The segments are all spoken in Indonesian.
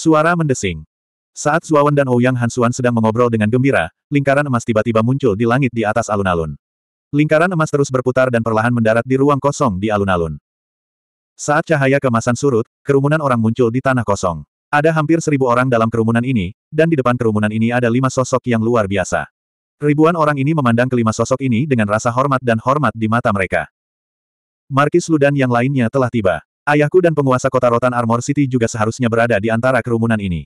Suara mendesing. Saat Zuawan dan Ouyang Hansuan sedang mengobrol dengan gembira, lingkaran emas tiba-tiba muncul di langit di atas alun-alun. Lingkaran emas terus berputar dan perlahan mendarat di ruang kosong di alun-alun. Saat cahaya kemasan surut, kerumunan orang muncul di tanah kosong. Ada hampir seribu orang dalam kerumunan ini, dan di depan kerumunan ini ada lima sosok yang luar biasa. Ribuan orang ini memandang kelima sosok ini dengan rasa hormat dan hormat di mata mereka. Markis Ludan yang lainnya telah tiba. Ayahku dan penguasa kota rotan Armor City juga seharusnya berada di antara kerumunan ini.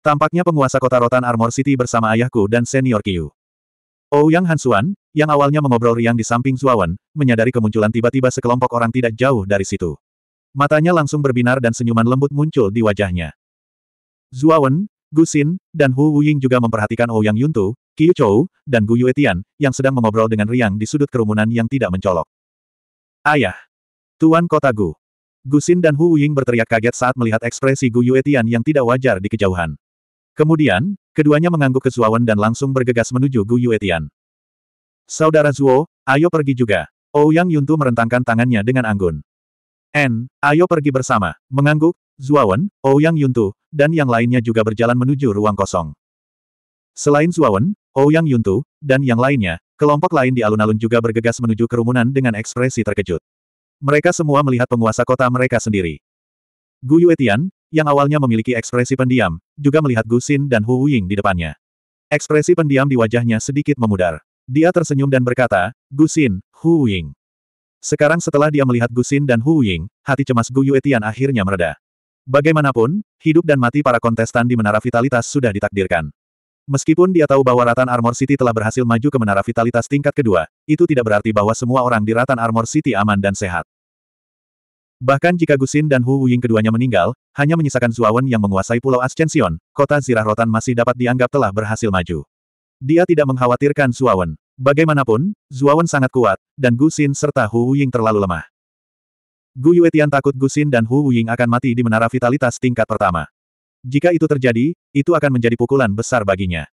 Tampaknya penguasa kota rotan Armor City bersama ayahku dan senior Qiu. Oh, yang Hansuan, yang awalnya mengobrol riang di samping Zuawan, menyadari kemunculan tiba-tiba sekelompok orang tidak jauh dari situ. Matanya langsung berbinar dan senyuman lembut muncul di wajahnya. Zuawan, Gusin, dan Hu Wuying juga memperhatikan Oh Yang Yuntu, Qiu Chou, dan Gu Yuetian, yang sedang mengobrol dengan riang di sudut kerumunan yang tidak mencolok. Ayah! Tuan Kota Gu! Gusin dan Hu Ying berteriak kaget saat melihat ekspresi Gu Yuetian yang tidak wajar di kejauhan. Kemudian, keduanya mengangguk ke Zuawan dan langsung bergegas menuju Gu Yuetian. Saudara Zuo, ayo pergi juga. Ouyang oh Yuntu merentangkan tangannya dengan anggun. N, ayo pergi bersama. Mengangguk, Zuawan, Ouyang oh Yuntu, dan yang lainnya juga berjalan menuju ruang kosong. Selain Zuawan, Ouyang oh Yuntu, dan yang lainnya, kelompok lain di alun-alun juga bergegas menuju kerumunan dengan ekspresi terkejut. Mereka semua melihat penguasa kota mereka sendiri. Gu Yuetian, yang awalnya memiliki ekspresi pendiam, juga melihat Gu Xin dan Hu Ying di depannya. Ekspresi pendiam di wajahnya sedikit memudar. Dia tersenyum dan berkata, Gu Xin, Hu Ying. Sekarang setelah dia melihat Gu Xin dan Hu Ying, hati cemas Gu Yuetian akhirnya mereda. Bagaimanapun, hidup dan mati para kontestan di Menara Vitalitas sudah ditakdirkan. Meskipun dia tahu bahwa Ratan Armor City telah berhasil maju ke menara vitalitas tingkat kedua, itu tidak berarti bahwa semua orang di Ratan Armor City aman dan sehat. Bahkan jika Gusin dan Hu Wuying keduanya meninggal, hanya menyisakan Zuawan yang menguasai Pulau Ascension, kota Zirah Rotan masih dapat dianggap telah berhasil maju. Dia tidak mengkhawatirkan Zuawan. Bagaimanapun, Zuawan sangat kuat, dan Gusin serta Hu Wuying terlalu lemah. Gu Yuetian takut Gusin dan Hu Wuying akan mati di menara vitalitas tingkat pertama. Jika itu terjadi, itu akan menjadi pukulan besar baginya.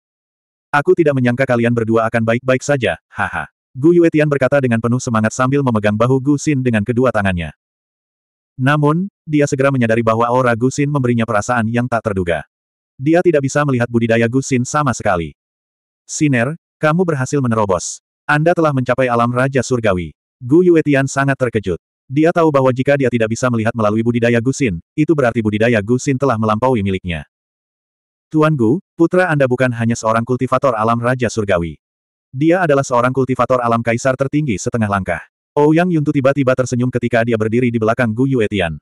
Aku tidak menyangka kalian berdua akan baik-baik saja, haha. Gu Yuetian berkata dengan penuh semangat sambil memegang bahu Gu Xin dengan kedua tangannya. Namun, dia segera menyadari bahwa aura Gu Xin memberinya perasaan yang tak terduga. Dia tidak bisa melihat budidaya Gu Xin sama sekali. Siner, kamu berhasil menerobos. Anda telah mencapai alam Raja Surgawi. Gu Yuetian sangat terkejut. Dia tahu bahwa jika dia tidak bisa melihat melalui budidaya Gusin, itu berarti budidaya Gusin telah melampaui miliknya. Tuan Gu, putra Anda bukan hanya seorang kultivator alam Raja Surgawi. Dia adalah seorang kultivator alam kaisar tertinggi setengah langkah. Ouyang oh, Yuntu tiba-tiba tersenyum ketika dia berdiri di belakang Gu Yuetian.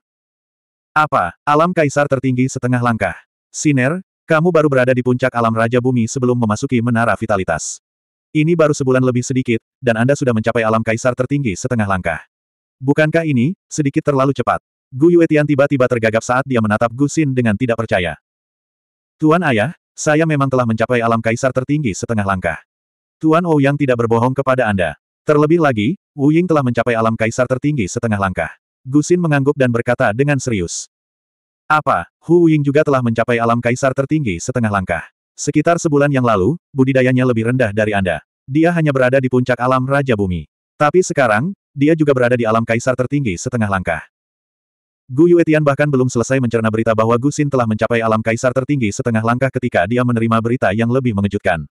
Apa, alam kaisar tertinggi setengah langkah? Siner, kamu baru berada di puncak alam Raja Bumi sebelum memasuki Menara Vitalitas. Ini baru sebulan lebih sedikit, dan Anda sudah mencapai alam kaisar tertinggi setengah langkah. Bukankah ini, sedikit terlalu cepat? Gu Yuetian tiba-tiba tergagap saat dia menatap Gu Xin dengan tidak percaya. Tuan Ayah, saya memang telah mencapai alam kaisar tertinggi setengah langkah. Tuan Ou yang tidak berbohong kepada Anda. Terlebih lagi, Wu Ying telah mencapai alam kaisar tertinggi setengah langkah. Gu Xin mengangguk dan berkata dengan serius. Apa, Hu Ying juga telah mencapai alam kaisar tertinggi setengah langkah. Sekitar sebulan yang lalu, budidayanya lebih rendah dari Anda. Dia hanya berada di puncak alam Raja Bumi. Tapi sekarang, dia juga berada di alam kaisar tertinggi setengah langkah. Gu Yuetian bahkan belum selesai mencerna berita bahwa Gu Xin telah mencapai alam kaisar tertinggi setengah langkah ketika dia menerima berita yang lebih mengejutkan.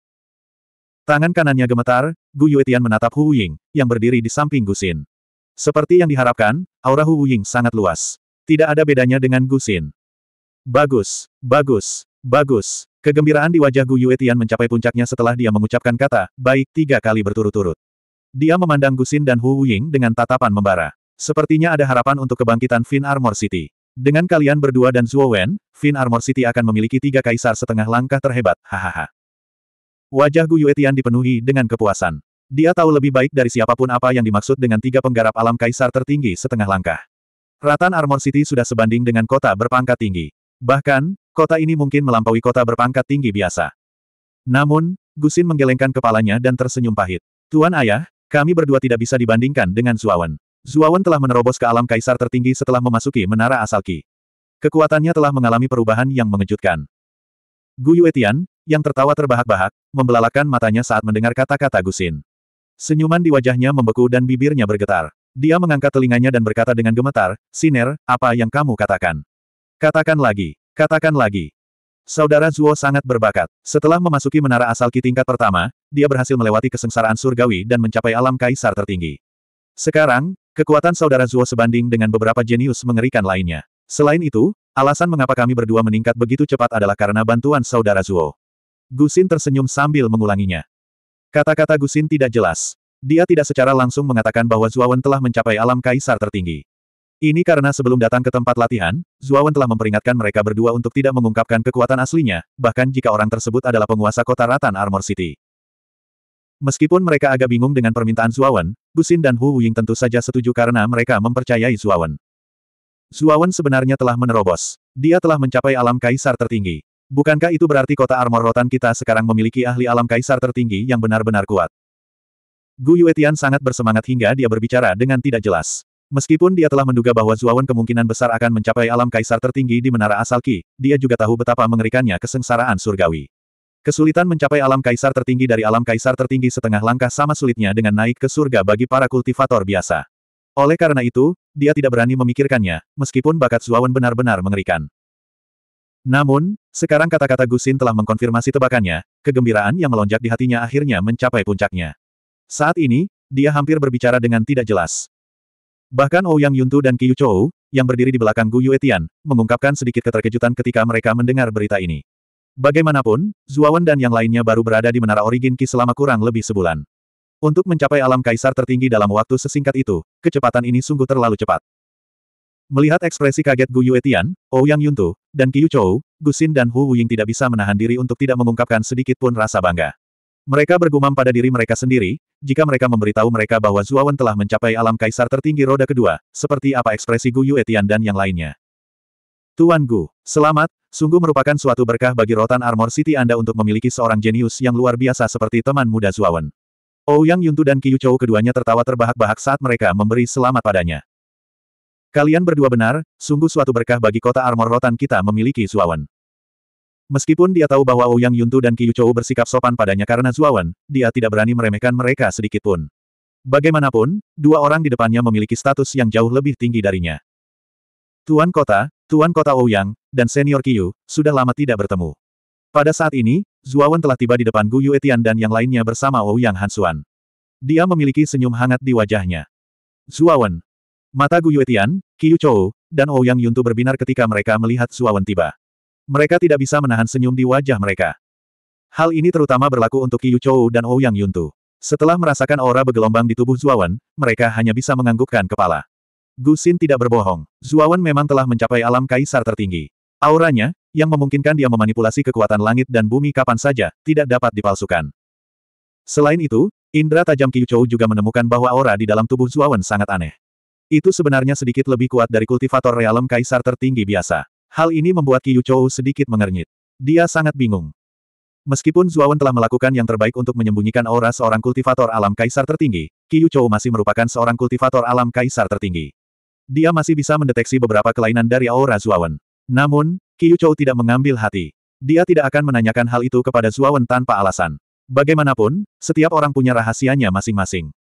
Tangan kanannya gemetar, Gu Yuetian menatap Hu Ying, yang berdiri di samping Gu Xin. Seperti yang diharapkan, aura Hu Ying sangat luas. Tidak ada bedanya dengan Gu Xin. Bagus, bagus, bagus. Kegembiraan di wajah Gu Yuetian mencapai puncaknya setelah dia mengucapkan kata, baik tiga kali berturut-turut. Dia memandang Gusin dan Hu Ying dengan tatapan membara. Sepertinya ada harapan untuk kebangkitan Fin Armor City. Dengan kalian berdua dan Zhuo Wen, Fin Armor City akan memiliki tiga kaisar setengah langkah terhebat, hahaha. Wajah Gu Yuetian dipenuhi dengan kepuasan. Dia tahu lebih baik dari siapapun apa yang dimaksud dengan tiga penggarap alam kaisar tertinggi setengah langkah. Ratan Armor City sudah sebanding dengan kota berpangkat tinggi. Bahkan, kota ini mungkin melampaui kota berpangkat tinggi biasa. Namun, Gusin menggelengkan kepalanya dan tersenyum pahit. Tuan Ayah, kami berdua tidak bisa dibandingkan dengan Zuawan. Zuawan telah menerobos ke alam kaisar tertinggi setelah memasuki menara asal Qi. Kekuatannya telah mengalami perubahan yang mengejutkan. Gu Yuetian, yang tertawa terbahak-bahak, membelalakan matanya saat mendengar kata-kata Gusin. Senyuman di wajahnya membeku dan bibirnya bergetar. Dia mengangkat telinganya dan berkata dengan gemetar, Siner, apa yang kamu katakan? Katakan lagi, katakan lagi. Saudara Zuo sangat berbakat. Setelah memasuki menara asal Ki tingkat pertama, dia berhasil melewati kesengsaraan surgawi dan mencapai alam kaisar tertinggi. Sekarang, kekuatan saudara Zuo sebanding dengan beberapa jenius mengerikan lainnya. Selain itu, alasan mengapa kami berdua meningkat begitu cepat adalah karena bantuan saudara Zuo. Gusin tersenyum sambil mengulanginya. Kata-kata Gusin tidak jelas. Dia tidak secara langsung mengatakan bahwa Zuawan telah mencapai alam kaisar tertinggi. Ini karena sebelum datang ke tempat latihan, Zuawan telah memperingatkan mereka berdua untuk tidak mengungkapkan kekuatan aslinya, bahkan jika orang tersebut adalah penguasa kota Ratan Armor City. Meskipun mereka agak bingung dengan permintaan Zuawan, Gusin dan Hu Ying tentu saja setuju karena mereka mempercayai Zuawan. Zuawan sebenarnya telah menerobos. Dia telah mencapai alam kaisar tertinggi. Bukankah itu berarti kota armor rotan kita sekarang memiliki ahli alam kaisar tertinggi yang benar-benar kuat? Gu Yuetian sangat bersemangat hingga dia berbicara dengan tidak jelas. Meskipun dia telah menduga bahwa Zuawan kemungkinan besar akan mencapai alam kaisar tertinggi di menara asal Qi, dia juga tahu betapa mengerikannya kesengsaraan surgawi. Kesulitan mencapai alam kaisar tertinggi dari alam kaisar tertinggi setengah langkah sama sulitnya dengan naik ke surga bagi para kultivator biasa. Oleh karena itu, dia tidak berani memikirkannya, meskipun bakat Zuawan benar-benar mengerikan. Namun, sekarang kata-kata Gusin telah mengkonfirmasi tebakannya, kegembiraan yang melonjak di hatinya akhirnya mencapai puncaknya. Saat ini, dia hampir berbicara dengan tidak jelas, Bahkan Ouyang Yuntu dan Qiu Chou, yang berdiri di belakang Gu Yuetian, mengungkapkan sedikit keterkejutan ketika mereka mendengar berita ini. Bagaimanapun, Zuawan dan yang lainnya baru berada di Menara Origin Qi selama kurang lebih sebulan. Untuk mencapai alam kaisar tertinggi dalam waktu sesingkat itu, kecepatan ini sungguh terlalu cepat. Melihat ekspresi kaget Gu Yuetian, Ouyang Yuntu, dan Qiu Chou, Gusin dan Hu Wuying tidak bisa menahan diri untuk tidak mengungkapkan sedikit pun rasa bangga. Mereka bergumam pada diri mereka sendiri, jika mereka memberitahu mereka bahwa Zuawan telah mencapai alam kaisar tertinggi roda kedua, seperti apa ekspresi Gu Etian dan yang lainnya. Tuan Gu, selamat, sungguh merupakan suatu berkah bagi rotan Armor City Anda untuk memiliki seorang jenius yang luar biasa seperti teman muda Zuawan. Oh, yang Yuntu dan Qiyu Chou keduanya tertawa terbahak-bahak saat mereka memberi selamat padanya. Kalian berdua benar, sungguh suatu berkah bagi kota armor rotan kita memiliki Zuawan. Meskipun dia tahu bahwa Ouyang Yuntu dan Qiyu Chou bersikap sopan padanya karena Zuawan, dia tidak berani meremehkan mereka sedikit pun. Bagaimanapun, dua orang di depannya memiliki status yang jauh lebih tinggi darinya. Tuan Kota, Tuan Kota Ouyang, dan Senior Kiyu, sudah lama tidak bertemu. Pada saat ini, Zuawan telah tiba di depan Gu Yuetian dan yang lainnya bersama Ouyang Hansuan. Dia memiliki senyum hangat di wajahnya. Zuawan. Mata Gu Yuetian, Kiyu Chou, dan Ouyang Yuntu berbinar ketika mereka melihat Zuawan tiba. Mereka tidak bisa menahan senyum di wajah mereka. Hal ini terutama berlaku untuk Qiyu Chou dan Ouyang Yuntu. Setelah merasakan aura bergelombang di tubuh Zuawan, mereka hanya bisa menganggukkan kepala. Gusin tidak berbohong. Zuawan memang telah mencapai alam kaisar tertinggi. Auranya, yang memungkinkan dia memanipulasi kekuatan langit dan bumi kapan saja, tidak dapat dipalsukan. Selain itu, indra tajam Qiyu Chou juga menemukan bahwa aura di dalam tubuh Zuawan sangat aneh. Itu sebenarnya sedikit lebih kuat dari kultivator realem kaisar tertinggi biasa. Hal ini membuat Qiyu Chou sedikit mengernyit. Dia sangat bingung. Meskipun Zuawan telah melakukan yang terbaik untuk menyembunyikan aura seorang kultivator alam kaisar tertinggi, Qiyu Chou masih merupakan seorang kultivator alam kaisar tertinggi. Dia masih bisa mendeteksi beberapa kelainan dari aura Zuawan. Namun, Qiyu Chou tidak mengambil hati. Dia tidak akan menanyakan hal itu kepada Zuawan tanpa alasan. Bagaimanapun, setiap orang punya rahasianya masing-masing.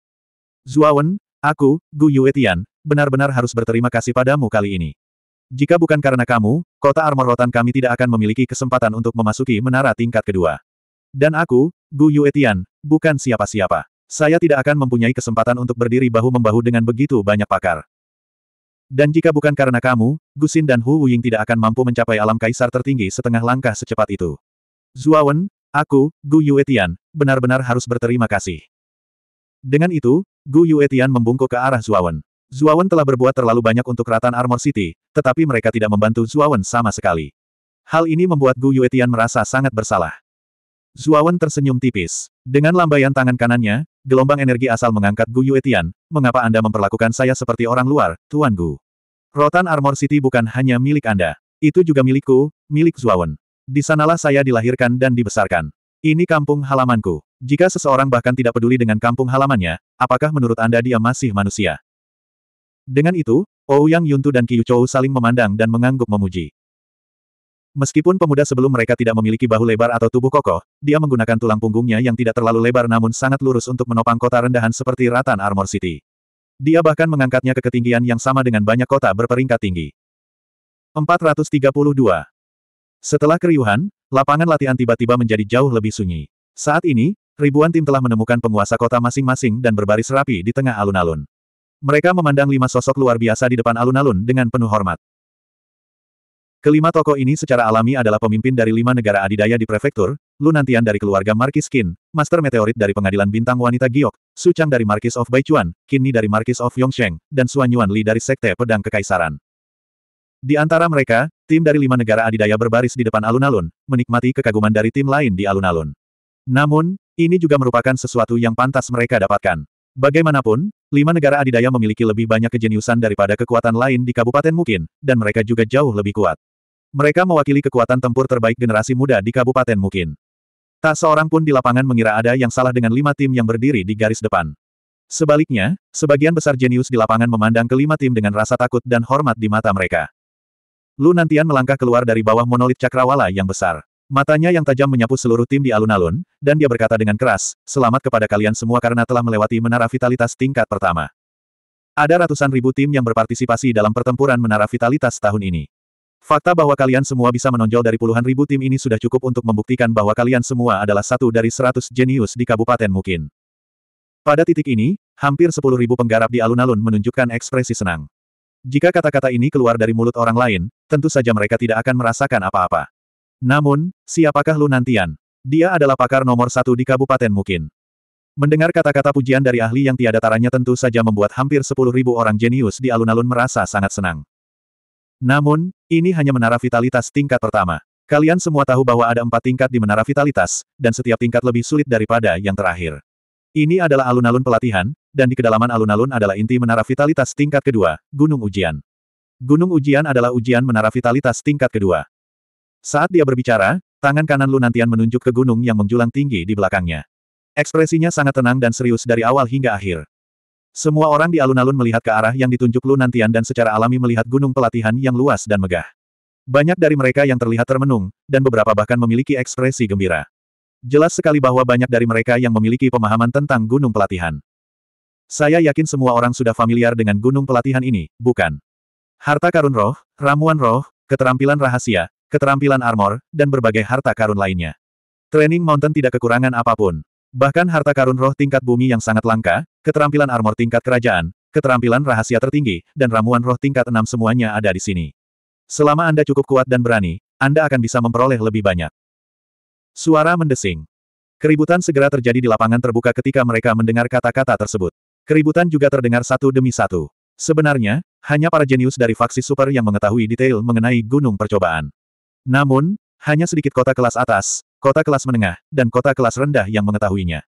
Zuawan, aku, Gu Yuetian, benar-benar harus berterima kasih padamu kali ini. Jika bukan karena kamu, kota armor rotan kami tidak akan memiliki kesempatan untuk memasuki menara tingkat kedua. Dan aku, Gu Yue Tian, bukan siapa-siapa. Saya tidak akan mempunyai kesempatan untuk berdiri bahu-membahu dengan begitu banyak pakar. Dan jika bukan karena kamu, Gusin dan Hu Wuying tidak akan mampu mencapai alam kaisar tertinggi setengah langkah secepat itu. Zuawan, aku, Gu Yue Tian, benar-benar harus berterima kasih. Dengan itu, Gu Yue Tian membungkuk ke arah Zuawan. Zuawan telah berbuat terlalu banyak untuk Ratan Armor City, tetapi mereka tidak membantu Zuawan sama sekali. Hal ini membuat Gu Yuetian merasa sangat bersalah. Zuawan tersenyum tipis. Dengan lambaian tangan kanannya, gelombang energi asal mengangkat Gu Yuetian, mengapa Anda memperlakukan saya seperti orang luar, Tuan Gu? Rotan Armor City bukan hanya milik Anda. Itu juga milikku, milik Zuawan. Di sanalah saya dilahirkan dan dibesarkan. Ini kampung halamanku. Jika seseorang bahkan tidak peduli dengan kampung halamannya, apakah menurut Anda dia masih manusia? Dengan itu, Ouyang Yuntu dan Qiu Chou saling memandang dan mengangguk memuji. Meskipun pemuda sebelum mereka tidak memiliki bahu lebar atau tubuh kokoh, dia menggunakan tulang punggungnya yang tidak terlalu lebar namun sangat lurus untuk menopang kota rendahan seperti Ratan Armor City. Dia bahkan mengangkatnya ke ketinggian yang sama dengan banyak kota berperingkat tinggi. 432. Setelah keriuhan, lapangan latihan tiba-tiba menjadi jauh lebih sunyi. Saat ini, ribuan tim telah menemukan penguasa kota masing-masing dan berbaris rapi di tengah alun-alun. Mereka memandang lima sosok luar biasa di depan alun-alun dengan penuh hormat. Kelima tokoh ini secara alami adalah pemimpin dari lima negara adidaya di prefektur, Lunantian dari keluarga Markis Qin, Master Meteorit dari pengadilan bintang wanita Giok, Su dari Markis of Baichuan, Kinni dari Markis of Yongsheng, dan Suan Yuan Li dari Sekte Pedang Kekaisaran. Di antara mereka, tim dari lima negara adidaya berbaris di depan alun-alun, menikmati kekaguman dari tim lain di alun-alun. Namun, ini juga merupakan sesuatu yang pantas mereka dapatkan. Bagaimanapun, lima negara adidaya memiliki lebih banyak kejeniusan daripada kekuatan lain di Kabupaten Mukin, dan mereka juga jauh lebih kuat. Mereka mewakili kekuatan tempur terbaik generasi muda di Kabupaten Mukin. Tak seorang pun di lapangan mengira ada yang salah dengan lima tim yang berdiri di garis depan. Sebaliknya, sebagian besar jenius di lapangan memandang kelima tim dengan rasa takut dan hormat di mata mereka. Lu Nantian melangkah keluar dari bawah monolit cakrawala yang besar. Matanya yang tajam menyapu seluruh tim di alun-alun, dan dia berkata dengan keras, selamat kepada kalian semua karena telah melewati menara vitalitas tingkat pertama. Ada ratusan ribu tim yang berpartisipasi dalam pertempuran menara vitalitas tahun ini. Fakta bahwa kalian semua bisa menonjol dari puluhan ribu tim ini sudah cukup untuk membuktikan bahwa kalian semua adalah satu dari seratus jenius di kabupaten Mukin. Pada titik ini, hampir sepuluh ribu penggarap di alun-alun menunjukkan ekspresi senang. Jika kata-kata ini keluar dari mulut orang lain, tentu saja mereka tidak akan merasakan apa-apa. Namun, siapakah Lu Nantian? Dia adalah pakar nomor satu di Kabupaten Mukin. Mendengar kata-kata pujian dari ahli yang tiada taranya tentu saja membuat hampir sepuluh ribu orang jenius di alun-alun merasa sangat senang. Namun, ini hanya menara vitalitas tingkat pertama. Kalian semua tahu bahwa ada empat tingkat di menara vitalitas, dan setiap tingkat lebih sulit daripada yang terakhir. Ini adalah alun-alun pelatihan, dan di kedalaman alun-alun adalah inti menara vitalitas tingkat kedua, Gunung Ujian. Gunung Ujian adalah ujian menara vitalitas tingkat kedua. Saat dia berbicara, tangan kanan Lunantian menunjuk ke gunung yang menjulang tinggi di belakangnya. Ekspresinya sangat tenang dan serius dari awal hingga akhir. Semua orang di alun-alun melihat ke arah yang ditunjuk Lunantian dan secara alami melihat gunung pelatihan yang luas dan megah. Banyak dari mereka yang terlihat termenung, dan beberapa bahkan memiliki ekspresi gembira. Jelas sekali bahwa banyak dari mereka yang memiliki pemahaman tentang gunung pelatihan. Saya yakin semua orang sudah familiar dengan gunung pelatihan ini, bukan? Harta karun roh, ramuan roh, keterampilan rahasia, keterampilan armor, dan berbagai harta karun lainnya. Training Mountain tidak kekurangan apapun. Bahkan harta karun roh tingkat bumi yang sangat langka, keterampilan armor tingkat kerajaan, keterampilan rahasia tertinggi, dan ramuan roh tingkat enam semuanya ada di sini. Selama Anda cukup kuat dan berani, Anda akan bisa memperoleh lebih banyak. Suara mendesing. Keributan segera terjadi di lapangan terbuka ketika mereka mendengar kata-kata tersebut. Keributan juga terdengar satu demi satu. Sebenarnya, hanya para jenius dari faksi super yang mengetahui detail mengenai gunung percobaan. Namun, hanya sedikit kota kelas atas, kota kelas menengah, dan kota kelas rendah yang mengetahuinya.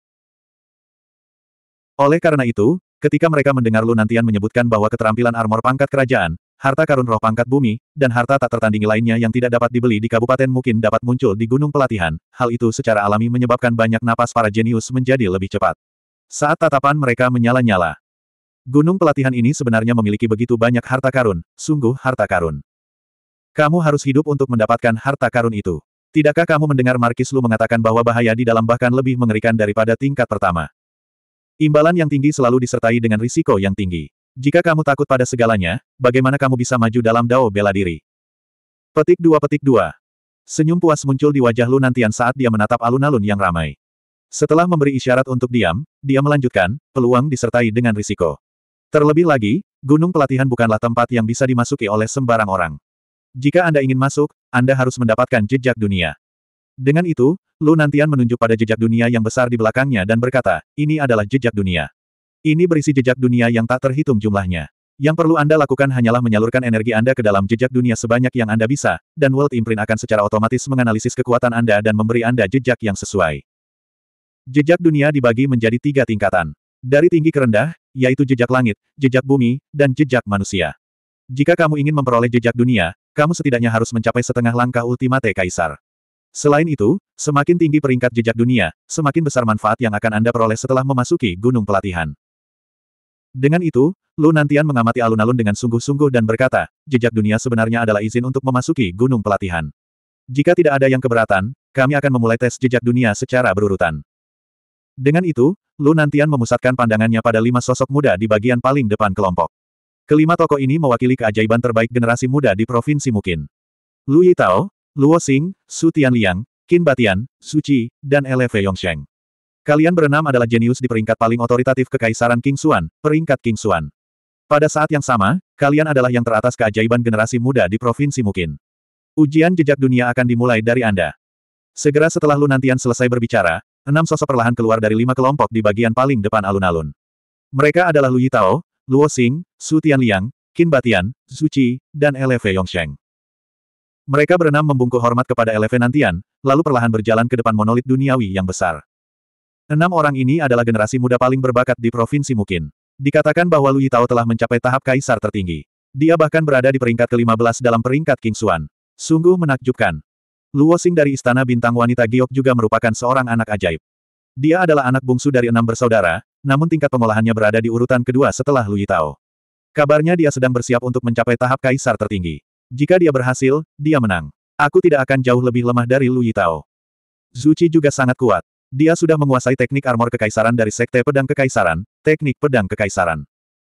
Oleh karena itu, ketika mereka mendengar Lunantian menyebutkan bahwa keterampilan armor pangkat kerajaan, harta karun roh pangkat bumi, dan harta tak tertandingi lainnya yang tidak dapat dibeli di kabupaten mungkin dapat muncul di gunung pelatihan, hal itu secara alami menyebabkan banyak napas para jenius menjadi lebih cepat. Saat tatapan mereka menyala-nyala. Gunung pelatihan ini sebenarnya memiliki begitu banyak harta karun, sungguh harta karun. Kamu harus hidup untuk mendapatkan harta karun itu. Tidakkah kamu mendengar Markis Lu mengatakan bahwa bahaya di dalam bahkan lebih mengerikan daripada tingkat pertama? Imbalan yang tinggi selalu disertai dengan risiko yang tinggi. Jika kamu takut pada segalanya, bagaimana kamu bisa maju dalam dao bela diri? Petik dua petik dua. Senyum puas muncul di wajah Lu Nantian saat dia menatap alun-alun yang ramai. Setelah memberi isyarat untuk diam, dia melanjutkan, peluang disertai dengan risiko. Terlebih lagi, gunung pelatihan bukanlah tempat yang bisa dimasuki oleh sembarang orang. Jika Anda ingin masuk, Anda harus mendapatkan jejak dunia. Dengan itu, Lu Nantian menunjuk pada jejak dunia yang besar di belakangnya dan berkata, ini adalah jejak dunia. Ini berisi jejak dunia yang tak terhitung jumlahnya. Yang perlu Anda lakukan hanyalah menyalurkan energi Anda ke dalam jejak dunia sebanyak yang Anda bisa, dan World Imprint akan secara otomatis menganalisis kekuatan Anda dan memberi Anda jejak yang sesuai. Jejak dunia dibagi menjadi tiga tingkatan. Dari tinggi ke rendah, yaitu jejak langit, jejak bumi, dan jejak manusia. Jika kamu ingin memperoleh jejak dunia, kamu setidaknya harus mencapai setengah langkah ultimate kaisar. Selain itu, semakin tinggi peringkat jejak dunia, semakin besar manfaat yang akan Anda peroleh setelah memasuki gunung pelatihan. Dengan itu, Lu Nantian mengamati alun-alun dengan sungguh-sungguh dan berkata, jejak dunia sebenarnya adalah izin untuk memasuki gunung pelatihan. Jika tidak ada yang keberatan, kami akan memulai tes jejak dunia secara berurutan. Dengan itu, Lu Nantian memusatkan pandangannya pada lima sosok muda di bagian paling depan kelompok. Kelima tokoh ini mewakili keajaiban terbaik generasi muda di Provinsi Mukin. Lu Yitao, Luo Xing, Su Tianliang, Qin Batian, Su Qi, dan Eleve Yongsheng. Kalian berenam adalah jenius di peringkat paling otoritatif Kekaisaran King Xuan, peringkat King Xuan. Pada saat yang sama, kalian adalah yang teratas keajaiban generasi muda di Provinsi Mukin. Ujian jejak dunia akan dimulai dari Anda. Segera setelah Lu Nantian selesai berbicara, enam sosok perlahan keluar dari lima kelompok di bagian paling depan alun-alun. Mereka adalah Lu Yitao, Luo Xing, Su Tianliang, Qin Batian, Zhu Qi, dan Eleve Yongsheng. Mereka berenam membungkuk hormat kepada Eleve Nantian, lalu perlahan berjalan ke depan monolit duniawi yang besar. Enam orang ini adalah generasi muda paling berbakat di provinsi Mukin. Dikatakan bahwa Lu Yitao telah mencapai tahap kaisar tertinggi. Dia bahkan berada di peringkat ke-15 dalam peringkat King Xuan. Sungguh menakjubkan. Luo Xing dari Istana Bintang Wanita Giok juga merupakan seorang anak ajaib. Dia adalah anak bungsu dari enam bersaudara, namun tingkat pengolahannya berada di urutan kedua setelah Lui Tao. Kabarnya dia sedang bersiap untuk mencapai tahap kaisar tertinggi. Jika dia berhasil, dia menang. Aku tidak akan jauh lebih lemah dari Lui Tao. Zuci juga sangat kuat. Dia sudah menguasai teknik armor kekaisaran dari Sekte Pedang Kekaisaran, teknik Pedang Kekaisaran.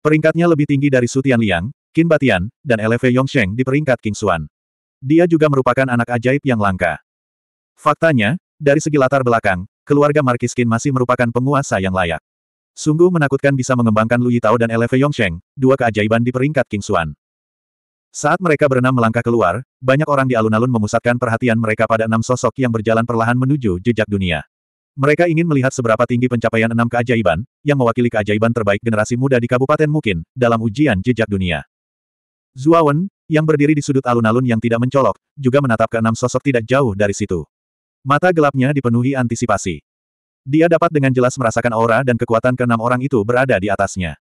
Peringkatnya lebih tinggi dari Sutian Liang, Qin Batian, dan Eleve Yongsheng di peringkat King Xuan. Dia juga merupakan anak ajaib yang langka. Faktanya, dari segi latar belakang, keluarga Markis Qin masih merupakan penguasa yang layak. Sungguh menakutkan bisa mengembangkan Lu Yitao dan Eleve Yongsheng, dua keajaiban di peringkat King Xuan. Saat mereka berenam melangkah keluar, banyak orang di alun-alun memusatkan perhatian mereka pada enam sosok yang berjalan perlahan menuju jejak dunia. Mereka ingin melihat seberapa tinggi pencapaian enam keajaiban, yang mewakili keajaiban terbaik generasi muda di Kabupaten Mukin, dalam ujian jejak dunia. Zuawan, yang berdiri di sudut alun-alun yang tidak mencolok, juga menatap ke enam sosok tidak jauh dari situ. Mata gelapnya dipenuhi antisipasi. Dia dapat dengan jelas merasakan aura dan kekuatan keenam orang itu berada di atasnya.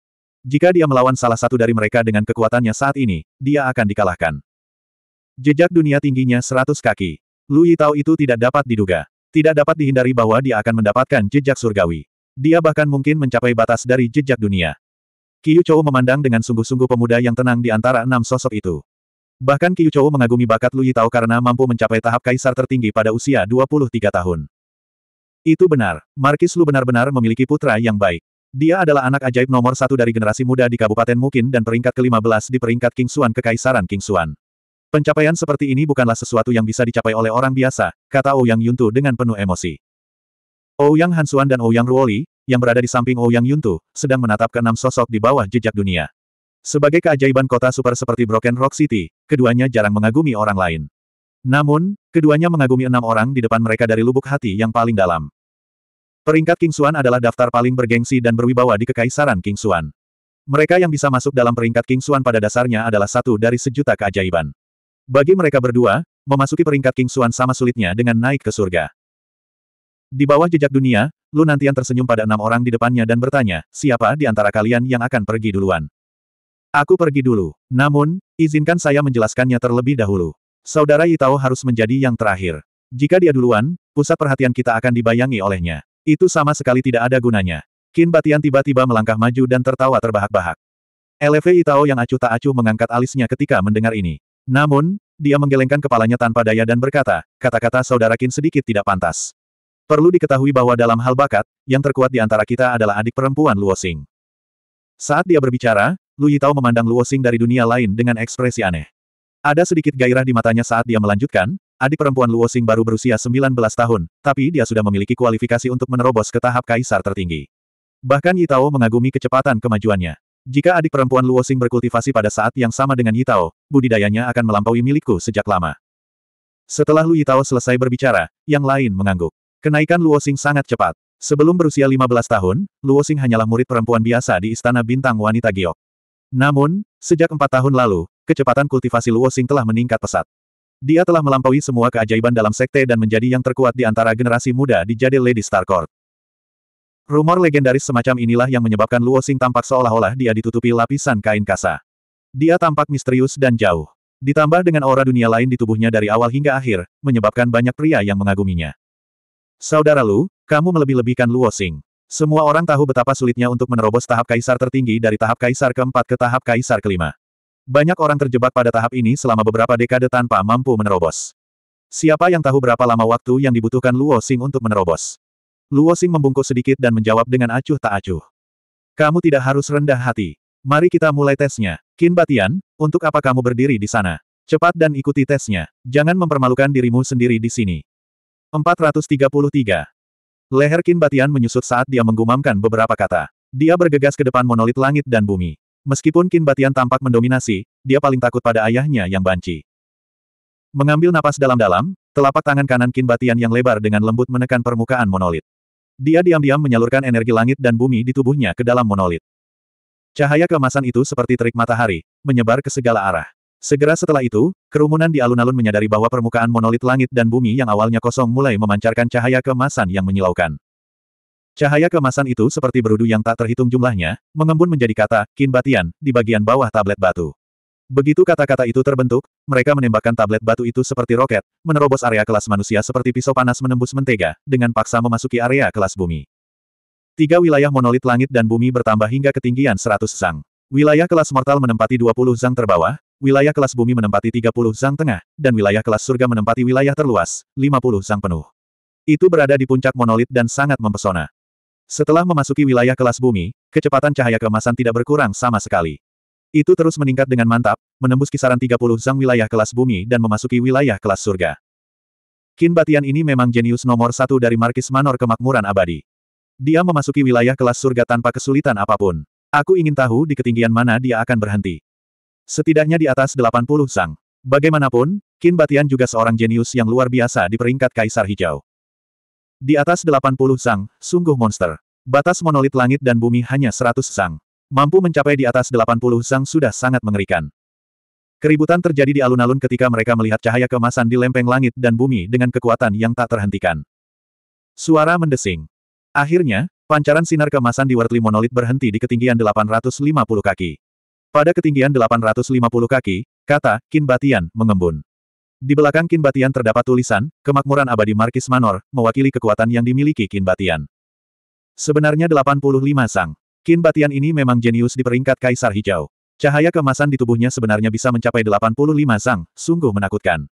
Jika dia melawan salah satu dari mereka dengan kekuatannya saat ini, dia akan dikalahkan. Jejak dunia tingginya 100 kaki. Lu Yitao itu tidak dapat diduga. Tidak dapat dihindari bahwa dia akan mendapatkan jejak surgawi. Dia bahkan mungkin mencapai batas dari jejak dunia. Kiyu Chou memandang dengan sungguh-sungguh pemuda yang tenang di antara enam sosok itu. Bahkan Kiyu Chou mengagumi bakat Lu Yitao karena mampu mencapai tahap kaisar tertinggi pada usia 23 tahun. Itu benar, Markis Lu benar-benar memiliki putra yang baik. Dia adalah anak ajaib nomor satu dari generasi muda di Kabupaten Mukin dan peringkat ke-15 di peringkat King Kingsuan Kekaisaran Kingsuan. Pencapaian seperti ini bukanlah sesuatu yang bisa dicapai oleh orang biasa, kata Ouyang Yuntu dengan penuh emosi. Ouyang Hansuan dan Ouyang Ruoli, yang berada di samping Ouyang Yuntu, sedang menatap ke enam sosok di bawah jejak dunia. Sebagai keajaiban kota super seperti Broken Rock City, keduanya jarang mengagumi orang lain. Namun, keduanya mengagumi enam orang di depan mereka dari lubuk hati yang paling dalam. Peringkat King Kingsuan adalah daftar paling bergengsi dan berwibawa di Kekaisaran King Kingsuan. Mereka yang bisa masuk dalam peringkat King Kingsuan pada dasarnya adalah satu dari sejuta keajaiban. Bagi mereka berdua, memasuki peringkat King Kingsuan sama sulitnya dengan naik ke surga. Di bawah jejak dunia, Lu Nantian tersenyum pada enam orang di depannya dan bertanya, siapa di antara kalian yang akan pergi duluan? Aku pergi dulu. Namun, izinkan saya menjelaskannya terlebih dahulu. Saudara Yitao harus menjadi yang terakhir. Jika dia duluan, pusat perhatian kita akan dibayangi olehnya. Itu sama sekali tidak ada gunanya. Kin Batian tiba-tiba melangkah maju dan tertawa terbahak-bahak. Eleve Itao yang acuh tak acuh mengangkat alisnya ketika mendengar ini. Namun, dia menggelengkan kepalanya tanpa daya dan berkata, kata-kata saudara Kin sedikit tidak pantas. Perlu diketahui bahwa dalam hal bakat, yang terkuat di antara kita adalah adik perempuan Luo Xing. Saat dia berbicara, Lu Yitao memandang Luo Xing dari dunia lain dengan ekspresi aneh. Ada sedikit gairah di matanya saat dia melanjutkan, Adik perempuan Luo Xing baru berusia 19 tahun, tapi dia sudah memiliki kualifikasi untuk menerobos ke tahap kaisar tertinggi. Bahkan Yitao mengagumi kecepatan kemajuannya. Jika adik perempuan Luo Xing berkultivasi pada saat yang sama dengan Yitao, budidayanya akan melampaui milikku sejak lama. Setelah Lu Yitao selesai berbicara, yang lain mengangguk. Kenaikan Luo Xing sangat cepat. Sebelum berusia 15 tahun, Luo Xing hanyalah murid perempuan biasa di Istana Bintang Wanita Giok. Namun, sejak empat tahun lalu, kecepatan kultivasi Luo Xing telah meningkat pesat. Dia telah melampaui semua keajaiban dalam sekte dan menjadi yang terkuat di antara generasi muda di Jade Lady Star Rumor legendaris semacam inilah yang menyebabkan Luo Xing tampak seolah-olah dia ditutupi lapisan kain kasa. Dia tampak misterius dan jauh. Ditambah dengan aura dunia lain di tubuhnya dari awal hingga akhir, menyebabkan banyak pria yang mengaguminya. Saudara Lu, kamu melebih-lebihkan Luo Xing. Semua orang tahu betapa sulitnya untuk menerobos tahap kaisar tertinggi dari tahap kaisar keempat ke tahap kaisar kelima. Banyak orang terjebak pada tahap ini selama beberapa dekade tanpa mampu menerobos. Siapa yang tahu berapa lama waktu yang dibutuhkan Luo Xing untuk menerobos? Luo Xing membungkuk sedikit dan menjawab dengan acuh tak acuh. Kamu tidak harus rendah hati. Mari kita mulai tesnya. Kin Batian, untuk apa kamu berdiri di sana? Cepat dan ikuti tesnya. Jangan mempermalukan dirimu sendiri di sini. 433. Leher Qin Batian menyusut saat dia menggumamkan beberapa kata. Dia bergegas ke depan monolit langit dan bumi. Meskipun Kin Batian tampak mendominasi, dia paling takut pada ayahnya yang banci. Mengambil napas dalam-dalam, telapak tangan kanan Kin Batian yang lebar dengan lembut menekan permukaan monolit. Dia diam-diam menyalurkan energi langit dan bumi di tubuhnya ke dalam monolit. Cahaya kemasan itu seperti terik matahari, menyebar ke segala arah. Segera setelah itu, kerumunan di alun-alun menyadari bahwa permukaan monolit langit dan bumi yang awalnya kosong mulai memancarkan cahaya kemasan yang menyilaukan. Cahaya kemasan itu seperti berudu yang tak terhitung jumlahnya, mengembun menjadi kata, kin batian, di bagian bawah tablet batu. Begitu kata-kata itu terbentuk, mereka menembakkan tablet batu itu seperti roket, menerobos area kelas manusia seperti pisau panas menembus mentega, dengan paksa memasuki area kelas bumi. Tiga wilayah monolit langit dan bumi bertambah hingga ketinggian 100 zang. Wilayah kelas mortal menempati 20 zang terbawah, wilayah kelas bumi menempati 30 zang tengah, dan wilayah kelas surga menempati wilayah terluas, 50 zang penuh. Itu berada di puncak monolit dan sangat mempesona. Setelah memasuki wilayah kelas bumi, kecepatan cahaya kemasan tidak berkurang sama sekali. Itu terus meningkat dengan mantap, menembus kisaran 30 zang wilayah kelas bumi dan memasuki wilayah kelas surga. Kin Batian ini memang jenius nomor satu dari Markis Manor kemakmuran abadi. Dia memasuki wilayah kelas surga tanpa kesulitan apapun. Aku ingin tahu di ketinggian mana dia akan berhenti. Setidaknya di atas 80 zang. Bagaimanapun, Kin Batian juga seorang jenius yang luar biasa di peringkat Kaisar Hijau. Di atas 80 sang, sungguh monster. Batas monolit langit dan bumi hanya 100 sang. Mampu mencapai di atas 80 sang sudah sangat mengerikan. Keributan terjadi di alun-alun ketika mereka melihat cahaya kemasan di lempeng langit dan bumi dengan kekuatan yang tak terhentikan. Suara mendesing. Akhirnya, pancaran sinar kemasan di Wortli Monolit berhenti di ketinggian 850 kaki. Pada ketinggian 850 kaki, kata Kin Batian mengembun. Di belakang Kin Batian terdapat tulisan, kemakmuran abadi Markis Manor, mewakili kekuatan yang dimiliki Sebenarnya Batian. Sebenarnya 85 sang. Kin Batian ini memang jenius di peringkat Kaisar Hijau. Cahaya kemasan di tubuhnya sebenarnya bisa mencapai 85 sang, sungguh menakutkan.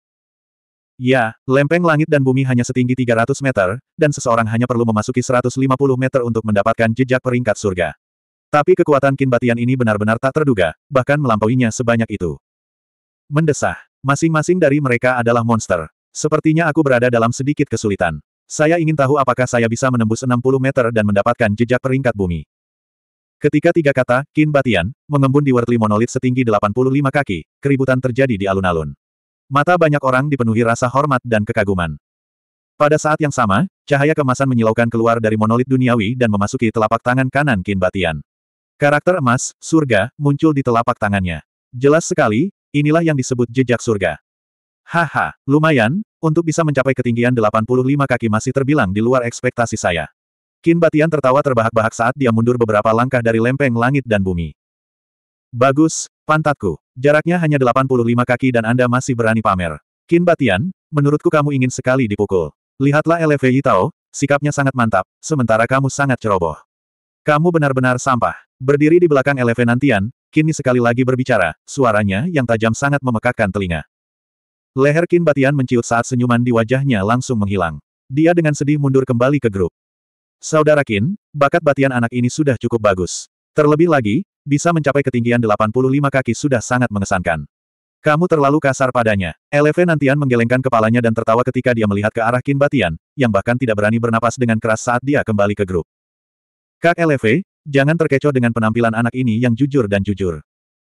Ya, lempeng langit dan bumi hanya setinggi 300 meter, dan seseorang hanya perlu memasuki 150 meter untuk mendapatkan jejak peringkat surga. Tapi kekuatan Kin Batian ini benar-benar tak terduga, bahkan melampauinya sebanyak itu. Mendesah. Masing-masing dari mereka adalah monster. Sepertinya aku berada dalam sedikit kesulitan. Saya ingin tahu apakah saya bisa menembus 60 meter dan mendapatkan jejak peringkat bumi. Ketika tiga kata, Kin Batian, mengembun di Wortli monolit setinggi 85 kaki, keributan terjadi di alun-alun. Mata banyak orang dipenuhi rasa hormat dan kekaguman. Pada saat yang sama, cahaya kemasan menyilaukan keluar dari monolit duniawi dan memasuki telapak tangan kanan Kin Batian. Karakter emas, surga, muncul di telapak tangannya. Jelas sekali, Inilah yang disebut jejak surga. Haha, lumayan, untuk bisa mencapai ketinggian 85 kaki masih terbilang di luar ekspektasi saya. Kinbatian Batian tertawa terbahak-bahak saat dia mundur beberapa langkah dari lempeng langit dan bumi. Bagus, pantatku. Jaraknya hanya 85 kaki dan Anda masih berani pamer. Kinbatian, Batian, menurutku kamu ingin sekali dipukul. Lihatlah LV Tao, sikapnya sangat mantap, sementara kamu sangat ceroboh. Kamu benar-benar sampah. Berdiri di belakang Elevenantian, Kini sekali lagi berbicara, suaranya yang tajam sangat memekakkan telinga. Leher Kin Batian menciut saat senyuman di wajahnya langsung menghilang. Dia dengan sedih mundur kembali ke grup. Saudara Kin, bakat Batian anak ini sudah cukup bagus. Terlebih lagi, bisa mencapai ketinggian 85 kaki sudah sangat mengesankan. Kamu terlalu kasar padanya. Eleven Nantian menggelengkan kepalanya dan tertawa ketika dia melihat ke arah Kin Batian, yang bahkan tidak berani bernapas dengan keras saat dia kembali ke grup. Kak Eleve, Jangan terkecoh dengan penampilan anak ini yang jujur dan jujur.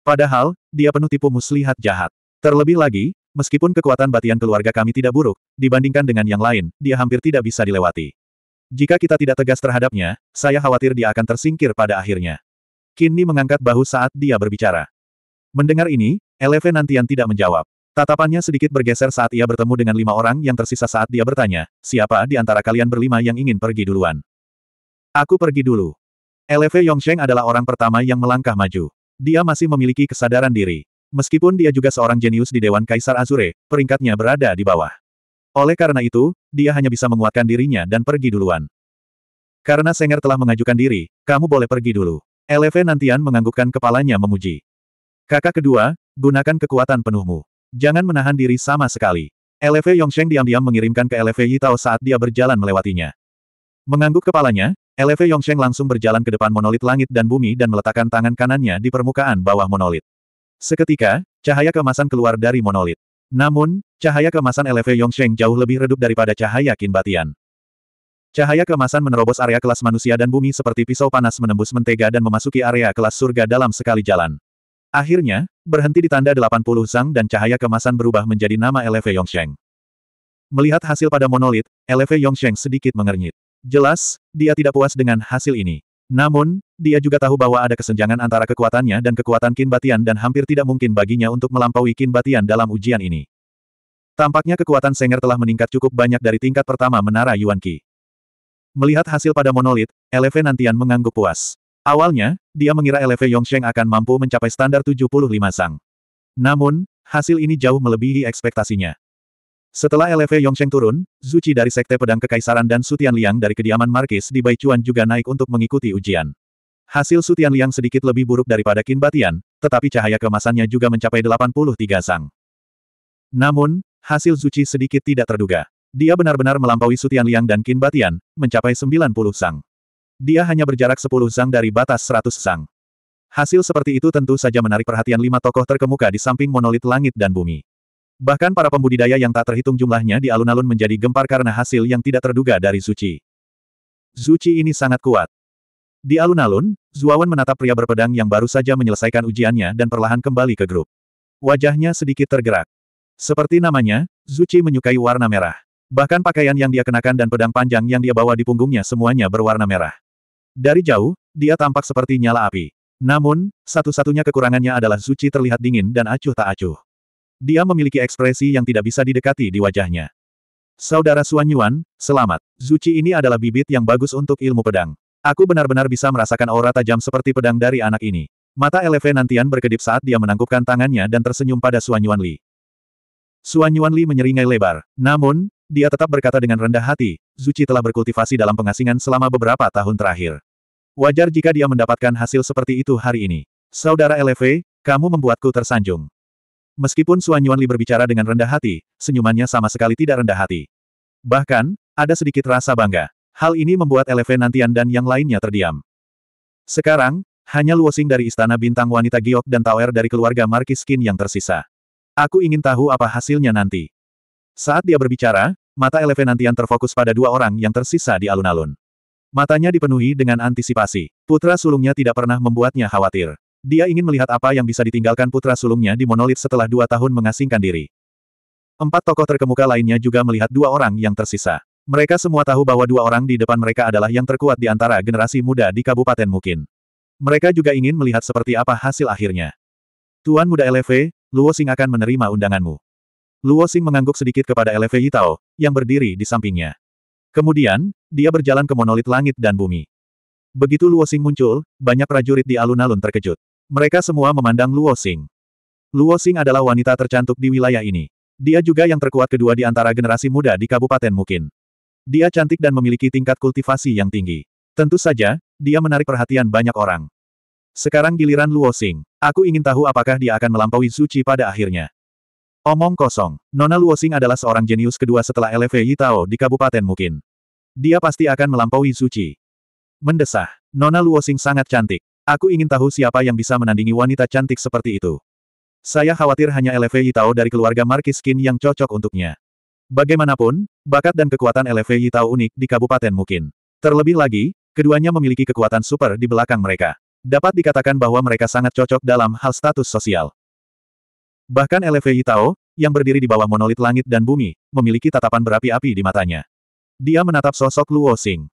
Padahal, dia penuh tipu muslihat jahat. Terlebih lagi, meskipun kekuatan batian keluarga kami tidak buruk, dibandingkan dengan yang lain, dia hampir tidak bisa dilewati. Jika kita tidak tegas terhadapnya, saya khawatir dia akan tersingkir pada akhirnya. Kini mengangkat bahu saat dia berbicara. Mendengar ini, Eleve Nantian tidak menjawab. Tatapannya sedikit bergeser saat ia bertemu dengan lima orang yang tersisa saat dia bertanya, siapa di antara kalian berlima yang ingin pergi duluan? Aku pergi dulu. LV Yongsheng adalah orang pertama yang melangkah maju. Dia masih memiliki kesadaran diri. Meskipun dia juga seorang jenius di Dewan Kaisar Azure, peringkatnya berada di bawah. Oleh karena itu, dia hanya bisa menguatkan dirinya dan pergi duluan. Karena Senger telah mengajukan diri, kamu boleh pergi dulu. LV Nantian menganggukkan kepalanya memuji. Kakak kedua, gunakan kekuatan penuhmu. Jangan menahan diri sama sekali. LV Yongsheng diam-diam mengirimkan ke LV Yitao saat dia berjalan melewatinya. Mengangguk kepalanya, Eleve Yongsheng langsung berjalan ke depan monolit langit dan bumi dan meletakkan tangan kanannya di permukaan bawah monolit. Seketika, cahaya kemasan keluar dari monolit. Namun, cahaya kemasan Eleve Yongsheng jauh lebih redup daripada cahaya Kinbatian. Cahaya kemasan menerobos area kelas manusia dan bumi seperti pisau panas menembus mentega dan memasuki area kelas surga dalam sekali jalan. Akhirnya, berhenti di tanda 80 Sang dan cahaya kemasan berubah menjadi nama Eleve Yongsheng. Melihat hasil pada monolit, Eleve Yongsheng sedikit mengernyit. Jelas, dia tidak puas dengan hasil ini. Namun, dia juga tahu bahwa ada kesenjangan antara kekuatannya dan kekuatan Kin Batian dan hampir tidak mungkin baginya untuk melampaui Kin Batian dalam ujian ini. Tampaknya kekuatan Senger telah meningkat cukup banyak dari tingkat pertama menara Yuan Qi. Melihat hasil pada monolit, Eleve Nantian mengangguk puas. Awalnya, dia mengira Eleve Yongsheng akan mampu mencapai standar 75 sang. Namun, hasil ini jauh melebihi ekspektasinya. Setelah LV Yongsheng turun, Zuci dari Sekte Pedang Kekaisaran dan Sutian Liang dari kediaman Markis di Baichuan juga naik untuk mengikuti ujian. Hasil Sutian Liang sedikit lebih buruk daripada Qin Batian, tetapi cahaya kemasannya juga mencapai 83 sang. Namun, hasil Zuci sedikit tidak terduga. Dia benar-benar melampaui Sutian Liang dan Qin Batian, mencapai 90 sang. Dia hanya berjarak 10 sang dari batas 100 sang. Hasil seperti itu tentu saja menarik perhatian lima tokoh terkemuka di samping monolit langit dan bumi. Bahkan para pembudidaya yang tak terhitung jumlahnya di alun-alun menjadi gempar karena hasil yang tidak terduga dari Zuci. Zuci ini sangat kuat. Di alun-alun, Zuawan menatap pria berpedang yang baru saja menyelesaikan ujiannya dan perlahan kembali ke grup. Wajahnya sedikit tergerak. Seperti namanya, Zuci menyukai warna merah. Bahkan pakaian yang dia kenakan dan pedang panjang yang dia bawa di punggungnya semuanya berwarna merah. Dari jauh, dia tampak seperti nyala api. Namun, satu-satunya kekurangannya adalah Zuci terlihat dingin dan acuh tak acuh. Dia memiliki ekspresi yang tidak bisa didekati di wajahnya. Saudara Suan Yuan, selamat. Zuci ini adalah bibit yang bagus untuk ilmu pedang. Aku benar-benar bisa merasakan aura tajam seperti pedang dari anak ini. Mata Eleve Nantian berkedip saat dia menangkupkan tangannya dan tersenyum pada Suan Yuan Li. Suan Yuan Li menyeringai lebar. Namun, dia tetap berkata dengan rendah hati, Zuci telah berkultivasi dalam pengasingan selama beberapa tahun terakhir. Wajar jika dia mendapatkan hasil seperti itu hari ini. Saudara Eleve, kamu membuatku tersanjung. Meskipun Suan Yuanli berbicara dengan rendah hati, senyumannya sama sekali tidak rendah hati. Bahkan, ada sedikit rasa bangga. Hal ini membuat Eleven Nantian dan yang lainnya terdiam. Sekarang, hanya Luosing dari Istana Bintang Wanita Giok dan Taoer dari keluarga Marquis Skin yang tersisa. Aku ingin tahu apa hasilnya nanti. Saat dia berbicara, mata Eleven Nantian terfokus pada dua orang yang tersisa di alun-alun. Matanya dipenuhi dengan antisipasi. Putra sulungnya tidak pernah membuatnya khawatir. Dia ingin melihat apa yang bisa ditinggalkan putra sulungnya di monolit setelah dua tahun mengasingkan diri. Empat tokoh terkemuka lainnya juga melihat dua orang yang tersisa. Mereka semua tahu bahwa dua orang di depan mereka adalah yang terkuat di antara generasi muda di Kabupaten Mukin. Mereka juga ingin melihat seperti apa hasil akhirnya. Tuan Muda LV, Luo Xing akan menerima undanganmu. Luo Xing mengangguk sedikit kepada LV Yitao, yang berdiri di sampingnya. Kemudian, dia berjalan ke monolit langit dan bumi. Begitu Luo Xing muncul, banyak prajurit di alun-alun terkejut. Mereka semua memandang Luo Xing. Luo Xing adalah wanita tercantik di wilayah ini. Dia juga yang terkuat kedua di antara generasi muda di Kabupaten Mukin. Dia cantik dan memiliki tingkat kultivasi yang tinggi. Tentu saja, dia menarik perhatian banyak orang. Sekarang giliran Luo Xing. Aku ingin tahu apakah dia akan melampaui Suci pada akhirnya. Omong kosong, Nona Luo Xing adalah seorang jenius kedua setelah LV Yitao di Kabupaten Mukin. Dia pasti akan melampaui Suci. Mendesah, Nona Luo Xing sangat cantik. Aku ingin tahu siapa yang bisa menandingi wanita cantik seperti itu. Saya khawatir hanya LV Yitao dari keluarga Marquis Skin yang cocok untuknya. Bagaimanapun, bakat dan kekuatan LV Yitao unik di Kabupaten Mukin. Terlebih lagi, keduanya memiliki kekuatan super di belakang mereka. Dapat dikatakan bahwa mereka sangat cocok dalam hal status sosial. Bahkan LV Yitao, yang berdiri di bawah monolit langit dan bumi, memiliki tatapan berapi-api di matanya. Dia menatap sosok Luo Xing.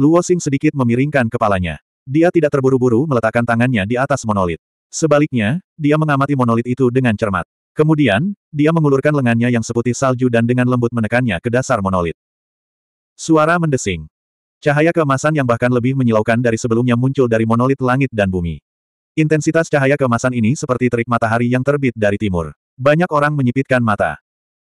Luo Xing sedikit memiringkan kepalanya. Dia tidak terburu-buru meletakkan tangannya di atas monolit. Sebaliknya, dia mengamati monolit itu dengan cermat. Kemudian, dia mengulurkan lengannya yang seputih salju dan dengan lembut menekannya ke dasar monolit. Suara mendesing. Cahaya keemasan yang bahkan lebih menyilaukan dari sebelumnya muncul dari monolit langit dan bumi. Intensitas cahaya keemasan ini seperti terik matahari yang terbit dari timur. Banyak orang menyipitkan mata.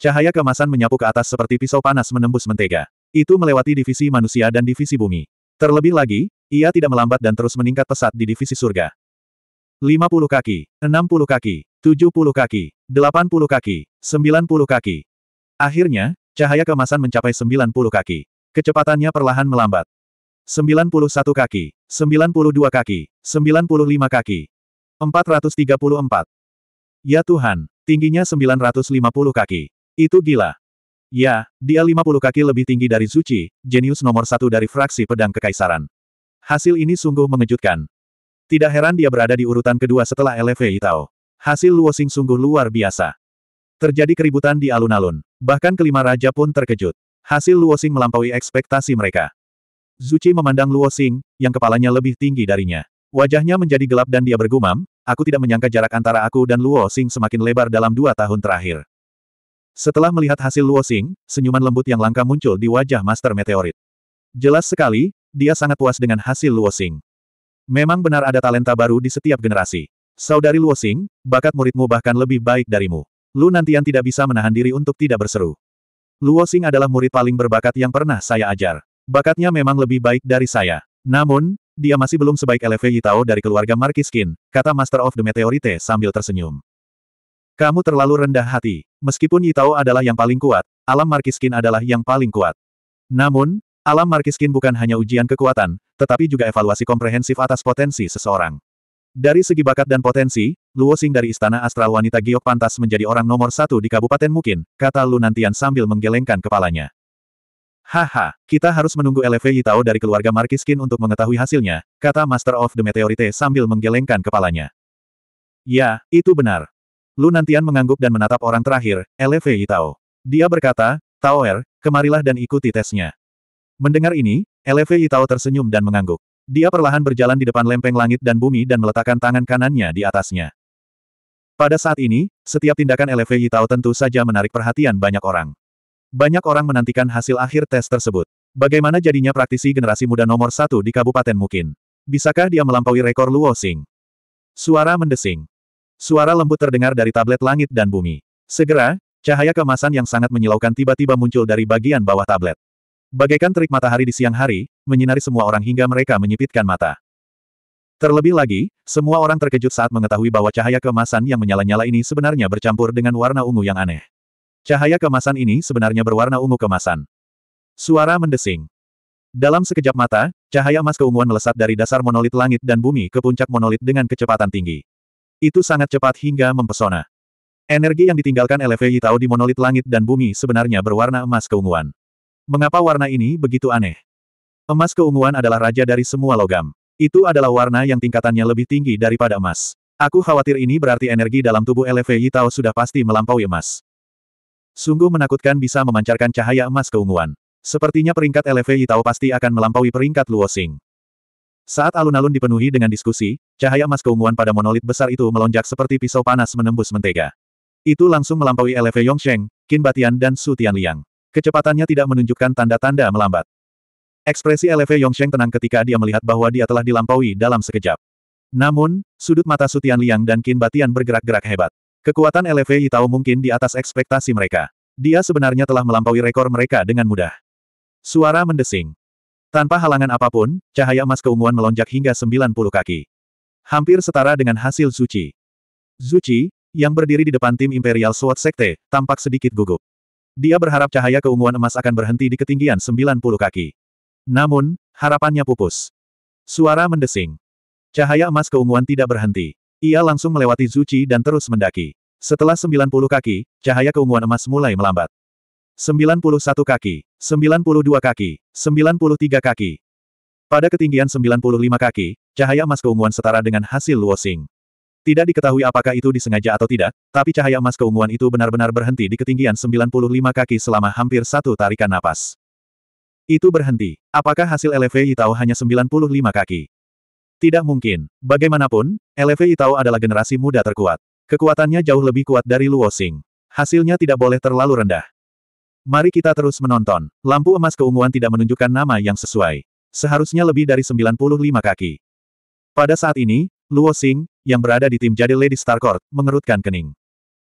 Cahaya kemasan menyapu ke atas seperti pisau panas menembus mentega. Itu melewati divisi manusia dan divisi bumi. Terlebih lagi, ia tidak melambat dan terus meningkat pesat di divisi surga. 50 kaki, 60 kaki, 70 kaki, 80 kaki, 90 kaki. Akhirnya, cahaya kemasan mencapai 90 kaki. Kecepatannya perlahan melambat. 91 kaki, 92 kaki, 95 kaki, 434. Ya Tuhan, tingginya 950 kaki. Itu gila. Ya, dia 50 kaki lebih tinggi dari Zuci, jenius nomor satu dari fraksi pedang kekaisaran. Hasil ini sungguh mengejutkan. Tidak heran dia berada di urutan kedua setelah LV Itao. Hasil Luosing sungguh luar biasa. Terjadi keributan di alun-alun. Bahkan kelima raja pun terkejut. Hasil Luosing melampaui ekspektasi mereka. Zuci memandang Luosing, yang kepalanya lebih tinggi darinya. Wajahnya menjadi gelap dan dia bergumam, aku tidak menyangka jarak antara aku dan Luo Sing semakin lebar dalam dua tahun terakhir. Setelah melihat hasil Luosing, senyuman lembut yang langka muncul di wajah Master Meteorit. Jelas sekali, dia sangat puas dengan hasil Luosing. Memang benar ada talenta baru di setiap generasi. Saudari Luosing, bakat muridmu bahkan lebih baik darimu. Lu nantian tidak bisa menahan diri untuk tidak berseru. Luosing adalah murid paling berbakat yang pernah saya ajar. Bakatnya memang lebih baik dari saya. Namun, dia masih belum sebaik LV Yitao dari keluarga Markiskin, kata Master of the Meteorite sambil tersenyum. Kamu terlalu rendah hati. Meskipun Yitao adalah yang paling kuat, alam Markiskin adalah yang paling kuat. Namun, alam Markiskin bukan hanya ujian kekuatan, tetapi juga evaluasi komprehensif atas potensi seseorang. Dari segi bakat dan potensi, Luo Xing dari Istana Astral Wanita Giok pantas menjadi orang nomor satu di Kabupaten Mungkin, kata Lu Nantian sambil menggelengkan kepalanya. Haha, kita harus menunggu LV Yitao dari keluarga Markiskin untuk mengetahui hasilnya, kata Master of the Meteorite sambil menggelengkan kepalanya. Ya, itu benar. Lu Nantian mengangguk dan menatap orang terakhir, Elevei Tao. Dia berkata, Taoer, kemarilah dan ikuti tesnya. Mendengar ini, Elevei Tao tersenyum dan mengangguk. Dia perlahan berjalan di depan lempeng langit dan bumi dan meletakkan tangan kanannya di atasnya. Pada saat ini, setiap tindakan Elevei Tao tentu saja menarik perhatian banyak orang. Banyak orang menantikan hasil akhir tes tersebut. Bagaimana jadinya praktisi generasi muda nomor satu di Kabupaten Mukin? Bisakah dia melampaui rekor Luo Xing? Suara mendesing. Suara lembut terdengar dari tablet langit dan bumi. Segera, cahaya kemasan yang sangat menyilaukan tiba-tiba muncul dari bagian bawah tablet. Bagaikan terik matahari di siang hari, menyinari semua orang hingga mereka menyipitkan mata. Terlebih lagi, semua orang terkejut saat mengetahui bahwa cahaya kemasan yang menyala-nyala ini sebenarnya bercampur dengan warna ungu yang aneh. Cahaya kemasan ini sebenarnya berwarna ungu kemasan. Suara mendesing. Dalam sekejap mata, cahaya emas keunguan melesat dari dasar monolit langit dan bumi ke puncak monolit dengan kecepatan tinggi. Itu sangat cepat hingga mempesona. Energi yang ditinggalkan LV Yitao di monolit langit dan bumi sebenarnya berwarna emas keunguan. Mengapa warna ini begitu aneh? Emas keunguan adalah raja dari semua logam. Itu adalah warna yang tingkatannya lebih tinggi daripada emas. Aku khawatir ini berarti energi dalam tubuh LV Yitao sudah pasti melampaui emas. Sungguh menakutkan bisa memancarkan cahaya emas keunguan. Sepertinya peringkat LV Yitao pasti akan melampaui peringkat Luo saat alun-alun dipenuhi dengan diskusi, cahaya emas keunguan pada monolit besar itu melonjak seperti pisau panas menembus mentega. Itu langsung melampaui LV Yongsheng, Qin Batian dan Su Tianliang. Kecepatannya tidak menunjukkan tanda-tanda melambat. Ekspresi LV Yongsheng tenang ketika dia melihat bahwa dia telah dilampaui dalam sekejap. Namun, sudut mata Su Tianliang dan Qin Batian bergerak-gerak hebat. Kekuatan LV Yitao mungkin di atas ekspektasi mereka. Dia sebenarnya telah melampaui rekor mereka dengan mudah. Suara mendesing. Tanpa halangan apapun, cahaya emas keunguan melonjak hingga 90 kaki. Hampir setara dengan hasil suci. Zuci, yang berdiri di depan tim Imperial Sword Sekte, tampak sedikit gugup. Dia berharap cahaya keunguan emas akan berhenti di ketinggian 90 kaki. Namun, harapannya pupus. Suara mendesing. Cahaya emas keunguan tidak berhenti. Ia langsung melewati Zuci dan terus mendaki. Setelah 90 kaki, cahaya keunguan emas mulai melambat. 91 kaki, 92 kaki, 93 kaki. Pada ketinggian 95 kaki, cahaya emas keunguan setara dengan hasil Luosing. Tidak diketahui apakah itu disengaja atau tidak, tapi cahaya emas keunguan itu benar-benar berhenti di ketinggian 95 kaki selama hampir satu tarikan napas. Itu berhenti. Apakah hasil LV Itao hanya 95 kaki? Tidak mungkin. Bagaimanapun, LV Itao adalah generasi muda terkuat. Kekuatannya jauh lebih kuat dari Luo Xing. Hasilnya tidak boleh terlalu rendah. Mari kita terus menonton. Lampu emas keunguan tidak menunjukkan nama yang sesuai. Seharusnya lebih dari 95 kaki. Pada saat ini, Luo Xing, yang berada di tim Jade Lady Star Court, mengerutkan kening.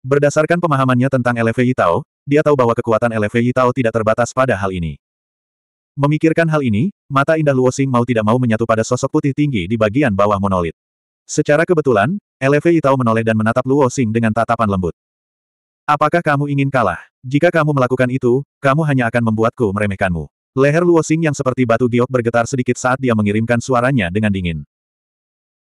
Berdasarkan pemahamannya tentang LV Yitao, dia tahu bahwa kekuatan LV Yitao tidak terbatas pada hal ini. Memikirkan hal ini, mata indah Luo Xing mau tidak mau menyatu pada sosok putih tinggi di bagian bawah monolit. Secara kebetulan, LV Yitao menoleh dan menatap Luo Xing dengan tatapan lembut. Apakah kamu ingin kalah? Jika kamu melakukan itu, kamu hanya akan membuatku meremehkanmu. Leher Luosing yang seperti batu giok bergetar sedikit saat dia mengirimkan suaranya dengan dingin.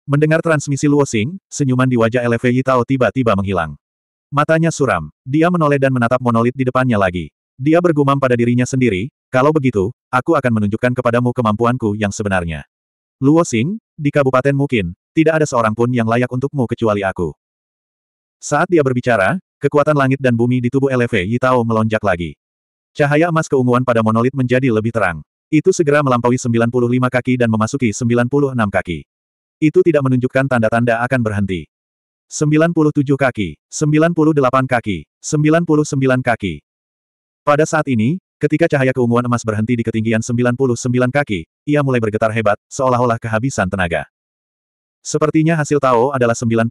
Mendengar transmisi Luosing, senyuman di wajah LV Yitao tiba-tiba menghilang. Matanya suram, dia menoleh dan menatap monolit di depannya lagi. Dia bergumam pada dirinya sendiri, kalau begitu, aku akan menunjukkan kepadamu kemampuanku yang sebenarnya. Luosing, di kabupaten mungkin, tidak ada seorang pun yang layak untukmu kecuali aku. Saat dia berbicara, Kekuatan langit dan bumi di tubuh LV Yitao melonjak lagi. Cahaya emas keunguan pada monolit menjadi lebih terang. Itu segera melampaui 95 kaki dan memasuki 96 kaki. Itu tidak menunjukkan tanda-tanda akan berhenti. 97 kaki, 98 kaki, 99 kaki. Pada saat ini, ketika cahaya keunguan emas berhenti di ketinggian 99 kaki, ia mulai bergetar hebat, seolah-olah kehabisan tenaga. Sepertinya hasil Tao adalah 99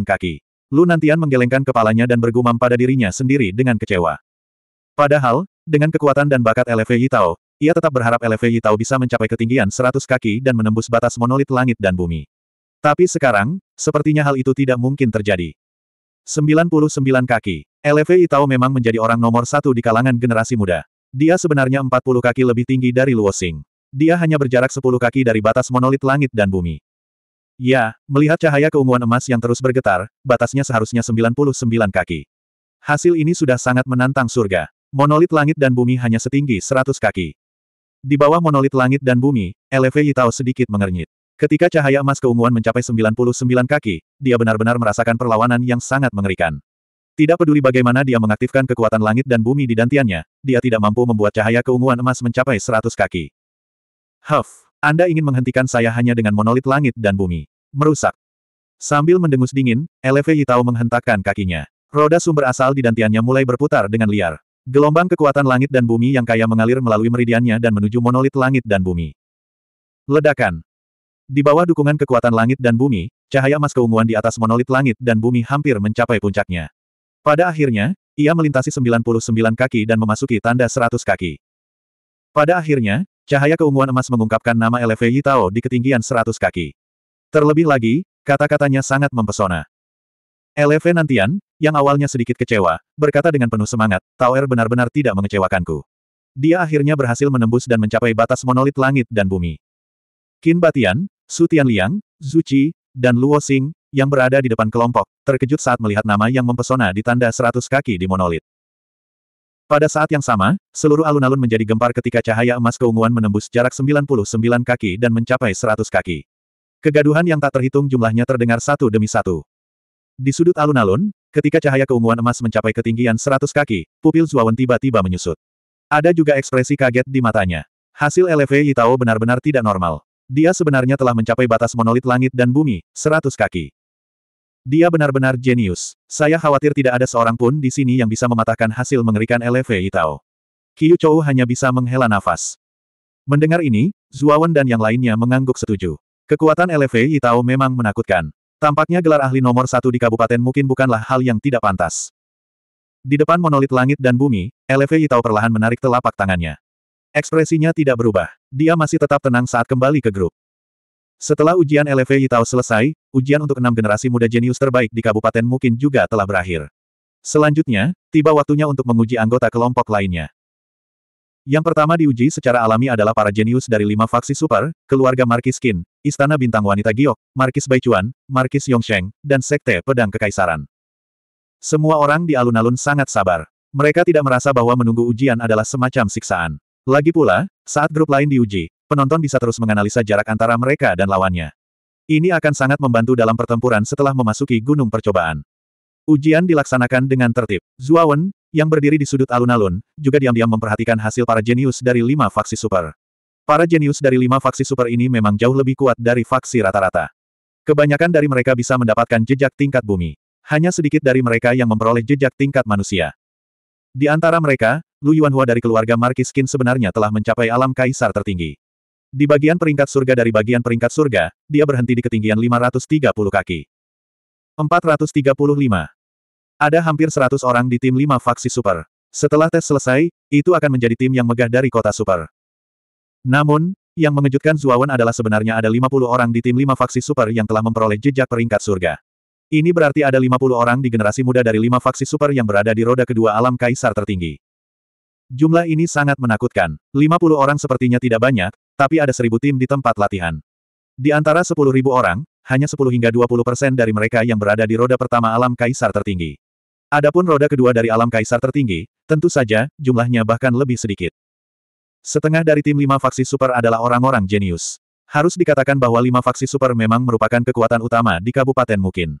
kaki. Lu Nantian menggelengkan kepalanya dan bergumam pada dirinya sendiri dengan kecewa. Padahal, dengan kekuatan dan bakat LV Yitao, ia tetap berharap LV Yitao bisa mencapai ketinggian 100 kaki dan menembus batas monolit langit dan bumi. Tapi sekarang, sepertinya hal itu tidak mungkin terjadi. 99 kaki. LV Yitao memang menjadi orang nomor satu di kalangan generasi muda. Dia sebenarnya 40 kaki lebih tinggi dari Luo Xing. Dia hanya berjarak 10 kaki dari batas monolit langit dan bumi. Ya, melihat cahaya keunguan emas yang terus bergetar, batasnya seharusnya 99 kaki. Hasil ini sudah sangat menantang surga. Monolit langit dan bumi hanya setinggi 100 kaki. Di bawah monolit langit dan bumi, Eleve Yitao sedikit mengernyit. Ketika cahaya emas keunguan mencapai 99 kaki, dia benar-benar merasakan perlawanan yang sangat mengerikan. Tidak peduli bagaimana dia mengaktifkan kekuatan langit dan bumi di dantiannya, dia tidak mampu membuat cahaya keunguan emas mencapai 100 kaki. Huff! Anda ingin menghentikan saya hanya dengan monolit langit dan bumi. Merusak. Sambil mendengus dingin, Eleve Yitao menghentakkan kakinya. Roda sumber asal di dantiannya mulai berputar dengan liar. Gelombang kekuatan langit dan bumi yang kaya mengalir melalui meridiannya dan menuju monolit langit dan bumi. Ledakan. Di bawah dukungan kekuatan langit dan bumi, cahaya emas keunguan di atas monolit langit dan bumi hampir mencapai puncaknya. Pada akhirnya, ia melintasi 99 kaki dan memasuki tanda 100 kaki. Pada akhirnya, Cahaya keunguan emas mengungkapkan nama LV Yitao di ketinggian 100 kaki. Terlebih lagi, kata-katanya sangat mempesona. LV Nantian, yang awalnya sedikit kecewa, berkata dengan penuh semangat, Tower benar-benar tidak mengecewakanku. Dia akhirnya berhasil menembus dan mencapai batas monolit langit dan bumi. Qin Batian, Su Tianliang, Zhu Qi, dan Luo Xing, yang berada di depan kelompok, terkejut saat melihat nama yang mempesona di tanda 100 kaki di monolit. Pada saat yang sama, seluruh alun-alun menjadi gempar ketika cahaya emas keunguan menembus jarak 99 kaki dan mencapai 100 kaki. Kegaduhan yang tak terhitung jumlahnya terdengar satu demi satu. Di sudut alun-alun, ketika cahaya keunguan emas mencapai ketinggian 100 kaki, pupil Zuawan tiba-tiba menyusut. Ada juga ekspresi kaget di matanya. Hasil LV Yitao benar-benar tidak normal. Dia sebenarnya telah mencapai batas monolit langit dan bumi, 100 kaki. Dia benar-benar jenius. Saya khawatir tidak ada seorang pun di sini yang bisa mematahkan hasil mengerikan LV Itao. Qiu Chou hanya bisa menghela nafas. Mendengar ini, Zuawan dan yang lainnya mengangguk setuju. Kekuatan LV Itao memang menakutkan. Tampaknya gelar ahli nomor satu di kabupaten mungkin bukanlah hal yang tidak pantas. Di depan monolit langit dan bumi, LV Itao perlahan menarik telapak tangannya. Ekspresinya tidak berubah. Dia masih tetap tenang saat kembali ke grup. Setelah ujian LV Yitao selesai, ujian untuk enam generasi muda jenius terbaik di Kabupaten Mukin juga telah berakhir. Selanjutnya, tiba waktunya untuk menguji anggota kelompok lainnya. Yang pertama diuji secara alami adalah para jenius dari lima faksi super, keluarga Markis Skin, Istana Bintang Wanita Giok, Markis Baichuan, Markis Yongsheng, dan Sekte Pedang Kekaisaran. Semua orang di alun-alun sangat sabar. Mereka tidak merasa bahwa menunggu ujian adalah semacam siksaan. Lagi pula, saat grup lain diuji, penonton bisa terus menganalisa jarak antara mereka dan lawannya. Ini akan sangat membantu dalam pertempuran setelah memasuki gunung percobaan. Ujian dilaksanakan dengan tertib. Zuawan, yang berdiri di sudut alun-alun, juga diam-diam memperhatikan hasil para jenius dari lima faksi super. Para jenius dari lima faksi super ini memang jauh lebih kuat dari faksi rata-rata. Kebanyakan dari mereka bisa mendapatkan jejak tingkat bumi. Hanya sedikit dari mereka yang memperoleh jejak tingkat manusia. Di antara mereka, Lu Yuanhua dari keluarga Markiskin sebenarnya telah mencapai alam kaisar tertinggi. Di bagian peringkat surga dari bagian peringkat surga, dia berhenti di ketinggian 530 kaki. 435. Ada hampir 100 orang di tim 5 faksi super. Setelah tes selesai, itu akan menjadi tim yang megah dari kota super. Namun, yang mengejutkan Zuawan adalah sebenarnya ada 50 orang di tim 5 faksi super yang telah memperoleh jejak peringkat surga. Ini berarti ada 50 orang di generasi muda dari 5 faksi super yang berada di roda kedua alam kaisar tertinggi. Jumlah ini sangat menakutkan. 50 orang sepertinya tidak banyak, tapi ada seribu tim di tempat latihan. Di antara sepuluh ribu orang, hanya sepuluh hingga dua puluh persen dari mereka yang berada di roda pertama alam kaisar tertinggi. Adapun roda kedua dari alam kaisar tertinggi, tentu saja, jumlahnya bahkan lebih sedikit. Setengah dari tim lima faksi super adalah orang-orang jenius. Harus dikatakan bahwa lima faksi super memang merupakan kekuatan utama di Kabupaten Mukin.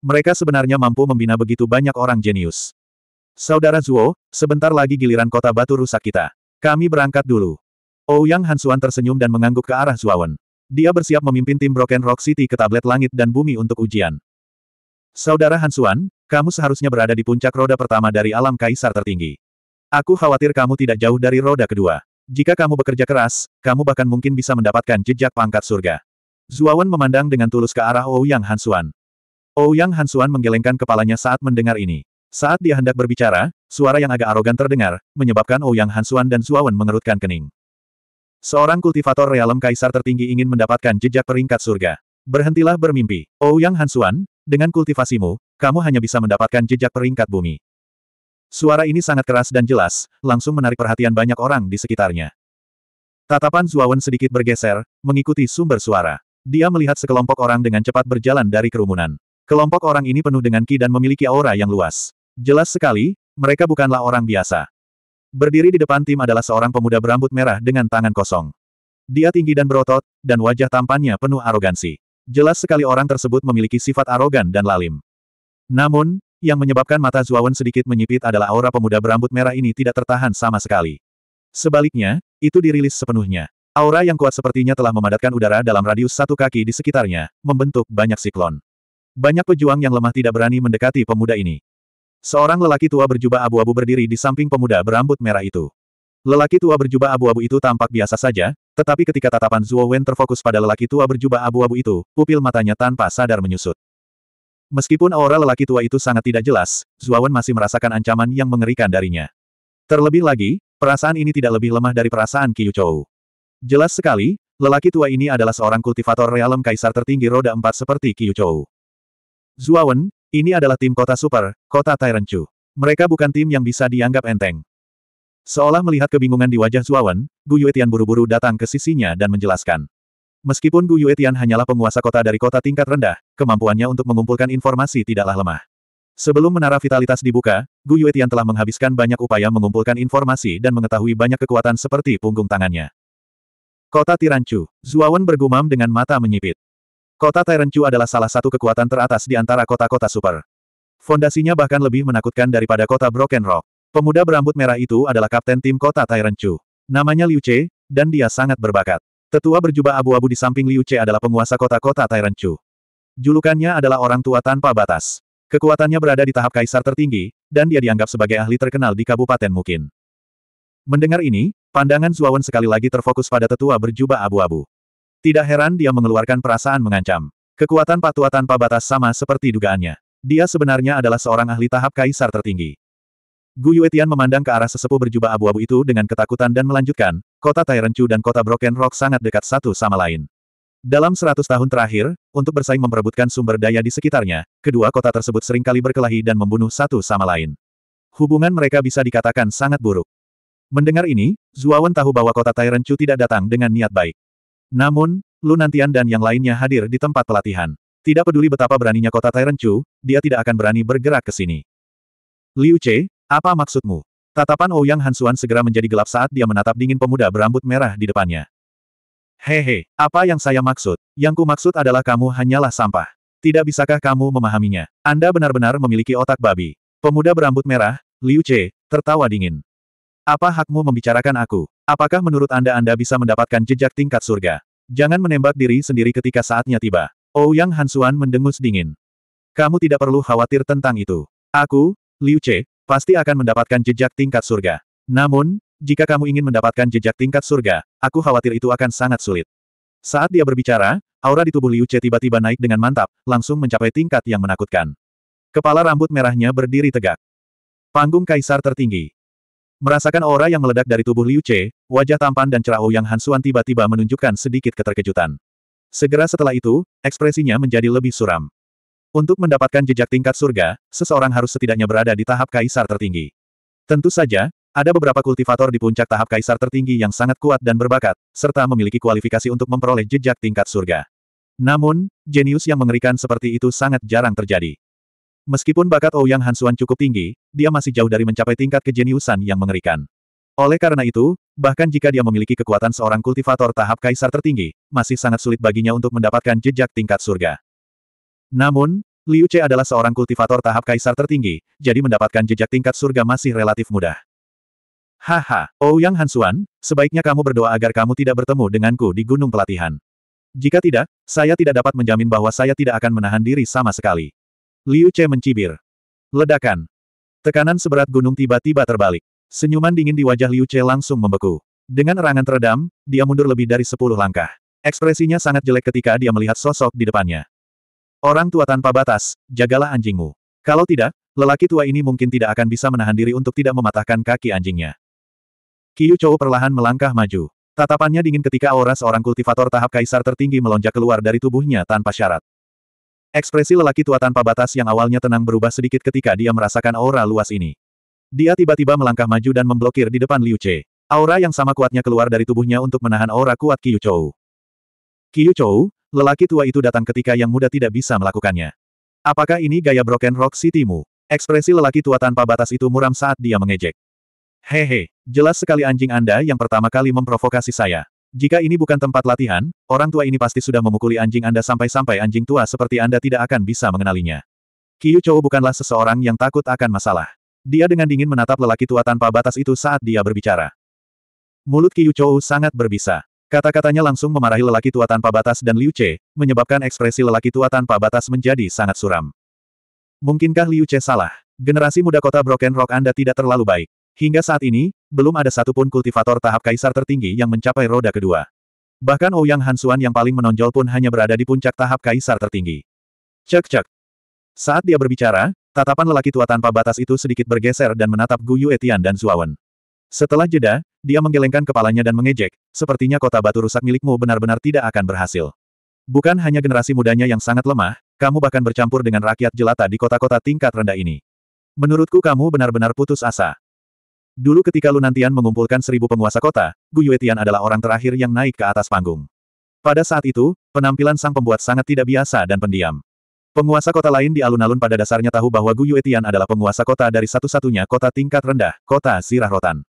Mereka sebenarnya mampu membina begitu banyak orang jenius. Saudara Zuo, sebentar lagi giliran kota batu rusak kita. Kami berangkat dulu. Ouyang oh, Hansuan tersenyum dan mengangguk ke arah Zuawan. Dia bersiap memimpin tim Broken Rock City ke tablet langit dan bumi untuk ujian. Saudara Hansuan, kamu seharusnya berada di puncak roda pertama dari alam kaisar tertinggi. Aku khawatir kamu tidak jauh dari roda kedua. Jika kamu bekerja keras, kamu bahkan mungkin bisa mendapatkan jejak pangkat surga. Zuawan memandang dengan tulus ke arah Ouyang oh, Hansuan. Ouyang oh, Hansuan menggelengkan kepalanya saat mendengar ini. Saat dia hendak berbicara, suara yang agak arogan terdengar, menyebabkan Ouyang Hansuan dan Zuawan mengerutkan kening. Seorang kultivator realem kaisar tertinggi ingin mendapatkan jejak peringkat surga. Berhentilah bermimpi. Oh Yang Hansuan, dengan kultivasimu, kamu hanya bisa mendapatkan jejak peringkat bumi. Suara ini sangat keras dan jelas, langsung menarik perhatian banyak orang di sekitarnya. Tatapan Zuawan sedikit bergeser, mengikuti sumber suara. Dia melihat sekelompok orang dengan cepat berjalan dari kerumunan. Kelompok orang ini penuh dengan ki dan memiliki aura yang luas. Jelas sekali, mereka bukanlah orang biasa. Berdiri di depan tim adalah seorang pemuda berambut merah dengan tangan kosong. Dia tinggi dan berotot, dan wajah tampannya penuh arogansi. Jelas sekali orang tersebut memiliki sifat arogan dan lalim. Namun, yang menyebabkan mata Zuawan sedikit menyipit adalah aura pemuda berambut merah ini tidak tertahan sama sekali. Sebaliknya, itu dirilis sepenuhnya. Aura yang kuat sepertinya telah memadatkan udara dalam radius satu kaki di sekitarnya, membentuk banyak siklon. Banyak pejuang yang lemah tidak berani mendekati pemuda ini. Seorang lelaki tua berjubah abu-abu berdiri di samping pemuda berambut merah itu. Lelaki tua berjubah abu-abu itu tampak biasa saja, tetapi ketika tatapan Zuo Wen terfokus pada lelaki tua berjubah abu-abu itu, pupil matanya tanpa sadar menyusut. Meskipun aura lelaki tua itu sangat tidak jelas, Zuo Wen masih merasakan ancaman yang mengerikan darinya. Terlebih lagi, perasaan ini tidak lebih lemah dari perasaan Qiu Chou. Jelas sekali, lelaki tua ini adalah seorang kultivator realem kaisar tertinggi roda empat seperti Qiu Chou. Wen, ini adalah tim kota super, kota Tyrantchu. Mereka bukan tim yang bisa dianggap enteng. Seolah melihat kebingungan di wajah Zuawan, Gu Yuetian buru-buru datang ke sisinya dan menjelaskan. Meskipun Gu Yuetian hanyalah penguasa kota dari kota tingkat rendah, kemampuannya untuk mengumpulkan informasi tidaklah lemah. Sebelum menara vitalitas dibuka, Gu Yuetian telah menghabiskan banyak upaya mengumpulkan informasi dan mengetahui banyak kekuatan seperti punggung tangannya. Kota Tirancu, Zuawan bergumam dengan mata menyipit. Kota Tairenchu adalah salah satu kekuatan teratas di antara kota-kota super. Fondasinya bahkan lebih menakutkan daripada kota Broken Rock. Pemuda berambut merah itu adalah kapten tim kota Tairenchu. Namanya Liu Che, dan dia sangat berbakat. Tetua berjubah abu-abu di samping Liu Che adalah penguasa kota-kota Tairenchu. Julukannya adalah orang tua tanpa batas. Kekuatannya berada di tahap kaisar tertinggi, dan dia dianggap sebagai ahli terkenal di Kabupaten Mungkin. Mendengar ini, pandangan Zuawan sekali lagi terfokus pada tetua berjubah abu-abu. Tidak heran dia mengeluarkan perasaan mengancam. Kekuatan Patua tanpa batas sama seperti dugaannya. Dia sebenarnya adalah seorang ahli tahap kaisar tertinggi. Gu Yuetian memandang ke arah sesepuh berjubah abu-abu itu dengan ketakutan dan melanjutkan, kota Tairenchu dan kota Broken Rock sangat dekat satu sama lain. Dalam seratus tahun terakhir, untuk bersaing memperebutkan sumber daya di sekitarnya, kedua kota tersebut seringkali berkelahi dan membunuh satu sama lain. Hubungan mereka bisa dikatakan sangat buruk. Mendengar ini, Zuawan tahu bahwa kota Tairenchu tidak datang dengan niat baik. Namun, Lunantian dan yang lainnya hadir di tempat pelatihan. Tidak peduli betapa beraninya kota Tairenchu, dia tidak akan berani bergerak ke sini. Liu Che, apa maksudmu? Tatapan Ouyang oh Hansuan segera menjadi gelap saat dia menatap dingin pemuda berambut merah di depannya. Hehe, apa yang saya maksud? Yang ku maksud adalah kamu hanyalah sampah. Tidak bisakah kamu memahaminya? Anda benar-benar memiliki otak babi. Pemuda berambut merah, Liu Che, tertawa dingin. Apa hakmu membicarakan aku? Apakah menurut Anda Anda bisa mendapatkan jejak tingkat surga? Jangan menembak diri sendiri ketika saatnya tiba. Oh, Yang Hansuan mendengus dingin. Kamu tidak perlu khawatir tentang itu. Aku, Liu Che, pasti akan mendapatkan jejak tingkat surga. Namun, jika kamu ingin mendapatkan jejak tingkat surga, aku khawatir itu akan sangat sulit. Saat dia berbicara, aura di tubuh Liu Che tiba-tiba naik dengan mantap, langsung mencapai tingkat yang menakutkan. Kepala rambut merahnya berdiri tegak. Panggung kaisar tertinggi. Merasakan aura yang meledak dari tubuh Liu Che, wajah tampan dan cerah Ouyang Hansuan tiba-tiba menunjukkan sedikit keterkejutan. Segera setelah itu, ekspresinya menjadi lebih suram. Untuk mendapatkan jejak tingkat surga, seseorang harus setidaknya berada di tahap kaisar tertinggi. Tentu saja, ada beberapa kultivator di puncak tahap kaisar tertinggi yang sangat kuat dan berbakat, serta memiliki kualifikasi untuk memperoleh jejak tingkat surga. Namun, jenius yang mengerikan seperti itu sangat jarang terjadi. Meskipun bakat Ouyang oh Hansuan cukup tinggi, dia masih jauh dari mencapai tingkat kejeniusan yang mengerikan. Oleh karena itu, bahkan jika dia memiliki kekuatan seorang kultivator tahap kaisar tertinggi, masih sangat sulit baginya untuk mendapatkan jejak tingkat surga. Namun, Liu Che adalah seorang kultivator tahap kaisar tertinggi, jadi mendapatkan jejak tingkat surga masih relatif mudah. Haha, oh Yang Hansuan, sebaiknya kamu berdoa agar kamu tidak bertemu denganku di gunung pelatihan. Jika tidak, saya tidak dapat menjamin bahwa saya tidak akan menahan diri sama sekali. Liu Che mencibir. Ledakan. Tekanan seberat gunung tiba-tiba terbalik. Senyuman dingin di wajah Liu Che langsung membeku. Dengan erangan teredam, dia mundur lebih dari sepuluh langkah. Ekspresinya sangat jelek ketika dia melihat sosok di depannya. Orang tua tanpa batas, jagalah anjingmu. Kalau tidak, lelaki tua ini mungkin tidak akan bisa menahan diri untuk tidak mematahkan kaki anjingnya. Kiyu Chou perlahan melangkah maju. Tatapannya dingin ketika aura seorang kultivator tahap kaisar tertinggi melonjak keluar dari tubuhnya tanpa syarat. Ekspresi lelaki tua tanpa batas yang awalnya tenang berubah sedikit ketika dia merasakan aura luas ini. Dia tiba-tiba melangkah maju dan memblokir di depan Liu Che. Aura yang sama kuatnya keluar dari tubuhnya untuk menahan aura kuat Qiu Chou. Qiu Chou, lelaki tua itu datang ketika yang muda tidak bisa melakukannya. Apakah ini gaya Broken Rock Citymu? Ekspresi lelaki tua tanpa batas itu muram saat dia mengejek. Hehe, jelas sekali anjing Anda yang pertama kali memprovokasi saya. Jika ini bukan tempat latihan, orang tua ini pasti sudah memukuli anjing Anda sampai-sampai anjing tua seperti Anda tidak akan bisa mengenalinya. Qiu Chou bukanlah seseorang yang takut akan masalah. Dia dengan dingin menatap lelaki tua tanpa batas itu saat dia berbicara. Mulut Qiu Chou sangat berbisa. Kata-katanya langsung memarahi lelaki tua tanpa batas dan Liu Che, menyebabkan ekspresi lelaki tua tanpa batas menjadi sangat suram. Mungkinkah Liu Che salah? Generasi muda kota Broken Rock Anda tidak terlalu baik. Hingga saat ini, belum ada satupun kultivator tahap kaisar tertinggi yang mencapai roda kedua. Bahkan Ouyang oh Hansuan yang paling menonjol pun hanya berada di puncak tahap kaisar tertinggi. Cek-cek. Saat dia berbicara, Tatapan lelaki tua tanpa batas itu sedikit bergeser dan menatap Gu Yue Tian dan Zuawan. Setelah jeda, dia menggelengkan kepalanya dan mengejek, sepertinya kota batu rusak milikmu benar-benar tidak akan berhasil. Bukan hanya generasi mudanya yang sangat lemah, kamu bahkan bercampur dengan rakyat jelata di kota-kota tingkat rendah ini. Menurutku kamu benar-benar putus asa. Dulu ketika Lunantian mengumpulkan seribu penguasa kota, Gu Yuetian adalah orang terakhir yang naik ke atas panggung. Pada saat itu, penampilan sang pembuat sangat tidak biasa dan pendiam. Penguasa kota lain di alun-alun pada dasarnya tahu bahwa Gu Yuetian adalah penguasa kota dari satu-satunya kota tingkat rendah, kota Zirah Rotan.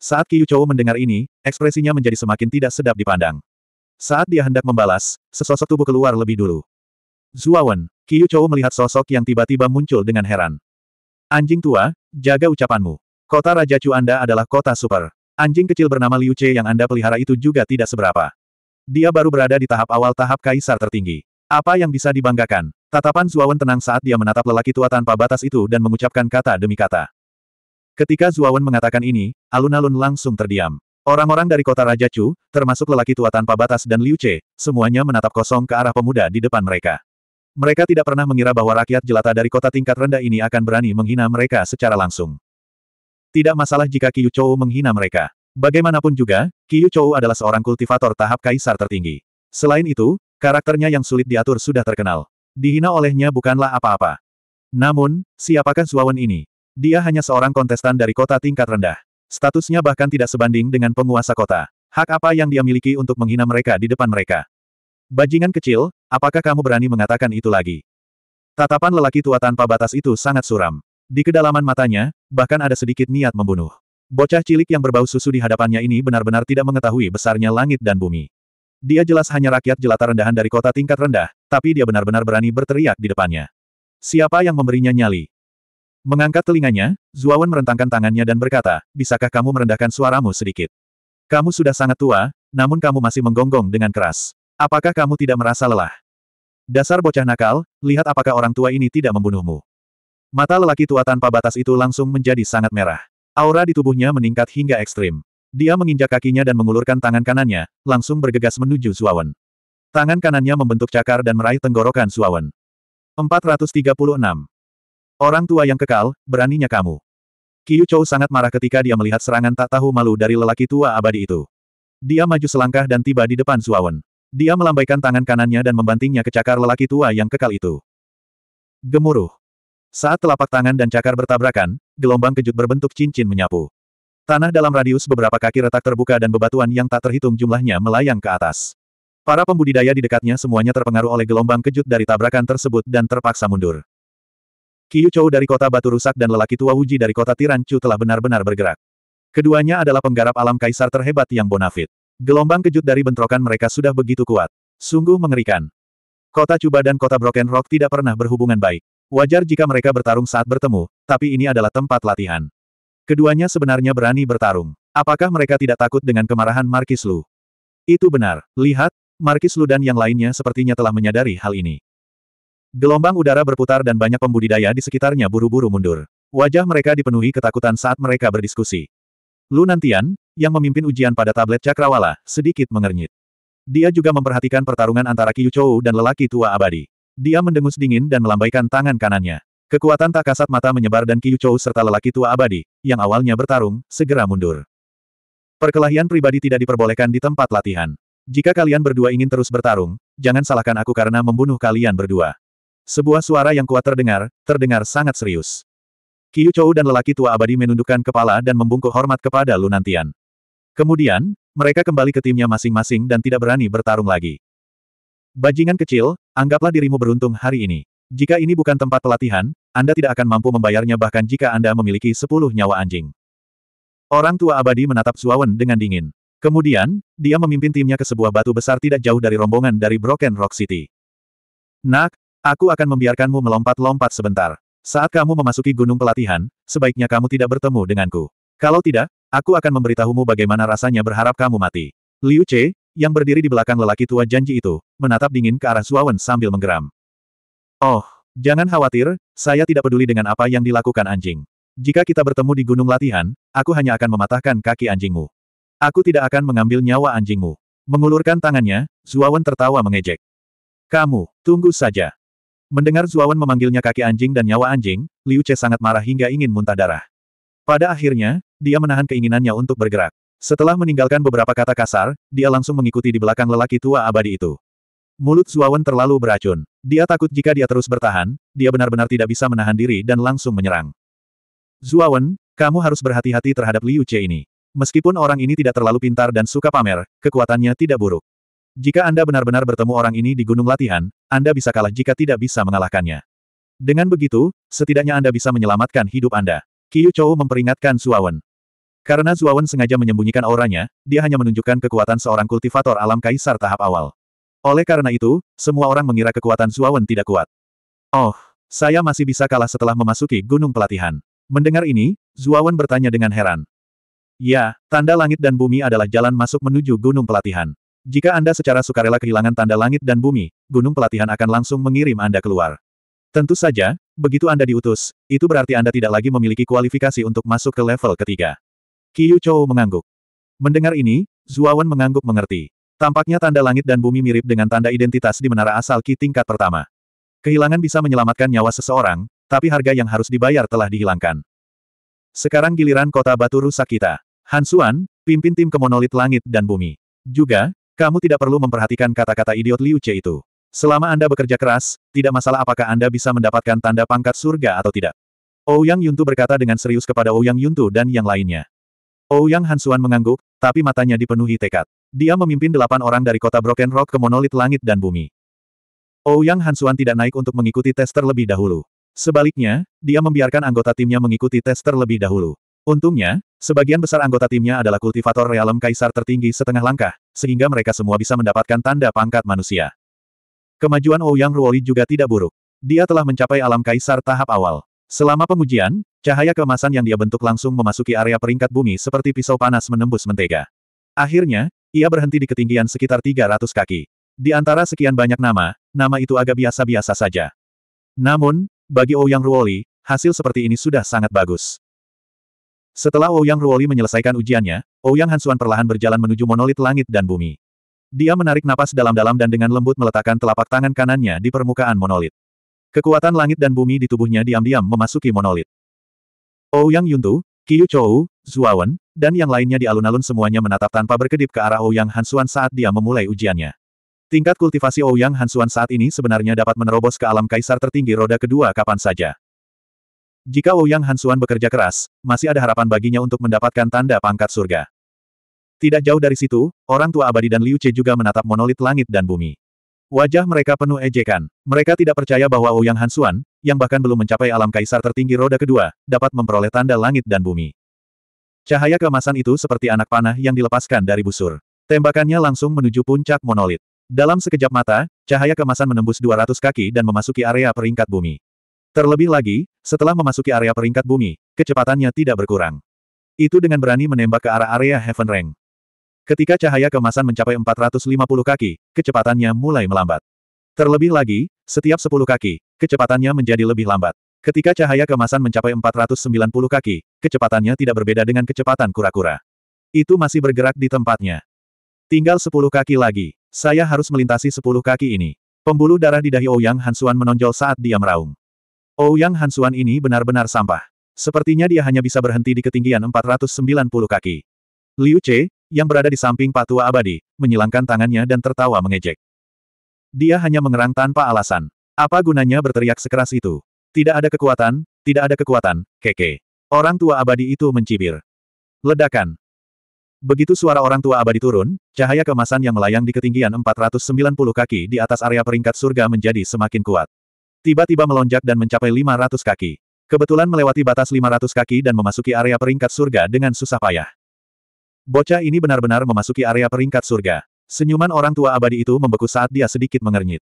Saat Qiyu Chou mendengar ini, ekspresinya menjadi semakin tidak sedap dipandang. Saat dia hendak membalas, sesosok tubuh keluar lebih dulu. Zuawan, Qiyu Chou melihat sosok yang tiba-tiba muncul dengan heran. Anjing tua, jaga ucapanmu. Kota Raja Chu Anda adalah kota super. Anjing kecil bernama Liu Che yang Anda pelihara itu juga tidak seberapa. Dia baru berada di tahap awal tahap kaisar tertinggi. Apa yang bisa dibanggakan? Tatapan Zuawan tenang saat dia menatap lelaki tua tanpa batas itu dan mengucapkan kata demi kata. Ketika Zuawan mengatakan ini, alun-alun langsung terdiam. Orang-orang dari kota Raja Chu, termasuk lelaki tua tanpa batas dan Liu Che, semuanya menatap kosong ke arah pemuda di depan mereka. Mereka tidak pernah mengira bahwa rakyat jelata dari kota tingkat rendah ini akan berani menghina mereka secara langsung. Tidak masalah jika Qiu Chou menghina mereka. Bagaimanapun juga, Qiu Chou adalah seorang kultivator tahap kaisar tertinggi. Selain itu, Karakternya yang sulit diatur sudah terkenal. Dihina olehnya bukanlah apa-apa. Namun, siapakah Suawan ini? Dia hanya seorang kontestan dari kota tingkat rendah. Statusnya bahkan tidak sebanding dengan penguasa kota. Hak apa yang dia miliki untuk menghina mereka di depan mereka? Bajingan kecil, apakah kamu berani mengatakan itu lagi? Tatapan lelaki tua tanpa batas itu sangat suram. Di kedalaman matanya, bahkan ada sedikit niat membunuh. Bocah cilik yang berbau susu di hadapannya ini benar-benar tidak mengetahui besarnya langit dan bumi. Dia jelas hanya rakyat jelata rendahan dari kota tingkat rendah, tapi dia benar-benar berani berteriak di depannya. Siapa yang memberinya nyali? Mengangkat telinganya, Zuawan merentangkan tangannya dan berkata, bisakah kamu merendahkan suaramu sedikit? Kamu sudah sangat tua, namun kamu masih menggonggong dengan keras. Apakah kamu tidak merasa lelah? Dasar bocah nakal, lihat apakah orang tua ini tidak membunuhmu. Mata lelaki tua tanpa batas itu langsung menjadi sangat merah. Aura di tubuhnya meningkat hingga ekstrim. Dia menginjak kakinya dan mengulurkan tangan kanannya, langsung bergegas menuju Suawen. Tangan kanannya membentuk cakar dan meraih tenggorokan Suawen. 436. Orang tua yang kekal, beraninya kamu. Qiu Chou sangat marah ketika dia melihat serangan tak tahu malu dari lelaki tua abadi itu. Dia maju selangkah dan tiba di depan Suawen. Dia melambaikan tangan kanannya dan membantingnya ke cakar lelaki tua yang kekal itu. Gemuruh. Saat telapak tangan dan cakar bertabrakan, gelombang kejut berbentuk cincin menyapu. Tanah dalam radius beberapa kaki retak terbuka dan bebatuan yang tak terhitung jumlahnya melayang ke atas. Para pembudidaya di dekatnya semuanya terpengaruh oleh gelombang kejut dari tabrakan tersebut dan terpaksa mundur. Kiyu Chou dari kota Batu Rusak dan lelaki tua Wuji dari kota Tirancu telah benar-benar bergerak. Keduanya adalah penggarap alam kaisar terhebat yang bonafit. Gelombang kejut dari bentrokan mereka sudah begitu kuat. Sungguh mengerikan. Kota Cuba dan kota Broken Rock tidak pernah berhubungan baik. Wajar jika mereka bertarung saat bertemu, tapi ini adalah tempat latihan. Keduanya sebenarnya berani bertarung. Apakah mereka tidak takut dengan kemarahan Markis Lu? Itu benar. Lihat, Markis Lu dan yang lainnya sepertinya telah menyadari hal ini. Gelombang udara berputar dan banyak pembudidaya di sekitarnya buru-buru mundur. Wajah mereka dipenuhi ketakutan saat mereka berdiskusi. Lu Nantian, yang memimpin ujian pada tablet Cakrawala, sedikit mengernyit. Dia juga memperhatikan pertarungan antara Kiyu Chou dan lelaki tua abadi. Dia mendengus dingin dan melambaikan tangan kanannya. Kekuatan tak kasat mata menyebar dan Qiu Chou serta lelaki tua abadi, yang awalnya bertarung, segera mundur. Perkelahian pribadi tidak diperbolehkan di tempat latihan. Jika kalian berdua ingin terus bertarung, jangan salahkan aku karena membunuh kalian berdua. Sebuah suara yang kuat terdengar, terdengar sangat serius. Qiu Chou dan lelaki tua abadi menundukkan kepala dan membungkuk hormat kepada Lunantian. Kemudian, mereka kembali ke timnya masing-masing dan tidak berani bertarung lagi. Bajingan kecil, anggaplah dirimu beruntung hari ini. Jika ini bukan tempat pelatihan, anda tidak akan mampu membayarnya bahkan jika Anda memiliki sepuluh nyawa anjing. Orang tua abadi menatap Suawen dengan dingin. Kemudian, dia memimpin timnya ke sebuah batu besar tidak jauh dari rombongan dari Broken Rock City. Nak, aku akan membiarkanmu melompat-lompat sebentar. Saat kamu memasuki gunung pelatihan, sebaiknya kamu tidak bertemu denganku. Kalau tidak, aku akan memberitahumu bagaimana rasanya berharap kamu mati. Liu Che, yang berdiri di belakang lelaki tua janji itu, menatap dingin ke arah Suawen sambil menggeram. Oh, jangan khawatir, saya tidak peduli dengan apa yang dilakukan anjing. Jika kita bertemu di gunung latihan, aku hanya akan mematahkan kaki anjingmu. Aku tidak akan mengambil nyawa anjingmu. Mengulurkan tangannya, Zuawan tertawa mengejek. Kamu, tunggu saja. Mendengar Zuawan memanggilnya kaki anjing dan nyawa anjing, Liu Che sangat marah hingga ingin muntah darah. Pada akhirnya, dia menahan keinginannya untuk bergerak. Setelah meninggalkan beberapa kata kasar, dia langsung mengikuti di belakang lelaki tua abadi itu. Mulut Zuawan terlalu beracun. Dia takut jika dia terus bertahan, dia benar-benar tidak bisa menahan diri dan langsung menyerang. Zuawan, kamu harus berhati-hati terhadap Liu Che ini. Meskipun orang ini tidak terlalu pintar dan suka pamer, kekuatannya tidak buruk. Jika Anda benar-benar bertemu orang ini di gunung latihan, Anda bisa kalah jika tidak bisa mengalahkannya. Dengan begitu, setidaknya Anda bisa menyelamatkan hidup Anda. Qiu Chou memperingatkan Zuawan. Karena Zuawan sengaja menyembunyikan auranya, dia hanya menunjukkan kekuatan seorang kultivator alam kaisar tahap awal. Oleh karena itu, semua orang mengira kekuatan Zuawan tidak kuat. Oh, saya masih bisa kalah setelah memasuki gunung pelatihan. Mendengar ini, Zuawan bertanya dengan heran. Ya, tanda langit dan bumi adalah jalan masuk menuju gunung pelatihan. Jika Anda secara sukarela kehilangan tanda langit dan bumi, gunung pelatihan akan langsung mengirim Anda keluar. Tentu saja, begitu Anda diutus, itu berarti Anda tidak lagi memiliki kualifikasi untuk masuk ke level ketiga. Qiu Chou mengangguk. Mendengar ini, Zuawan mengangguk mengerti. Tampaknya tanda langit dan bumi mirip dengan tanda identitas di menara asal Ki tingkat pertama. Kehilangan bisa menyelamatkan nyawa seseorang, tapi harga yang harus dibayar telah dihilangkan. Sekarang giliran kota batu rusak kita. Han pimpin tim kemonolit langit dan bumi. Juga, kamu tidak perlu memperhatikan kata-kata idiot Liu Che itu. Selama Anda bekerja keras, tidak masalah apakah Anda bisa mendapatkan tanda pangkat surga atau tidak. Ouyang Yuntu berkata dengan serius kepada Ouyang Yuntu dan yang lainnya. Ouyang Hansuan mengangguk, tapi matanya dipenuhi tekad. Dia memimpin delapan orang dari kota Broken Rock ke monolit langit dan bumi. Ouyang oh, Hansuan tidak naik untuk mengikuti tes terlebih dahulu. Sebaliknya, dia membiarkan anggota timnya mengikuti tes terlebih dahulu. Untungnya, sebagian besar anggota timnya adalah kultivator realem kaisar tertinggi setengah langkah, sehingga mereka semua bisa mendapatkan tanda pangkat manusia. Kemajuan Ouyang oh Ruoli juga tidak buruk. Dia telah mencapai alam kaisar tahap awal. Selama pengujian, cahaya kemasan yang dia bentuk langsung memasuki area peringkat bumi seperti pisau panas menembus mentega. Akhirnya, ia berhenti di ketinggian sekitar 300 kaki. Di antara sekian banyak nama, nama itu agak biasa-biasa saja. Namun, bagi Ouyang oh Ruoli, hasil seperti ini sudah sangat bagus. Setelah Ouyang oh Ruoli menyelesaikan ujiannya, Ouyang oh Hansuan perlahan berjalan menuju monolit langit dan bumi. Dia menarik napas dalam-dalam dan dengan lembut meletakkan telapak tangan kanannya di permukaan monolit. Kekuatan langit dan bumi di tubuhnya diam-diam memasuki monolit. Ouyang Yuntu, Qiu Chou, Zuawan, dan yang lainnya di alun-alun semuanya menatap tanpa berkedip ke arah Ouyang oh Hansuan saat dia memulai ujiannya. Tingkat kultivasi Ouyang oh Hansuan saat ini sebenarnya dapat menerobos ke alam kaisar tertinggi roda kedua kapan saja. Jika Ouyang oh Hansuan bekerja keras, masih ada harapan baginya untuk mendapatkan tanda pangkat surga. Tidak jauh dari situ, orang tua abadi dan Liu Che juga menatap monolit langit dan bumi. Wajah mereka penuh ejekan. Mereka tidak percaya bahwa Ouyang Hansuan, yang bahkan belum mencapai alam kaisar tertinggi roda kedua, dapat memperoleh tanda langit dan bumi. Cahaya kemasan itu seperti anak panah yang dilepaskan dari busur. Tembakannya langsung menuju puncak monolit. Dalam sekejap mata, cahaya kemasan menembus 200 kaki dan memasuki area peringkat bumi. Terlebih lagi, setelah memasuki area peringkat bumi, kecepatannya tidak berkurang. Itu dengan berani menembak ke arah area Heaven Rank. Ketika cahaya kemasan mencapai 450 kaki, kecepatannya mulai melambat. Terlebih lagi, setiap 10 kaki, kecepatannya menjadi lebih lambat. Ketika cahaya kemasan mencapai 490 kaki, kecepatannya tidak berbeda dengan kecepatan kura-kura. Itu masih bergerak di tempatnya. Tinggal 10 kaki lagi. Saya harus melintasi 10 kaki ini. Pembuluh darah di dahi Ouyang oh Hansuan menonjol saat dia meraung. Ouyang oh Hansuan ini benar-benar sampah. Sepertinya dia hanya bisa berhenti di ketinggian 490 kaki. Liu Che, yang berada di samping Patua Abadi, menyilangkan tangannya dan tertawa mengejek. Dia hanya mengerang tanpa alasan. Apa gunanya berteriak sekeras itu? Tidak ada kekuatan, tidak ada kekuatan, keke. Orang tua abadi itu mencibir. Ledakan. Begitu suara orang tua abadi turun, cahaya kemasan yang melayang di ketinggian 490 kaki di atas area peringkat surga menjadi semakin kuat. Tiba-tiba melonjak dan mencapai 500 kaki. Kebetulan melewati batas 500 kaki dan memasuki area peringkat surga dengan susah payah. Bocah ini benar-benar memasuki area peringkat surga. Senyuman orang tua abadi itu membeku saat dia sedikit mengernyit.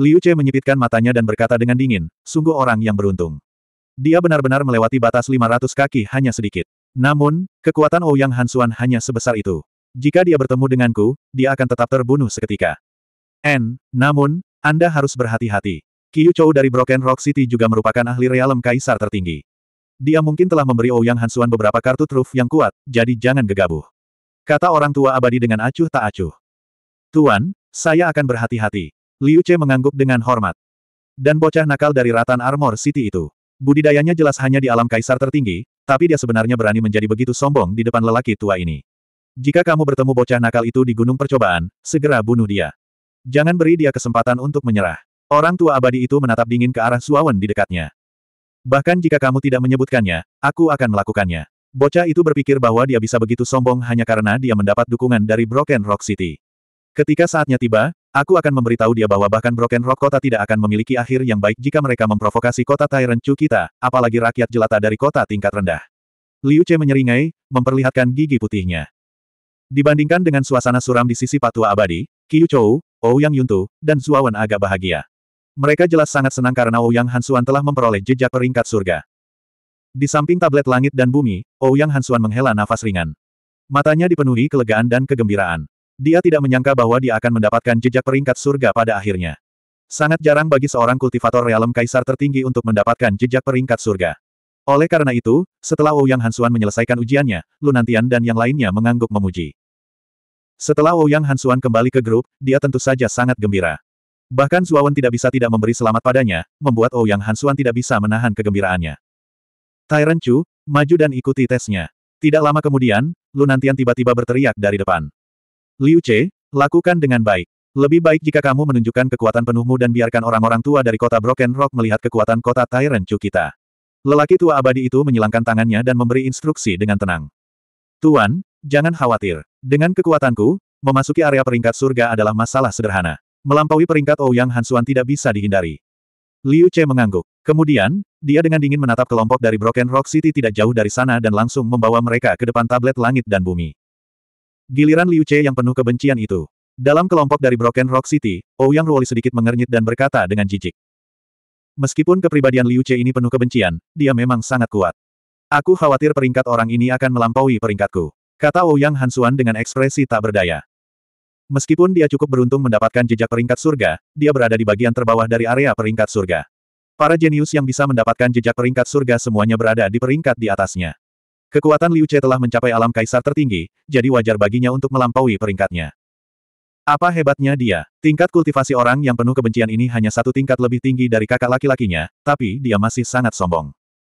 Liu Che menyipitkan matanya dan berkata dengan dingin, sungguh orang yang beruntung. Dia benar-benar melewati batas 500 kaki hanya sedikit. Namun, kekuatan Ouyang oh Hansuan hanya sebesar itu. Jika dia bertemu denganku, dia akan tetap terbunuh seketika. N, namun, Anda harus berhati-hati. Qiu Chou dari Broken Rock City juga merupakan ahli realem kaisar tertinggi. Dia mungkin telah memberi Ouyang oh Hansuan beberapa kartu truf yang kuat, jadi jangan gegabah. Kata orang tua abadi dengan acuh tak acuh. Tuan, saya akan berhati-hati. Liu Che mengangguk dengan hormat. Dan bocah nakal dari Ratan Armor City itu. Budidayanya jelas hanya di alam kaisar tertinggi, tapi dia sebenarnya berani menjadi begitu sombong di depan lelaki tua ini. Jika kamu bertemu bocah nakal itu di gunung percobaan, segera bunuh dia. Jangan beri dia kesempatan untuk menyerah. Orang tua abadi itu menatap dingin ke arah Suawan di dekatnya. Bahkan jika kamu tidak menyebutkannya, aku akan melakukannya. Bocah itu berpikir bahwa dia bisa begitu sombong hanya karena dia mendapat dukungan dari Broken Rock City. Ketika saatnya tiba, Aku akan memberitahu dia bahwa bahkan Broken Rock kota tidak akan memiliki akhir yang baik jika mereka memprovokasi kota Tyrant Chu kita, apalagi rakyat jelata dari kota tingkat rendah. Liu Che menyeringai, memperlihatkan gigi putihnya. Dibandingkan dengan suasana suram di sisi patua abadi, Qiu Chou, Ouyang Yuntu, dan Zuawan agak bahagia. Mereka jelas sangat senang karena Ouyang Hansuan telah memperoleh jejak peringkat surga. Di samping tablet langit dan bumi, Ouyang Hansuan menghela nafas ringan. Matanya dipenuhi kelegaan dan kegembiraan. Dia tidak menyangka bahwa dia akan mendapatkan jejak peringkat surga pada akhirnya. Sangat jarang bagi seorang kultivator realem kaisar tertinggi untuk mendapatkan jejak peringkat surga. Oleh karena itu, setelah Ouyang Hansuan menyelesaikan ujiannya, Lunantian dan yang lainnya mengangguk memuji. Setelah Ouyang Hansuan kembali ke grup, dia tentu saja sangat gembira. Bahkan Zuawan tidak bisa tidak memberi selamat padanya, membuat Ouyang Hansuan tidak bisa menahan kegembiraannya. Tyrant Chu, maju dan ikuti tesnya. Tidak lama kemudian, Lunantian tiba-tiba berteriak dari depan. Liu Che, lakukan dengan baik. Lebih baik jika kamu menunjukkan kekuatan penuhmu dan biarkan orang-orang tua dari kota Broken Rock melihat kekuatan kota Tyrant Chu kita. Lelaki tua abadi itu menyilangkan tangannya dan memberi instruksi dengan tenang. Tuan, jangan khawatir. Dengan kekuatanku, memasuki area peringkat surga adalah masalah sederhana. Melampaui peringkat Ouyang oh Hansuan tidak bisa dihindari. Liu Che mengangguk. Kemudian, dia dengan dingin menatap kelompok dari Broken Rock City tidak jauh dari sana dan langsung membawa mereka ke depan tablet langit dan bumi. Giliran Liu Che yang penuh kebencian itu. Dalam kelompok dari Broken Rock City, Ouyang Ruoli sedikit mengernyit dan berkata dengan jijik. Meskipun kepribadian Liu Che ini penuh kebencian, dia memang sangat kuat. Aku khawatir peringkat orang ini akan melampaui peringkatku. Kata Ouyang Hansuan dengan ekspresi tak berdaya. Meskipun dia cukup beruntung mendapatkan jejak peringkat surga, dia berada di bagian terbawah dari area peringkat surga. Para jenius yang bisa mendapatkan jejak peringkat surga semuanya berada di peringkat di atasnya. Kekuatan Liu Che telah mencapai alam kaisar tertinggi, jadi wajar baginya untuk melampaui peringkatnya. Apa hebatnya dia? Tingkat kultivasi orang yang penuh kebencian ini hanya satu tingkat lebih tinggi dari kakak laki-lakinya, tapi dia masih sangat sombong.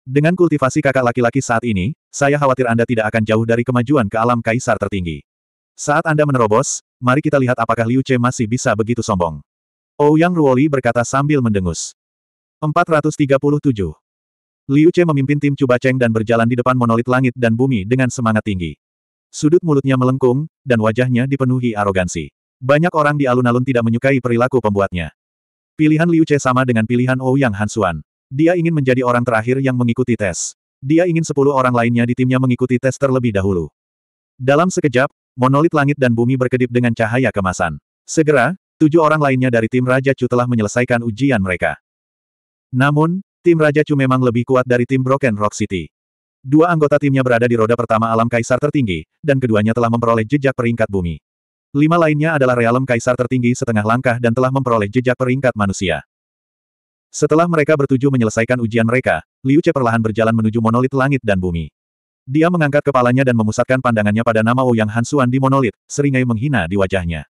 Dengan kultivasi kakak laki-laki saat ini, saya khawatir Anda tidak akan jauh dari kemajuan ke alam kaisar tertinggi. Saat Anda menerobos, mari kita lihat apakah Liu Che masih bisa begitu sombong. Ouyang Ruoli berkata sambil mendengus. 437. Liu Che memimpin tim Chu Cheng dan berjalan di depan monolit langit dan bumi dengan semangat tinggi. Sudut mulutnya melengkung, dan wajahnya dipenuhi arogansi. Banyak orang di alun-alun tidak menyukai perilaku pembuatnya. Pilihan Liu Che sama dengan pilihan Ouyang Hansuan. Dia ingin menjadi orang terakhir yang mengikuti tes. Dia ingin sepuluh orang lainnya di timnya mengikuti tes terlebih dahulu. Dalam sekejap, monolit langit dan bumi berkedip dengan cahaya kemasan. Segera, tujuh orang lainnya dari tim Raja Chu telah menyelesaikan ujian mereka. Namun, Tim Raja Chu memang lebih kuat dari tim Broken Rock City. Dua anggota timnya berada di roda pertama alam kaisar tertinggi, dan keduanya telah memperoleh jejak peringkat bumi. Lima lainnya adalah realem kaisar tertinggi setengah langkah dan telah memperoleh jejak peringkat manusia. Setelah mereka bertujuh menyelesaikan ujian mereka, Liu Che perlahan berjalan menuju monolit langit dan bumi. Dia mengangkat kepalanya dan memusatkan pandangannya pada nama Ouyang Hansuan di monolit, seringai menghina di wajahnya.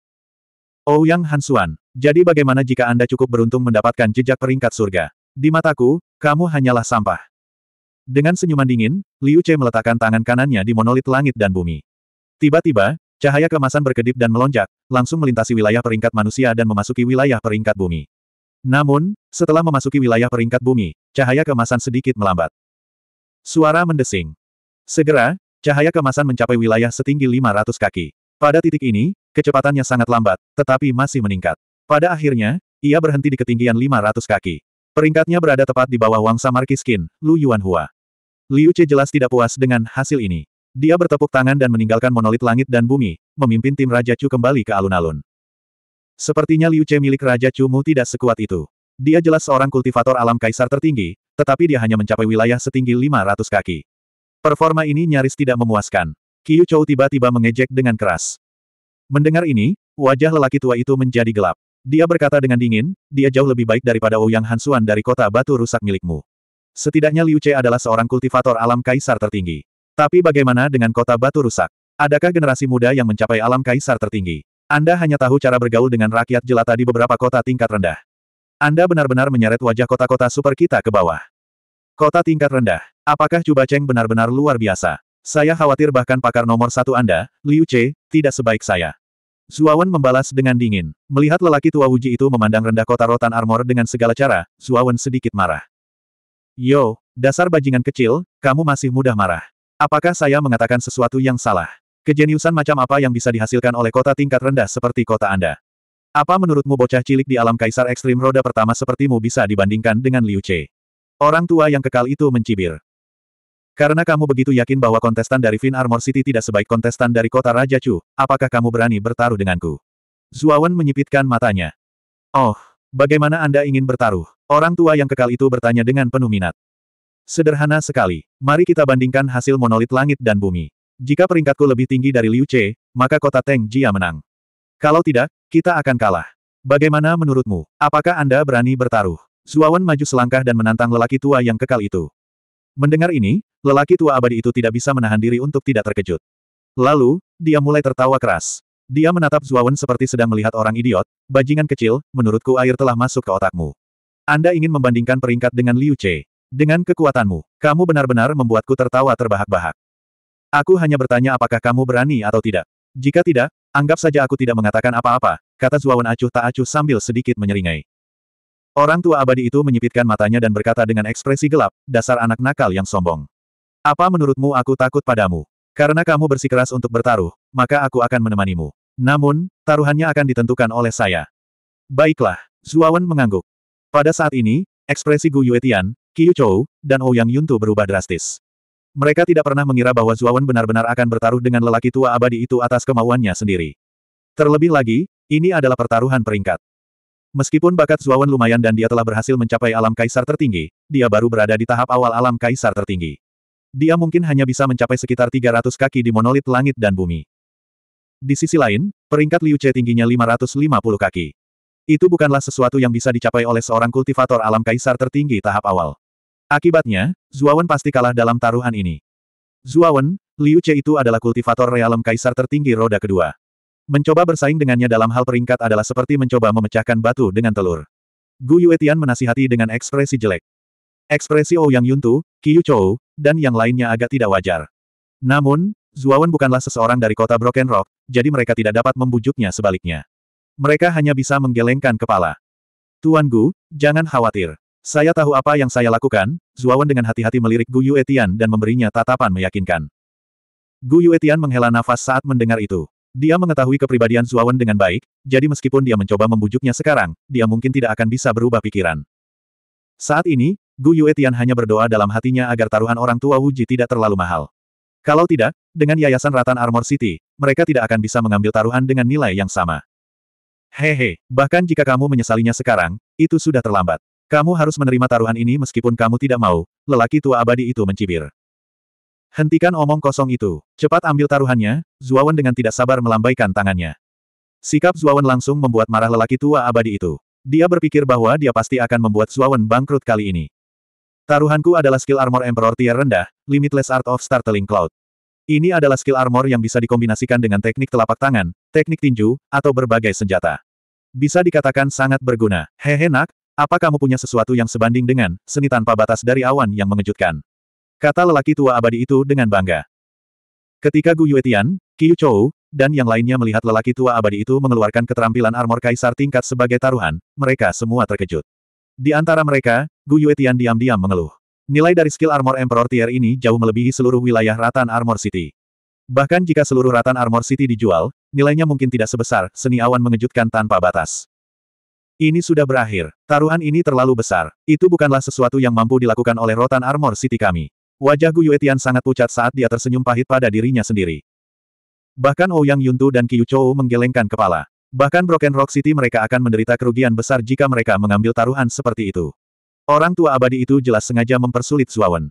Ouyang Hansuan, jadi bagaimana jika Anda cukup beruntung mendapatkan jejak peringkat surga? Di mataku, kamu hanyalah sampah. Dengan senyuman dingin, Liu Che meletakkan tangan kanannya di monolit langit dan bumi. Tiba-tiba, cahaya kemasan berkedip dan melonjak, langsung melintasi wilayah peringkat manusia dan memasuki wilayah peringkat bumi. Namun, setelah memasuki wilayah peringkat bumi, cahaya kemasan sedikit melambat. Suara mendesing. Segera, cahaya kemasan mencapai wilayah setinggi 500 kaki. Pada titik ini, kecepatannya sangat lambat, tetapi masih meningkat. Pada akhirnya, ia berhenti di ketinggian 500 kaki. Peringkatnya berada tepat di bawah Wangsa Markis Qin, Lu Yuanhua. Liu Che jelas tidak puas dengan hasil ini. Dia bertepuk tangan dan meninggalkan monolit langit dan bumi, memimpin tim Raja Chu kembali ke alun-alun. Sepertinya Liu Che milik Raja Chu Mu tidak sekuat itu. Dia jelas seorang kultivator alam kaisar tertinggi, tetapi dia hanya mencapai wilayah setinggi 500 kaki. Performa ini nyaris tidak memuaskan. Qiu Chou tiba-tiba mengejek dengan keras. Mendengar ini, wajah lelaki tua itu menjadi gelap. Dia berkata dengan dingin, dia jauh lebih baik daripada Ouyang Hansuan dari kota batu rusak milikmu. Setidaknya Liu Che adalah seorang kultivator alam kaisar tertinggi. Tapi bagaimana dengan kota batu rusak? Adakah generasi muda yang mencapai alam kaisar tertinggi? Anda hanya tahu cara bergaul dengan rakyat jelata di beberapa kota tingkat rendah. Anda benar-benar menyeret wajah kota-kota super kita ke bawah. Kota tingkat rendah. Apakah Cuba Cheng benar-benar luar biasa? Saya khawatir bahkan pakar nomor satu Anda, Liu Che, tidak sebaik saya. Zuawan membalas dengan dingin. Melihat lelaki tua Wuji itu memandang rendah kota rotan armor dengan segala cara, Zuawan sedikit marah. Yo, dasar bajingan kecil, kamu masih mudah marah. Apakah saya mengatakan sesuatu yang salah? Kejeniusan macam apa yang bisa dihasilkan oleh kota tingkat rendah seperti kota Anda? Apa menurutmu bocah cilik di alam kaisar ekstrim roda pertama sepertimu bisa dibandingkan dengan Liu Che? Orang tua yang kekal itu mencibir. Karena kamu begitu yakin bahwa kontestan dari Fin Armor City tidak sebaik kontestan dari kota Raja Chu, apakah kamu berani bertaruh denganku? Zuawan menyipitkan matanya. Oh, bagaimana Anda ingin bertaruh? Orang tua yang kekal itu bertanya dengan penuh minat. Sederhana sekali. Mari kita bandingkan hasil monolit langit dan bumi. Jika peringkatku lebih tinggi dari Liu Che, maka kota Teng Jia menang. Kalau tidak, kita akan kalah. Bagaimana menurutmu? Apakah Anda berani bertaruh? Zuawan maju selangkah dan menantang lelaki tua yang kekal itu. Mendengar ini, lelaki tua abadi itu tidak bisa menahan diri untuk tidak terkejut. Lalu, dia mulai tertawa keras. Dia menatap Zuawan seperti sedang melihat orang idiot, bajingan kecil, menurutku air telah masuk ke otakmu. Anda ingin membandingkan peringkat dengan Liu Che. Dengan kekuatanmu, kamu benar-benar membuatku tertawa terbahak-bahak. Aku hanya bertanya apakah kamu berani atau tidak. Jika tidak, anggap saja aku tidak mengatakan apa-apa, kata Zuawan acuh tak acuh sambil sedikit menyeringai. Orang tua abadi itu menyipitkan matanya dan berkata dengan ekspresi gelap, dasar anak nakal yang sombong. Apa menurutmu aku takut padamu? Karena kamu bersikeras untuk bertaruh, maka aku akan menemanimu. Namun, taruhannya akan ditentukan oleh saya. Baiklah, Zuawan mengangguk. Pada saat ini, ekspresi Gu Yuetian, Qiu Chou, dan Ouyang Yuntu berubah drastis. Mereka tidak pernah mengira bahwa Zuawan benar-benar akan bertaruh dengan lelaki tua abadi itu atas kemauannya sendiri. Terlebih lagi, ini adalah pertaruhan peringkat. Meskipun bakat Zuawan lumayan dan dia telah berhasil mencapai alam kaisar tertinggi, dia baru berada di tahap awal alam kaisar tertinggi. Dia mungkin hanya bisa mencapai sekitar 300 kaki di monolit langit dan bumi. Di sisi lain, peringkat Liu Che tingginya 550 kaki. Itu bukanlah sesuatu yang bisa dicapai oleh seorang kultivator alam kaisar tertinggi tahap awal. Akibatnya, Zuawan pasti kalah dalam taruhan ini. Zuawan, Liu Che itu adalah kultivator realem kaisar tertinggi roda kedua. Mencoba bersaing dengannya dalam hal peringkat adalah seperti mencoba memecahkan batu dengan telur. Gu Yuetian menasihati dengan ekspresi jelek. Ekspresi Ouyang oh Yuntu, Qiu Chou, dan yang lainnya agak tidak wajar. Namun, Zuawan bukanlah seseorang dari kota Broken Rock, jadi mereka tidak dapat membujuknya sebaliknya. Mereka hanya bisa menggelengkan kepala. Tuan Gu, jangan khawatir. Saya tahu apa yang saya lakukan, Zuawan dengan hati-hati melirik Gu Yuetian dan memberinya tatapan meyakinkan. Gu Yuetian menghela nafas saat mendengar itu. Dia mengetahui kepribadian Zuawan dengan baik, jadi meskipun dia mencoba membujuknya sekarang, dia mungkin tidak akan bisa berubah pikiran. Saat ini, Gu Yuetian hanya berdoa dalam hatinya agar taruhan orang tua Wuji tidak terlalu mahal. Kalau tidak, dengan Yayasan Ratan Armor City, mereka tidak akan bisa mengambil taruhan dengan nilai yang sama. Hehe, bahkan jika kamu menyesalinya sekarang, itu sudah terlambat. Kamu harus menerima taruhan ini meskipun kamu tidak mau, lelaki tua abadi itu mencibir. Hentikan omong kosong itu. Cepat ambil taruhannya, Zuawan dengan tidak sabar melambaikan tangannya. Sikap Zuawan langsung membuat marah lelaki tua abadi itu. Dia berpikir bahwa dia pasti akan membuat Zuawan bangkrut kali ini. Taruhanku adalah skill armor Emperor tier rendah, Limitless Art of Startling Cloud. Ini adalah skill armor yang bisa dikombinasikan dengan teknik telapak tangan, teknik tinju, atau berbagai senjata. Bisa dikatakan sangat berguna. Hehe nak, apa kamu punya sesuatu yang sebanding dengan seni tanpa batas dari awan yang mengejutkan? Kata lelaki tua abadi itu dengan bangga. Ketika Gu Yuetian, Qiu Chou, dan yang lainnya melihat lelaki tua abadi itu mengeluarkan keterampilan armor kaisar tingkat sebagai taruhan, mereka semua terkejut. Di antara mereka, Gu Yuetian diam-diam mengeluh. Nilai dari skill armor Emperor Tier ini jauh melebihi seluruh wilayah Ratan Armor City. Bahkan jika seluruh Ratan Armor City dijual, nilainya mungkin tidak sebesar seni awan mengejutkan tanpa batas. Ini sudah berakhir. Taruhan ini terlalu besar. Itu bukanlah sesuatu yang mampu dilakukan oleh Rotan Armor City kami. Wajah Gu Yuetian sangat pucat saat dia tersenyum pahit pada dirinya sendiri. Bahkan Ouyang oh Yuntu dan Qiu Chou menggelengkan kepala. Bahkan Broken Rock City mereka akan menderita kerugian besar jika mereka mengambil taruhan seperti itu. Orang tua abadi itu jelas sengaja mempersulit Zuawan.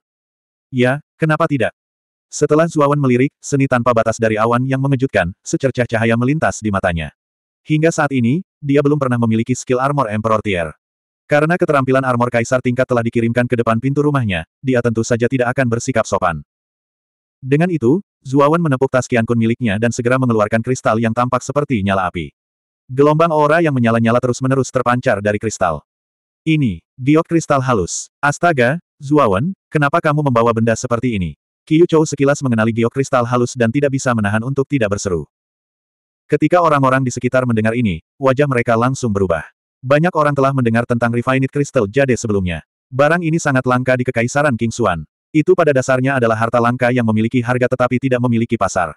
Ya, kenapa tidak? Setelah Zuawan melirik, seni tanpa batas dari awan yang mengejutkan, secercah cahaya melintas di matanya. Hingga saat ini, dia belum pernah memiliki skill armor Emperor Tier. Karena keterampilan armor kaisar tingkat telah dikirimkan ke depan pintu rumahnya, dia tentu saja tidak akan bersikap sopan. Dengan itu, Zuawan menepuk tas Kun miliknya dan segera mengeluarkan kristal yang tampak seperti nyala api. Gelombang aura yang menyala-nyala terus-menerus terpancar dari kristal. Ini, diok kristal halus. Astaga, Zuawan, kenapa kamu membawa benda seperti ini? Qiu Chou sekilas mengenali giok kristal halus dan tidak bisa menahan untuk tidak berseru. Ketika orang-orang di sekitar mendengar ini, wajah mereka langsung berubah. Banyak orang telah mendengar tentang Refined Crystal Jade sebelumnya. Barang ini sangat langka di Kekaisaran King Xuan. Itu pada dasarnya adalah harta langka yang memiliki harga tetapi tidak memiliki pasar.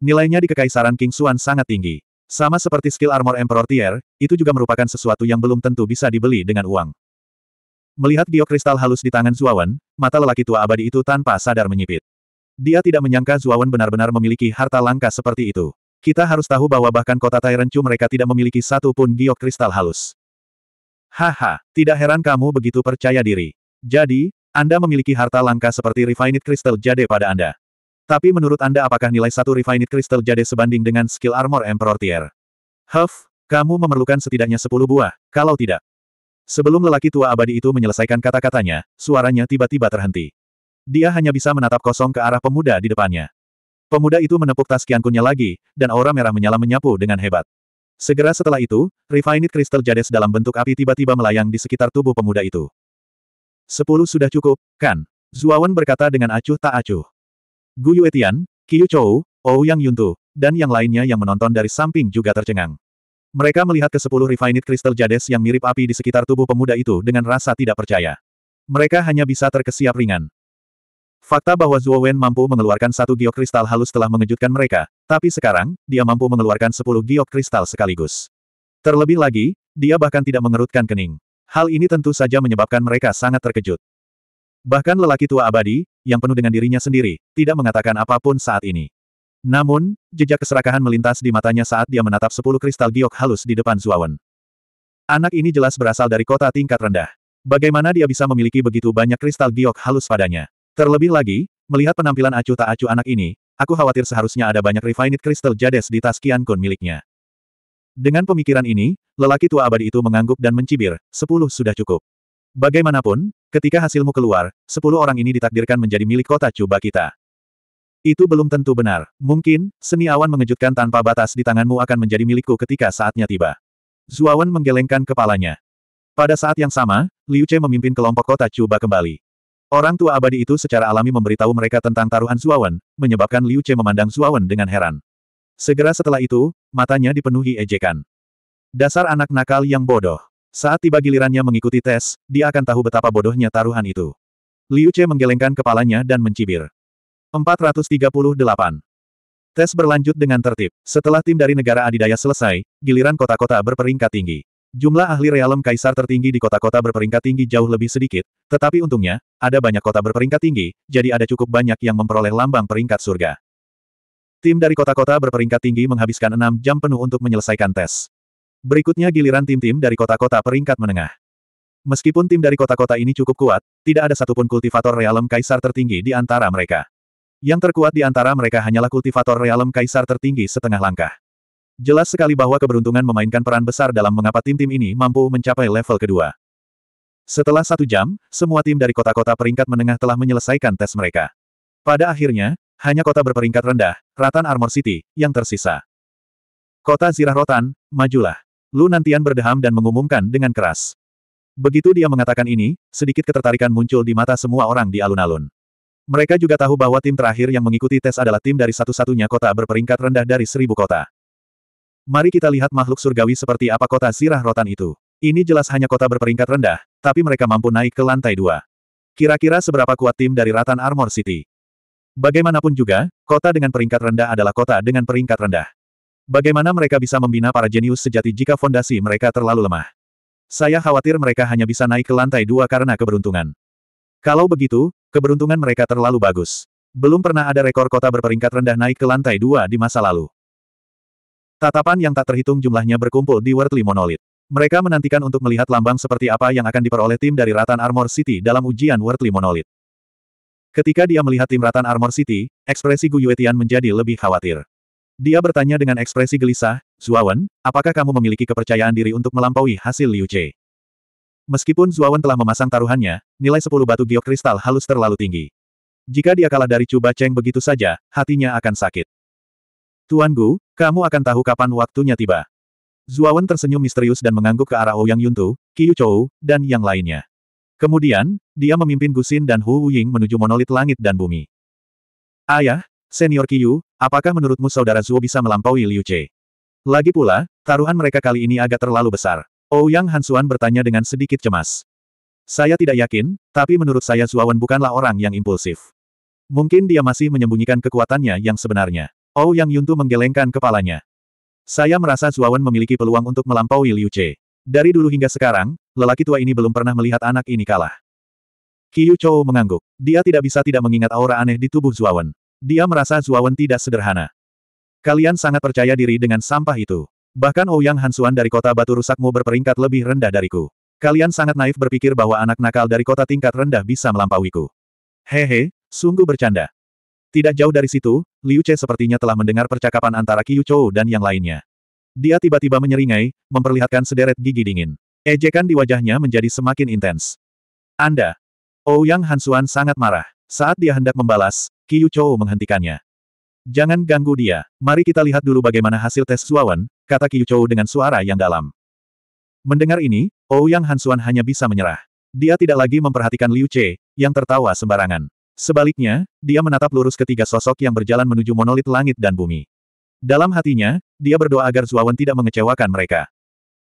Nilainya di Kekaisaran King Xuan sangat tinggi. Sama seperti skill armor Emperor Tier, itu juga merupakan sesuatu yang belum tentu bisa dibeli dengan uang. Melihat geokristal halus di tangan Zuawan, mata lelaki tua abadi itu tanpa sadar menyipit. Dia tidak menyangka Zuawan benar-benar memiliki harta langka seperti itu. Kita harus tahu bahwa bahkan kota Tyrencu mereka tidak memiliki satu pun geokristal halus. Haha, tidak heran kamu begitu percaya diri. Jadi, Anda memiliki harta langka seperti refined crystal jade pada Anda. Tapi menurut Anda apakah nilai satu refined crystal jade sebanding dengan skill armor Emperor Tier? Huff, kamu memerlukan setidaknya 10 buah, kalau tidak. Sebelum lelaki tua abadi itu menyelesaikan kata-katanya, suaranya tiba-tiba terhenti. Dia hanya bisa menatap kosong ke arah pemuda di depannya. Pemuda itu menepuk tas kiankunnya lagi, dan aura merah menyala menyapu dengan hebat. Segera setelah itu, refined crystal jades dalam bentuk api tiba-tiba melayang di sekitar tubuh pemuda itu. Sepuluh sudah cukup, kan? Zuawan berkata dengan acuh tak acuh. Gu Yuetian, Qiu Chou, Ouyang Yuntu, dan yang lainnya yang menonton dari samping juga tercengang. Mereka melihat ke sepuluh refined crystal jades yang mirip api di sekitar tubuh pemuda itu dengan rasa tidak percaya. Mereka hanya bisa terkesiap ringan. Fakta bahwa Zuo Wen mampu mengeluarkan satu giok kristal halus telah mengejutkan mereka, tapi sekarang, dia mampu mengeluarkan sepuluh giok kristal sekaligus. Terlebih lagi, dia bahkan tidak mengerutkan kening. Hal ini tentu saja menyebabkan mereka sangat terkejut. Bahkan lelaki tua abadi, yang penuh dengan dirinya sendiri, tidak mengatakan apapun saat ini. Namun, jejak keserakahan melintas di matanya saat dia menatap sepuluh kristal giok halus di depan Zuawan. Anak ini jelas berasal dari kota tingkat rendah. Bagaimana dia bisa memiliki begitu banyak kristal giok halus padanya? Terlebih lagi, melihat penampilan acu tak acu anak ini, aku khawatir seharusnya ada banyak refined crystal jades di tas Kian Kun miliknya. Dengan pemikiran ini, lelaki tua abadi itu mengangguk dan mencibir, sepuluh sudah cukup. Bagaimanapun, ketika hasilmu keluar, sepuluh orang ini ditakdirkan menjadi milik kota Cuba kita. Itu belum tentu benar. Mungkin, seni awan mengejutkan tanpa batas di tanganmu akan menjadi milikku ketika saatnya tiba. Zuawan menggelengkan kepalanya. Pada saat yang sama, Liu Che memimpin kelompok kota Cuba kembali. Orang tua abadi itu secara alami memberitahu mereka tentang taruhan Zuawan, menyebabkan Liu Che memandang Zuawan dengan heran. Segera setelah itu, matanya dipenuhi ejekan. Dasar anak nakal yang bodoh. Saat tiba gilirannya mengikuti tes, dia akan tahu betapa bodohnya taruhan itu. Liu Che menggelengkan kepalanya dan mencibir. 438. Tes berlanjut dengan tertib. Setelah tim dari negara adidaya selesai, giliran kota-kota berperingkat tinggi. Jumlah ahli realem kaisar tertinggi di kota-kota berperingkat tinggi jauh lebih sedikit, tetapi untungnya, ada banyak kota berperingkat tinggi, jadi ada cukup banyak yang memperoleh lambang peringkat surga. Tim dari kota-kota berperingkat tinggi menghabiskan enam jam penuh untuk menyelesaikan tes. Berikutnya giliran tim-tim dari kota-kota peringkat menengah. Meskipun tim dari kota-kota ini cukup kuat, tidak ada satupun kultivator realem kaisar tertinggi di antara mereka. Yang terkuat di antara mereka hanyalah kultivator realem kaisar tertinggi setengah langkah. Jelas sekali bahwa keberuntungan memainkan peran besar dalam mengapa tim-tim ini mampu mencapai level kedua. Setelah satu jam, semua tim dari kota-kota peringkat menengah telah menyelesaikan tes mereka. Pada akhirnya, hanya kota berperingkat rendah, Ratan Armor City, yang tersisa. Kota Zirah Rotan, majulah. Lu Nantian berdeham dan mengumumkan dengan keras. Begitu dia mengatakan ini, sedikit ketertarikan muncul di mata semua orang di alun-alun. Mereka juga tahu bahwa tim terakhir yang mengikuti tes adalah tim dari satu-satunya kota berperingkat rendah dari seribu kota. Mari kita lihat makhluk surgawi seperti apa kota sirah rotan itu. Ini jelas hanya kota berperingkat rendah, tapi mereka mampu naik ke lantai dua. Kira-kira seberapa kuat tim dari Ratan Armor City? Bagaimanapun juga, kota dengan peringkat rendah adalah kota dengan peringkat rendah. Bagaimana mereka bisa membina para jenius sejati jika fondasi mereka terlalu lemah? Saya khawatir mereka hanya bisa naik ke lantai dua karena keberuntungan. Kalau begitu, keberuntungan mereka terlalu bagus. Belum pernah ada rekor kota berperingkat rendah naik ke lantai dua di masa lalu. Tatapan yang tak terhitung jumlahnya berkumpul di Worldly Monolith. Mereka menantikan untuk melihat lambang seperti apa yang akan diperoleh tim dari Ratan Armor City dalam ujian Worldly Monolith. Ketika dia melihat tim Ratan Armor City, ekspresi Gu Yuetian menjadi lebih khawatir. Dia bertanya dengan ekspresi gelisah, Zuawan, apakah kamu memiliki kepercayaan diri untuk melampaui hasil Liu Che? Meskipun Zuawan telah memasang taruhannya, nilai 10 batu giok kristal halus terlalu tinggi. Jika dia kalah dari Chu Cheng begitu saja, hatinya akan sakit. Tuan Gu, kamu akan tahu kapan waktunya tiba. Zuawan tersenyum misterius dan mengangguk ke arah Ouyang Yuntu, Qiu Chou, dan yang lainnya. Kemudian, dia memimpin Gusin dan Hu Wuying menuju monolit langit dan bumi. Ayah, Senior Qiu, apakah menurutmu saudara Zuo bisa melampaui Liu Che? Lagi pula, taruhan mereka kali ini agak terlalu besar. Ouyang Hansuan bertanya dengan sedikit cemas. Saya tidak yakin, tapi menurut saya Zuawan bukanlah orang yang impulsif. Mungkin dia masih menyembunyikan kekuatannya yang sebenarnya. Hou Yang Yuntu menggelengkan kepalanya. Saya merasa Zuawan memiliki peluang untuk melampaui Liu Che. Dari dulu hingga sekarang, lelaki tua ini belum pernah melihat anak ini kalah. Qiu Chou mengangguk. Dia tidak bisa tidak mengingat aura aneh di tubuh Zuawan. Dia merasa Zuawan tidak sederhana. Kalian sangat percaya diri dengan sampah itu. Bahkan Ouyang Hansuan dari kota batu rusakmu berperingkat lebih rendah dariku. Kalian sangat naif berpikir bahwa anak nakal dari kota tingkat rendah bisa melampauiku. Hehe, sungguh bercanda. Tidak jauh dari situ, Liu Che sepertinya telah mendengar percakapan antara Qiu Chou dan yang lainnya. Dia tiba-tiba menyeringai, memperlihatkan sederet gigi dingin. Ejekan di wajahnya menjadi semakin intens. Anda! Ouyang oh Hansuan sangat marah. Saat dia hendak membalas, Qiu Chou menghentikannya. Jangan ganggu dia. Mari kita lihat dulu bagaimana hasil tes Suawan, kata Qiu Chou dengan suara yang dalam. Mendengar ini, Ouyang oh Hansuan hanya bisa menyerah. Dia tidak lagi memperhatikan Liu Che, yang tertawa sembarangan. Sebaliknya, dia menatap lurus ketiga sosok yang berjalan menuju monolit langit dan bumi. Dalam hatinya, dia berdoa agar Zuawan tidak mengecewakan mereka.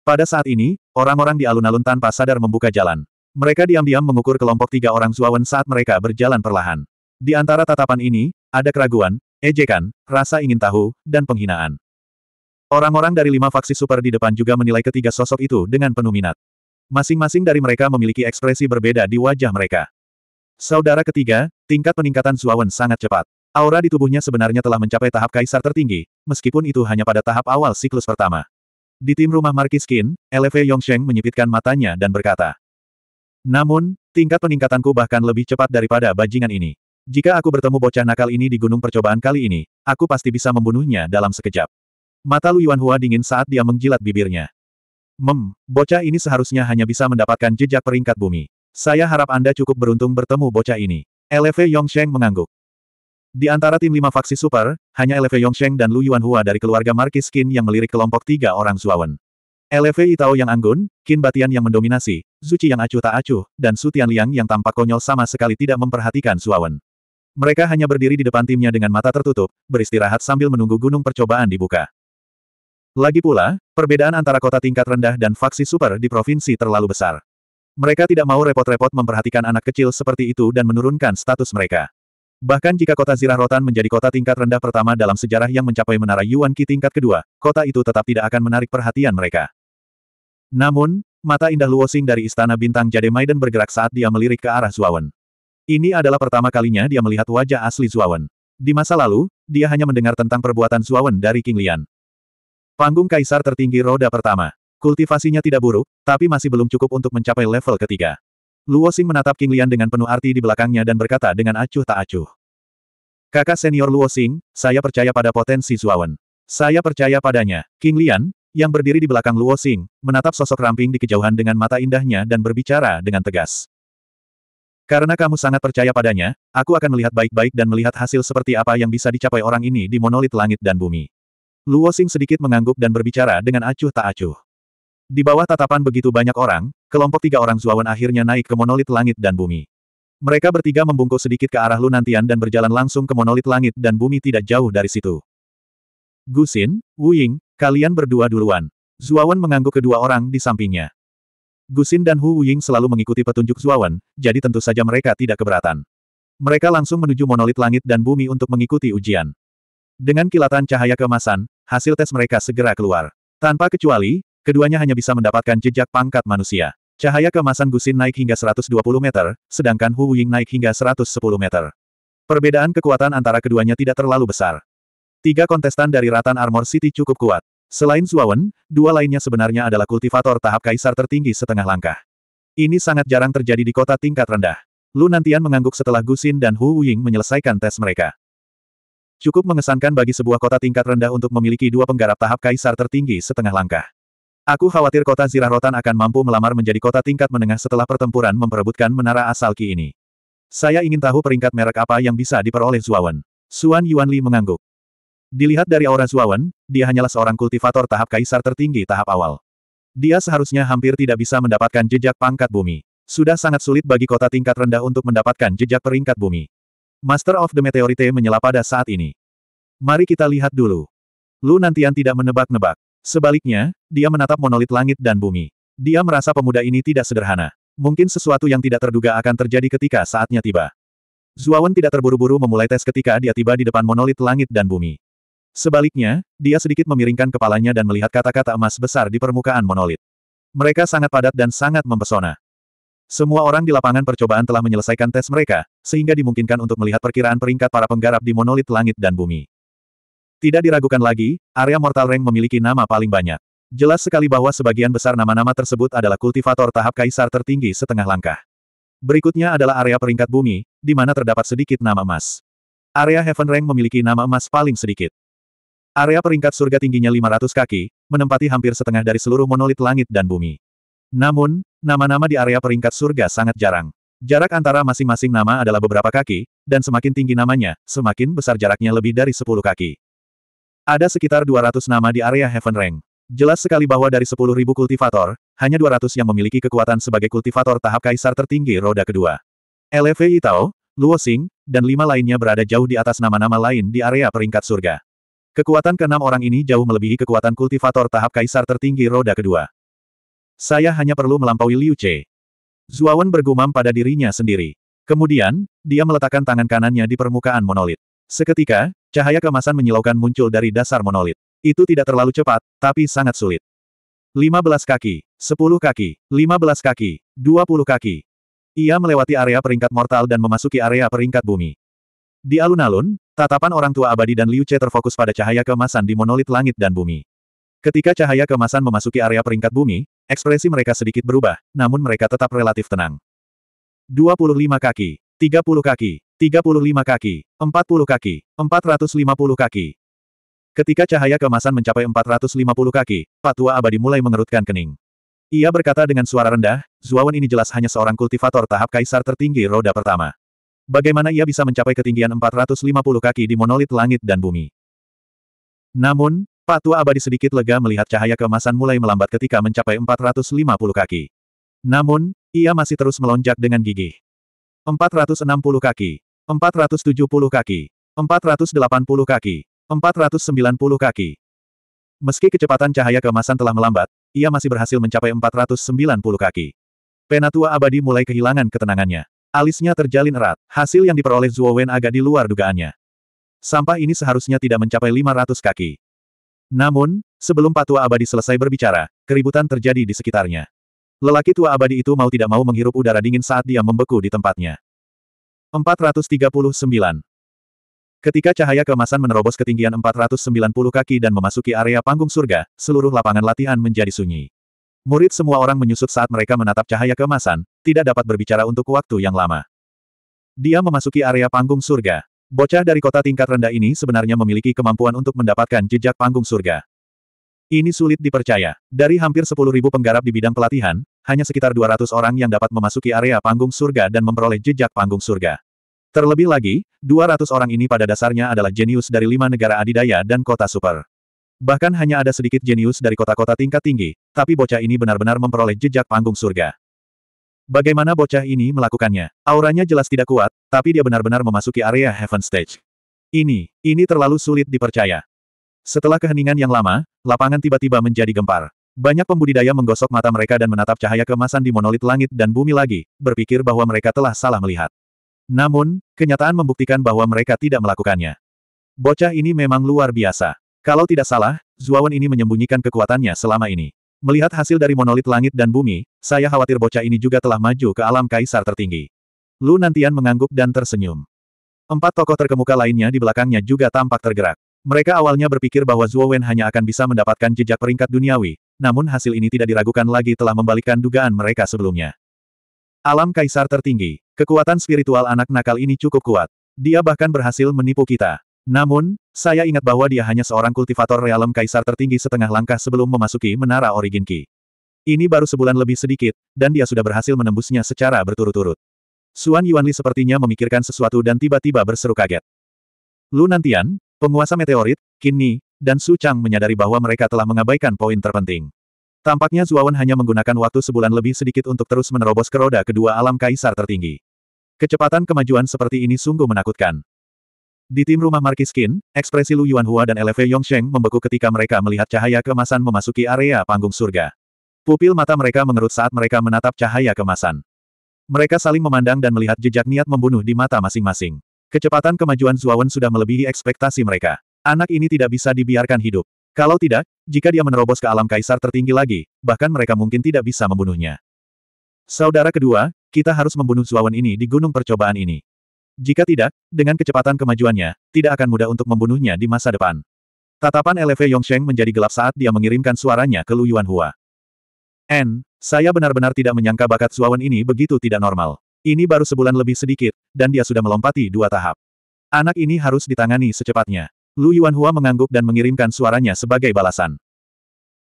Pada saat ini, orang-orang di alun-alun tanpa sadar membuka jalan. Mereka diam-diam mengukur kelompok tiga orang Zuawan saat mereka berjalan perlahan. Di antara tatapan ini, ada keraguan, ejekan, rasa ingin tahu, dan penghinaan. Orang-orang dari lima faksi super di depan juga menilai ketiga sosok itu dengan penuh minat. Masing-masing dari mereka memiliki ekspresi berbeda di wajah mereka. Saudara ketiga, tingkat peningkatan Zuawan sangat cepat. Aura di tubuhnya sebenarnya telah mencapai tahap kaisar tertinggi, meskipun itu hanya pada tahap awal siklus pertama. Di tim rumah Marquis Qin, LV Yongsheng menyipitkan matanya dan berkata. Namun, tingkat peningkatanku bahkan lebih cepat daripada bajingan ini. Jika aku bertemu bocah nakal ini di gunung percobaan kali ini, aku pasti bisa membunuhnya dalam sekejap. Mata Lu Hua dingin saat dia menjilat bibirnya. Mem, bocah ini seharusnya hanya bisa mendapatkan jejak peringkat bumi. Saya harap Anda cukup beruntung bertemu bocah ini. LV Yongsheng mengangguk. Di antara tim lima faksi super, hanya LV Yongsheng dan Lu Yuanhua dari keluarga Markis Qin yang melirik kelompok tiga orang Zuawan. LV Itao yang anggun, Qin Batian yang mendominasi, Zuci yang acuh tak acuh, dan Su Tianliang yang tampak konyol sama sekali tidak memperhatikan Zuawan. Mereka hanya berdiri di depan timnya dengan mata tertutup, beristirahat sambil menunggu gunung percobaan dibuka. Lagi pula, perbedaan antara kota tingkat rendah dan faksi super di provinsi terlalu besar. Mereka tidak mau repot-repot memperhatikan anak kecil seperti itu dan menurunkan status mereka. Bahkan jika kota Zirah Rotan menjadi kota tingkat rendah pertama dalam sejarah yang mencapai menara Yuan Qi tingkat kedua, kota itu tetap tidak akan menarik perhatian mereka. Namun, mata indah Luosing dari Istana Bintang Jade Maiden bergerak saat dia melirik ke arah Zuawan. Ini adalah pertama kalinya dia melihat wajah asli Zuawan. Di masa lalu, dia hanya mendengar tentang perbuatan Zuawan dari King Lian. Panggung Kaisar Tertinggi Roda Pertama Kultivasinya tidak buruk, tapi masih belum cukup untuk mencapai level ketiga. Luo Xing menatap King Lian dengan penuh arti di belakangnya dan berkata dengan acuh tak acuh. Kakak senior Luo Xing, saya percaya pada potensi Zuawan. Saya percaya padanya. King Lian, yang berdiri di belakang Luo Xing, menatap sosok ramping di kejauhan dengan mata indahnya dan berbicara dengan tegas. Karena kamu sangat percaya padanya, aku akan melihat baik-baik dan melihat hasil seperti apa yang bisa dicapai orang ini di monolit langit dan bumi. Luo Xing sedikit mengangguk dan berbicara dengan acuh tak acuh. Di bawah tatapan begitu banyak orang, kelompok tiga orang Zuawan akhirnya naik ke monolit langit dan bumi. Mereka bertiga membungkuk sedikit ke arah Lunantian dan berjalan langsung ke monolit langit dan bumi tidak jauh dari situ. Gusin, Wuying, kalian berdua duluan. Zuawan mengangguk kedua orang di sampingnya. Gusin dan Hu Wuying selalu mengikuti petunjuk Zuawan, jadi tentu saja mereka tidak keberatan. Mereka langsung menuju monolit langit dan bumi untuk mengikuti ujian. Dengan kilatan cahaya kemasan, hasil tes mereka segera keluar. Tanpa kecuali, Keduanya hanya bisa mendapatkan jejak pangkat manusia. Cahaya kemasan Gusin naik hingga 120 meter, sedangkan Hu Ying naik hingga 110 meter. Perbedaan kekuatan antara keduanya tidak terlalu besar. Tiga kontestan dari Ratan Armor City cukup kuat. Selain Zuawan, dua lainnya sebenarnya adalah kultivator tahap kaisar tertinggi setengah langkah. Ini sangat jarang terjadi di kota tingkat rendah. Lu Nantian mengangguk setelah Gusin dan Hu Ying menyelesaikan tes mereka. Cukup mengesankan bagi sebuah kota tingkat rendah untuk memiliki dua penggarap tahap kaisar tertinggi setengah langkah. Aku khawatir kota Zirahrotan akan mampu melamar menjadi kota tingkat menengah setelah pertempuran memperebutkan menara asal Ki ini. Saya ingin tahu peringkat merek apa yang bisa diperoleh Zuawan. Suan Li mengangguk. Dilihat dari aura Zuawan, dia hanyalah seorang kultivator tahap kaisar tertinggi tahap awal. Dia seharusnya hampir tidak bisa mendapatkan jejak pangkat bumi. Sudah sangat sulit bagi kota tingkat rendah untuk mendapatkan jejak peringkat bumi. Master of the Meteorite menyela pada saat ini. Mari kita lihat dulu. Lu Nantian tidak menebak-nebak. Sebaliknya, dia menatap monolit langit dan bumi. Dia merasa pemuda ini tidak sederhana. Mungkin sesuatu yang tidak terduga akan terjadi ketika saatnya tiba. Zuawan tidak terburu-buru memulai tes ketika dia tiba di depan monolit langit dan bumi. Sebaliknya, dia sedikit memiringkan kepalanya dan melihat kata-kata emas besar di permukaan monolit. Mereka sangat padat dan sangat mempesona. Semua orang di lapangan percobaan telah menyelesaikan tes mereka, sehingga dimungkinkan untuk melihat perkiraan peringkat para penggarap di monolit langit dan bumi. Tidak diragukan lagi, area Mortal Rank memiliki nama paling banyak. Jelas sekali bahwa sebagian besar nama-nama tersebut adalah kultivator tahap kaisar tertinggi setengah langkah. Berikutnya adalah area peringkat bumi, di mana terdapat sedikit nama emas. Area Heaven Rank memiliki nama emas paling sedikit. Area peringkat surga tingginya 500 kaki, menempati hampir setengah dari seluruh monolit langit dan bumi. Namun, nama-nama di area peringkat surga sangat jarang. Jarak antara masing-masing nama adalah beberapa kaki, dan semakin tinggi namanya, semakin besar jaraknya lebih dari 10 kaki. Ada sekitar 200 nama di area Heaven Rank. Jelas sekali bahwa dari 10.000 kultivator, hanya 200 yang memiliki kekuatan sebagai kultivator tahap kaisar tertinggi roda kedua. LV Itao, Luo Xing, dan lima lainnya berada jauh di atas nama-nama lain di area peringkat surga. Kekuatan keenam orang ini jauh melebihi kekuatan kultivator tahap kaisar tertinggi roda kedua. Saya hanya perlu melampaui Liu Che. Zuawan bergumam pada dirinya sendiri. Kemudian, dia meletakkan tangan kanannya di permukaan monolit. Seketika, Cahaya kemasan menyilaukan muncul dari dasar monolit. Itu tidak terlalu cepat, tapi sangat sulit. 15 kaki, 10 kaki, 15 kaki, 20 kaki. Ia melewati area peringkat mortal dan memasuki area peringkat bumi. Di alun-alun, tatapan orang tua abadi dan Liu Che terfokus pada cahaya kemasan di monolit langit dan bumi. Ketika cahaya kemasan memasuki area peringkat bumi, ekspresi mereka sedikit berubah, namun mereka tetap relatif tenang. 25 kaki, 30 kaki, 35 kaki, 40 kaki, 450 kaki. Ketika cahaya kemasan mencapai 450 kaki, Patua Abadi mulai mengerutkan kening. Ia berkata dengan suara rendah, Zuawan ini jelas hanya seorang kultivator tahap kaisar tertinggi roda pertama. Bagaimana ia bisa mencapai ketinggian 450 kaki di monolit langit dan bumi? Namun, Patua Abadi sedikit lega melihat cahaya kemasan mulai melambat ketika mencapai 450 kaki. Namun, ia masih terus melonjak dengan gigih. 460 kaki, 470 kaki. 480 kaki. 490 kaki. Meski kecepatan cahaya kemasan telah melambat, ia masih berhasil mencapai 490 kaki. Penatua abadi mulai kehilangan ketenangannya. Alisnya terjalin erat, hasil yang diperoleh Zuo Wen agak di luar dugaannya. Sampah ini seharusnya tidak mencapai 500 kaki. Namun, sebelum patua abadi selesai berbicara, keributan terjadi di sekitarnya. Lelaki tua abadi itu mau tidak mau menghirup udara dingin saat dia membeku di tempatnya. 439. Ketika cahaya kemasan menerobos ketinggian 490 kaki dan memasuki area panggung surga, seluruh lapangan latihan menjadi sunyi. Murid semua orang menyusut saat mereka menatap cahaya kemasan, tidak dapat berbicara untuk waktu yang lama. Dia memasuki area panggung surga. Bocah dari kota tingkat rendah ini sebenarnya memiliki kemampuan untuk mendapatkan jejak panggung surga. Ini sulit dipercaya. Dari hampir 10.000 penggarap di bidang pelatihan, hanya sekitar 200 orang yang dapat memasuki area panggung surga dan memperoleh jejak panggung surga. Terlebih lagi, 200 orang ini pada dasarnya adalah jenius dari lima negara adidaya dan kota super. Bahkan hanya ada sedikit jenius dari kota-kota tingkat tinggi, tapi bocah ini benar-benar memperoleh jejak panggung surga. Bagaimana bocah ini melakukannya? Auranya jelas tidak kuat, tapi dia benar-benar memasuki area Heaven Stage. Ini, ini terlalu sulit dipercaya. Setelah keheningan yang lama, lapangan tiba-tiba menjadi gempar. Banyak pembudidaya menggosok mata mereka dan menatap cahaya kemasan di monolit langit dan bumi lagi, berpikir bahwa mereka telah salah melihat. Namun, kenyataan membuktikan bahwa mereka tidak melakukannya. Bocah ini memang luar biasa. Kalau tidak salah, Zuawan ini menyembunyikan kekuatannya selama ini. Melihat hasil dari monolit langit dan bumi, saya khawatir bocah ini juga telah maju ke alam kaisar tertinggi. Lu Nantian mengangguk dan tersenyum. Empat tokoh terkemuka lainnya di belakangnya juga tampak tergerak. Mereka awalnya berpikir bahwa Zuo hanya akan bisa mendapatkan jejak peringkat duniawi, namun hasil ini tidak diragukan lagi telah membalikkan dugaan mereka sebelumnya. Alam kaisar tertinggi. Kekuatan spiritual anak nakal ini cukup kuat. Dia bahkan berhasil menipu kita. Namun, saya ingat bahwa dia hanya seorang kultivator realem kaisar tertinggi setengah langkah sebelum memasuki menara origin Ki. Ini baru sebulan lebih sedikit, dan dia sudah berhasil menembusnya secara berturut-turut. Suan Yuanli sepertinya memikirkan sesuatu dan tiba-tiba berseru kaget. Lu Nantian, penguasa meteorit, Kinni, dan Su Chang menyadari bahwa mereka telah mengabaikan poin terpenting. Tampaknya Zuawan hanya menggunakan waktu sebulan lebih sedikit untuk terus menerobos ke roda kedua alam kaisar tertinggi. Kecepatan kemajuan seperti ini sungguh menakutkan. Di tim rumah Markiskin, ekspresi Lu Yuanhua dan Eleve Yongsheng membeku ketika mereka melihat cahaya kemasan memasuki area panggung surga. Pupil mata mereka mengerut saat mereka menatap cahaya kemasan. Mereka saling memandang dan melihat jejak niat membunuh di mata masing-masing. Kecepatan kemajuan Zuawan sudah melebihi ekspektasi mereka. Anak ini tidak bisa dibiarkan hidup. Kalau tidak, jika dia menerobos ke alam kaisar tertinggi lagi, bahkan mereka mungkin tidak bisa membunuhnya. Saudara kedua, kita harus membunuh Zuawan ini di gunung percobaan ini. Jika tidak, dengan kecepatan kemajuannya, tidak akan mudah untuk membunuhnya di masa depan. Tatapan Eleve Yongsheng menjadi gelap saat dia mengirimkan suaranya ke Lu Hua. N, saya benar-benar tidak menyangka bakat Zuawan ini begitu tidak normal. Ini baru sebulan lebih sedikit, dan dia sudah melompati dua tahap. Anak ini harus ditangani secepatnya. Lu Yuanhua mengangguk dan mengirimkan suaranya sebagai balasan.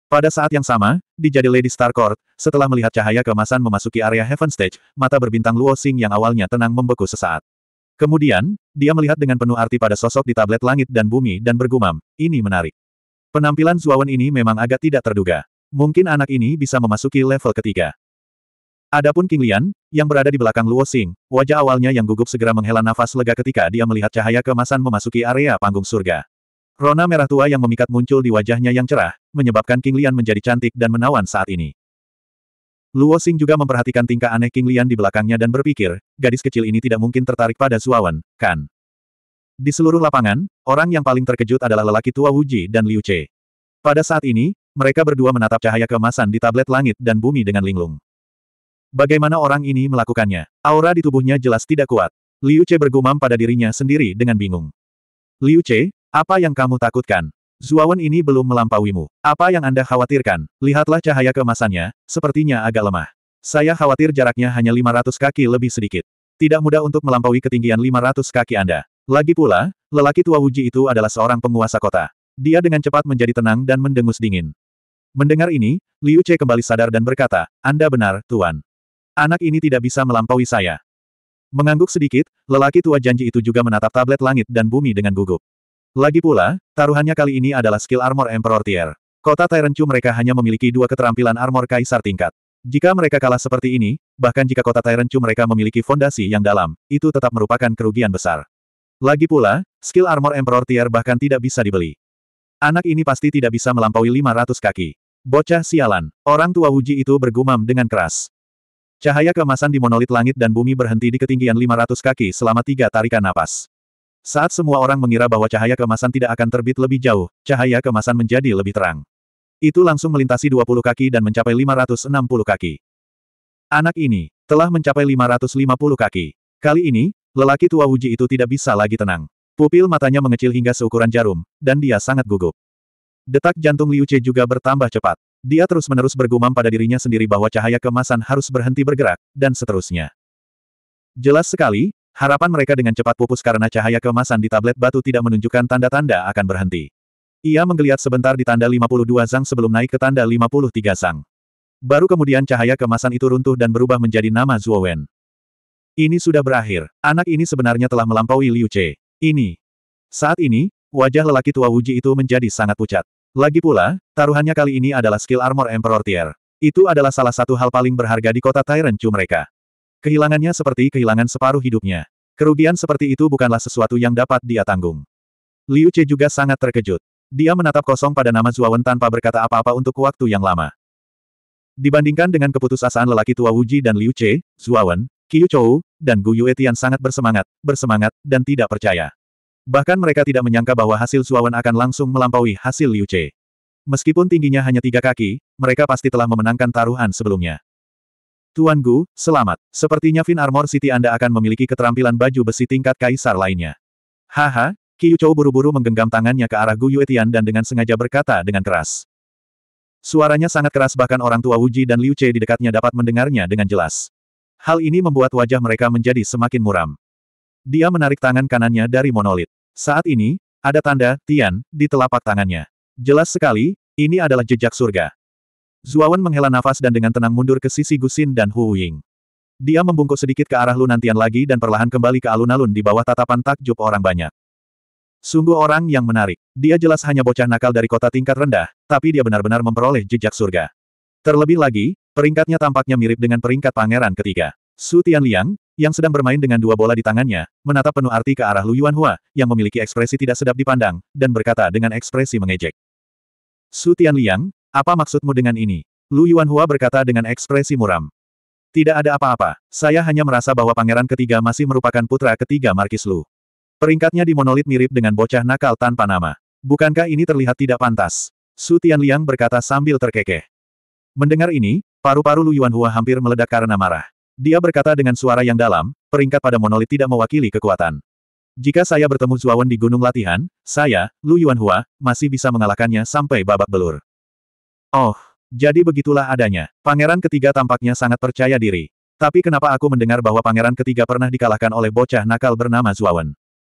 Pada saat yang sama, di jadi Lady Star Court, setelah melihat cahaya kemasan memasuki area Heaven Stage, mata berbintang Luo Xing yang awalnya tenang membeku sesaat. Kemudian, dia melihat dengan penuh arti pada sosok di tablet langit dan bumi dan bergumam, ini menarik. Penampilan Zuawan ini memang agak tidak terduga. Mungkin anak ini bisa memasuki level ketiga. Adapun King Lian, yang berada di belakang Luo Xing, wajah awalnya yang gugup segera menghela nafas lega ketika dia melihat cahaya kemasan memasuki area panggung surga. Rona merah tua yang memikat muncul di wajahnya yang cerah, menyebabkan King Lian menjadi cantik dan menawan saat ini. Luo Xing juga memperhatikan tingkah aneh King Lian di belakangnya dan berpikir, gadis kecil ini tidak mungkin tertarik pada Suawan, kan? Di seluruh lapangan, orang yang paling terkejut adalah lelaki tua Wuji dan Liu Che. Pada saat ini, mereka berdua menatap cahaya kemasan di tablet langit dan bumi dengan linglung. Bagaimana orang ini melakukannya? Aura di tubuhnya jelas tidak kuat. Liu Che bergumam pada dirinya sendiri dengan bingung. Liu Che, apa yang kamu takutkan? Zuawan ini belum melampauimu. Apa yang Anda khawatirkan? Lihatlah cahaya kemasannya, sepertinya agak lemah. Saya khawatir jaraknya hanya 500 kaki lebih sedikit. Tidak mudah untuk melampaui ketinggian 500 kaki Anda. Lagi pula, lelaki tua Wuji itu adalah seorang penguasa kota. Dia dengan cepat menjadi tenang dan mendengus dingin. Mendengar ini, Liu Che kembali sadar dan berkata, Anda benar, Tuan. Anak ini tidak bisa melampaui saya. Mengangguk sedikit, lelaki tua janji itu juga menatap tablet langit dan bumi dengan gugup. Lagi pula, taruhannya kali ini adalah skill armor Emperor Tier. Kota Tyrenchu mereka hanya memiliki dua keterampilan armor kaisar tingkat. Jika mereka kalah seperti ini, bahkan jika kota Tyrenchu mereka memiliki fondasi yang dalam, itu tetap merupakan kerugian besar. Lagi pula, skill armor Emperor Tier bahkan tidak bisa dibeli. Anak ini pasti tidak bisa melampaui 500 kaki. Bocah sialan. Orang tua Wuji itu bergumam dengan keras. Cahaya kemasan di monolit langit dan bumi berhenti di ketinggian 500 kaki selama tiga tarikan napas. Saat semua orang mengira bahwa cahaya kemasan tidak akan terbit lebih jauh, cahaya kemasan menjadi lebih terang. Itu langsung melintasi 20 kaki dan mencapai 560 kaki. Anak ini telah mencapai 550 kaki. Kali ini, lelaki tua Wuji itu tidak bisa lagi tenang. Pupil matanya mengecil hingga seukuran jarum, dan dia sangat gugup. Detak jantung Liu Che juga bertambah cepat. Dia terus-menerus bergumam pada dirinya sendiri bahwa cahaya kemasan harus berhenti bergerak, dan seterusnya. Jelas sekali, harapan mereka dengan cepat pupus karena cahaya kemasan di tablet batu tidak menunjukkan tanda-tanda akan berhenti. Ia menggeliat sebentar di tanda 52 zang sebelum naik ke tanda 53 zang. Baru kemudian cahaya kemasan itu runtuh dan berubah menjadi nama Zhuo Wen. Ini sudah berakhir. Anak ini sebenarnya telah melampaui Liu Che. Ini. Saat ini, wajah lelaki tua Wuji itu menjadi sangat pucat. Lagi pula, taruhannya kali ini adalah skill armor Emperor Tier. Itu adalah salah satu hal paling berharga di kota Tyrant Chu mereka. Kehilangannya seperti kehilangan separuh hidupnya. Kerugian seperti itu bukanlah sesuatu yang dapat dia tanggung. Liu Che juga sangat terkejut. Dia menatap kosong pada nama Zuawan tanpa berkata apa-apa untuk waktu yang lama. Dibandingkan dengan keputusasaan lelaki tua Wuji dan Liu Che, Zuawan, Qiu Chou, dan Gu Yue Tian sangat bersemangat, bersemangat, dan tidak percaya. Bahkan mereka tidak menyangka bahwa hasil Suawan akan langsung melampaui hasil Liu Che. Meskipun tingginya hanya tiga kaki, mereka pasti telah memenangkan taruhan sebelumnya. Tuan Gu, selamat. Sepertinya Fin Armor City Anda akan memiliki keterampilan baju besi tingkat kaisar lainnya. Haha, Qiu Chou buru-buru menggenggam tangannya ke arah Gu Yuetian dan dengan sengaja berkata dengan keras. Suaranya sangat keras bahkan orang tua Wuji dan Liu Che di dekatnya dapat mendengarnya dengan jelas. Hal ini membuat wajah mereka menjadi semakin muram. Dia menarik tangan kanannya dari monolit. Saat ini, ada tanda Tian di telapak tangannya. Jelas sekali, ini adalah jejak surga. Zuawan menghela nafas dan dengan tenang mundur ke sisi Gusin dan Hu Ying. Dia membungkuk sedikit ke arah Lunantian nantian lagi dan perlahan kembali ke alun-alun di bawah tatapan takjub orang banyak. Sungguh orang yang menarik. Dia jelas hanya bocah nakal dari kota tingkat rendah, tapi dia benar-benar memperoleh jejak surga. Terlebih lagi, peringkatnya tampaknya mirip dengan peringkat pangeran ketiga. Su Tian Liang, yang sedang bermain dengan dua bola di tangannya, menatap penuh arti ke arah Lu Yuanhua, yang memiliki ekspresi tidak sedap dipandang, dan berkata dengan ekspresi mengejek. Su Tianliang, apa maksudmu dengan ini? Lu Yuanhua berkata dengan ekspresi muram. Tidak ada apa-apa, saya hanya merasa bahwa pangeran ketiga masih merupakan putra ketiga Markis Lu. Peringkatnya di monolit mirip dengan bocah nakal tanpa nama. Bukankah ini terlihat tidak pantas? Su Tianliang berkata sambil terkekeh. Mendengar ini, paru-paru Lu Yuanhua hampir meledak karena marah. Dia berkata dengan suara yang dalam, peringkat pada monolit tidak mewakili kekuatan. Jika saya bertemu Zuawan di gunung latihan, saya, Lu Yuanhua, masih bisa mengalahkannya sampai babak belur. Oh, jadi begitulah adanya. Pangeran ketiga tampaknya sangat percaya diri. Tapi kenapa aku mendengar bahwa pangeran ketiga pernah dikalahkan oleh bocah nakal bernama Zuawan?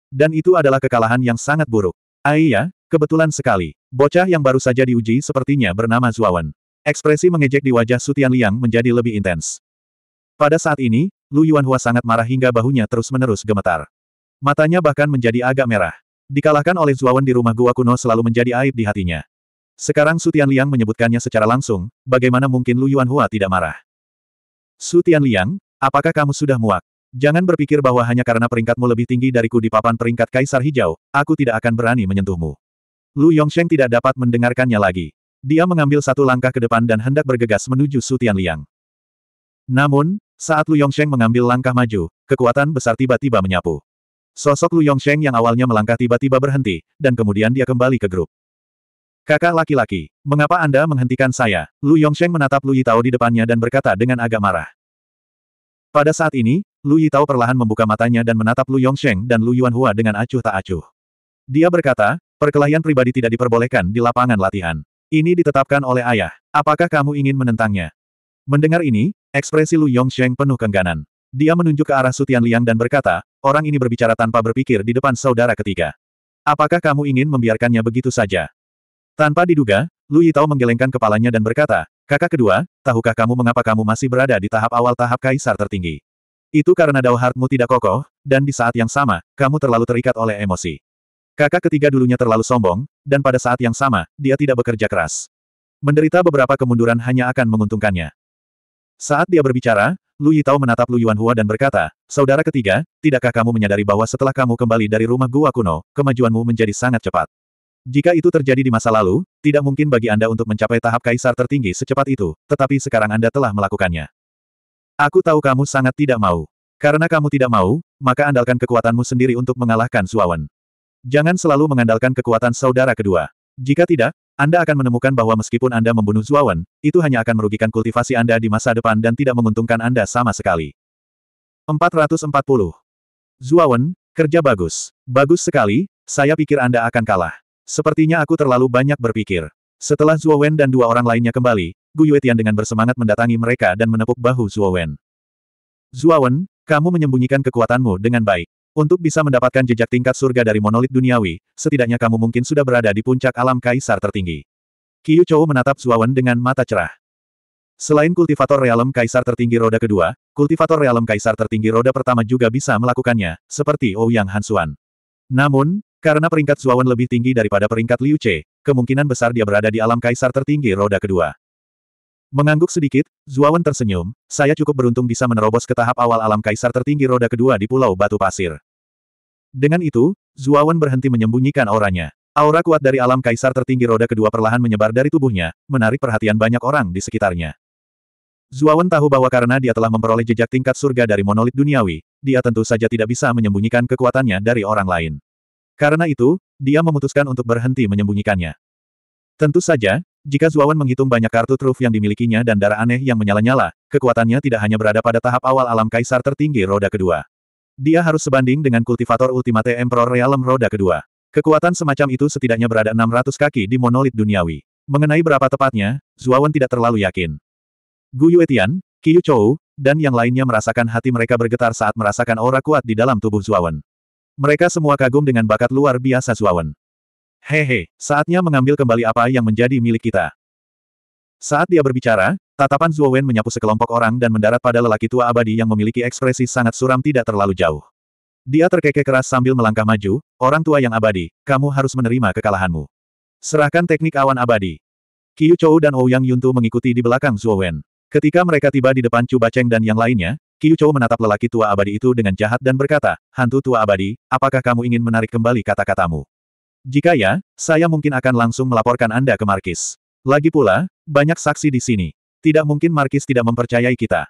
Dan itu adalah kekalahan yang sangat buruk. Aiya, ah kebetulan sekali. Bocah yang baru saja diuji sepertinya bernama Zuawan. Ekspresi mengejek di wajah Sutian Liang menjadi lebih intens. Pada saat ini, Lu Yuanhua sangat marah hingga bahunya terus-menerus gemetar. Matanya bahkan menjadi agak merah. Dikalahkan oleh Zuawan di rumah gua kuno selalu menjadi aib di hatinya. Sekarang Su Liang menyebutkannya secara langsung, bagaimana mungkin Lu Yuanhua tidak marah? Su Liang, apakah kamu sudah muak? Jangan berpikir bahwa hanya karena peringkatmu lebih tinggi dariku di papan peringkat Kaisar Hijau, aku tidak akan berani menyentuhmu. Lu Yongsheng tidak dapat mendengarkannya lagi. Dia mengambil satu langkah ke depan dan hendak bergegas menuju Su Liang. Namun, saat Lu Yongsheng mengambil langkah maju, kekuatan besar tiba-tiba menyapu. Sosok Lu Yongsheng yang awalnya melangkah tiba-tiba berhenti, dan kemudian dia kembali ke grup. Kakak laki-laki, mengapa Anda menghentikan saya? Lu Yongsheng menatap Lu Yitao di depannya dan berkata dengan agak marah. Pada saat ini, Lu Yitao perlahan membuka matanya dan menatap Lu Yongsheng dan Lu Yuanhua dengan acuh tak acuh. Dia berkata, perkelahian pribadi tidak diperbolehkan di lapangan latihan. Ini ditetapkan oleh ayah. Apakah kamu ingin menentangnya? Mendengar ini, Ekspresi Lu Yongsheng penuh kengganan. Dia menunjuk ke arah Sutian Liang dan berkata, orang ini berbicara tanpa berpikir di depan saudara ketiga. Apakah kamu ingin membiarkannya begitu saja? Tanpa diduga, Lu Yitao menggelengkan kepalanya dan berkata, kakak kedua, tahukah kamu mengapa kamu masih berada di tahap awal tahap kaisar tertinggi? Itu karena Dao Heartmu tidak kokoh, dan di saat yang sama, kamu terlalu terikat oleh emosi. Kakak ketiga dulunya terlalu sombong, dan pada saat yang sama, dia tidak bekerja keras. Menderita beberapa kemunduran hanya akan menguntungkannya. Saat dia berbicara, Lu Yitao menatap Lu Hua dan berkata, Saudara ketiga, tidakkah kamu menyadari bahwa setelah kamu kembali dari rumah gua kuno, kemajuanmu menjadi sangat cepat? Jika itu terjadi di masa lalu, tidak mungkin bagi Anda untuk mencapai tahap kaisar tertinggi secepat itu, tetapi sekarang Anda telah melakukannya. Aku tahu kamu sangat tidak mau. Karena kamu tidak mau, maka andalkan kekuatanmu sendiri untuk mengalahkan Suawan. Jangan selalu mengandalkan kekuatan saudara kedua. Jika tidak, anda akan menemukan bahwa meskipun Anda membunuh Zuawan, itu hanya akan merugikan kultivasi Anda di masa depan dan tidak menguntungkan Anda sama sekali. 440. Zuawan, kerja bagus. Bagus sekali, saya pikir Anda akan kalah. Sepertinya aku terlalu banyak berpikir. Setelah Zuawan dan dua orang lainnya kembali, Gu Yuetian dengan bersemangat mendatangi mereka dan menepuk bahu Zuawan. Zuawan, kamu menyembunyikan kekuatanmu dengan baik. Untuk bisa mendapatkan jejak tingkat surga dari monolit duniawi, setidaknya kamu mungkin sudah berada di puncak alam kaisar tertinggi. Qiu Chou menatap Zuawan dengan mata cerah. Selain kultivator realem kaisar tertinggi roda kedua, kultivator realem kaisar tertinggi roda pertama juga bisa melakukannya, seperti Ouyang Hansuan. Namun, karena peringkat Zuawan lebih tinggi daripada peringkat Liu Che, kemungkinan besar dia berada di alam kaisar tertinggi roda kedua. Mengangguk sedikit, Zuawan tersenyum, saya cukup beruntung bisa menerobos ke tahap awal alam kaisar tertinggi roda kedua di Pulau Batu Pasir. Dengan itu, Zuawan berhenti menyembunyikan auranya. Aura kuat dari alam kaisar tertinggi roda kedua perlahan menyebar dari tubuhnya, menarik perhatian banyak orang di sekitarnya. Zuawan tahu bahwa karena dia telah memperoleh jejak tingkat surga dari monolit duniawi, dia tentu saja tidak bisa menyembunyikan kekuatannya dari orang lain. Karena itu, dia memutuskan untuk berhenti menyembunyikannya. Tentu saja, jika Zuawan menghitung banyak kartu truf yang dimilikinya dan darah aneh yang menyala-nyala, kekuatannya tidak hanya berada pada tahap awal alam kaisar tertinggi roda kedua. Dia harus sebanding dengan kultivator ultimate Emperor Realm roda kedua. Kekuatan semacam itu setidaknya berada 600 kaki di monolit duniawi. Mengenai berapa tepatnya, Zuawan tidak terlalu yakin. Gu Yuetian, Qiyu Chou, dan yang lainnya merasakan hati mereka bergetar saat merasakan aura kuat di dalam tubuh Zuawan. Mereka semua kagum dengan bakat luar biasa Zuawan. Hehe, saatnya mengambil kembali apa yang menjadi milik kita. Saat dia berbicara, tatapan Zhuo Wen menyapu sekelompok orang dan mendarat pada lelaki tua abadi yang memiliki ekspresi sangat suram tidak terlalu jauh. Dia terkekeh keras sambil melangkah maju, orang tua yang abadi, kamu harus menerima kekalahanmu. Serahkan teknik awan abadi. Qiu Chou dan Ouyang Yuntu mengikuti di belakang Zhuo Wen. Ketika mereka tiba di depan Chu Bacheng dan yang lainnya, Qiu Chou menatap lelaki tua abadi itu dengan jahat dan berkata, Hantu tua abadi, apakah kamu ingin menarik kembali kata-katamu? Jika ya, saya mungkin akan langsung melaporkan Anda ke Markis. Lagi pula, banyak saksi di sini. Tidak mungkin Markis tidak mempercayai kita.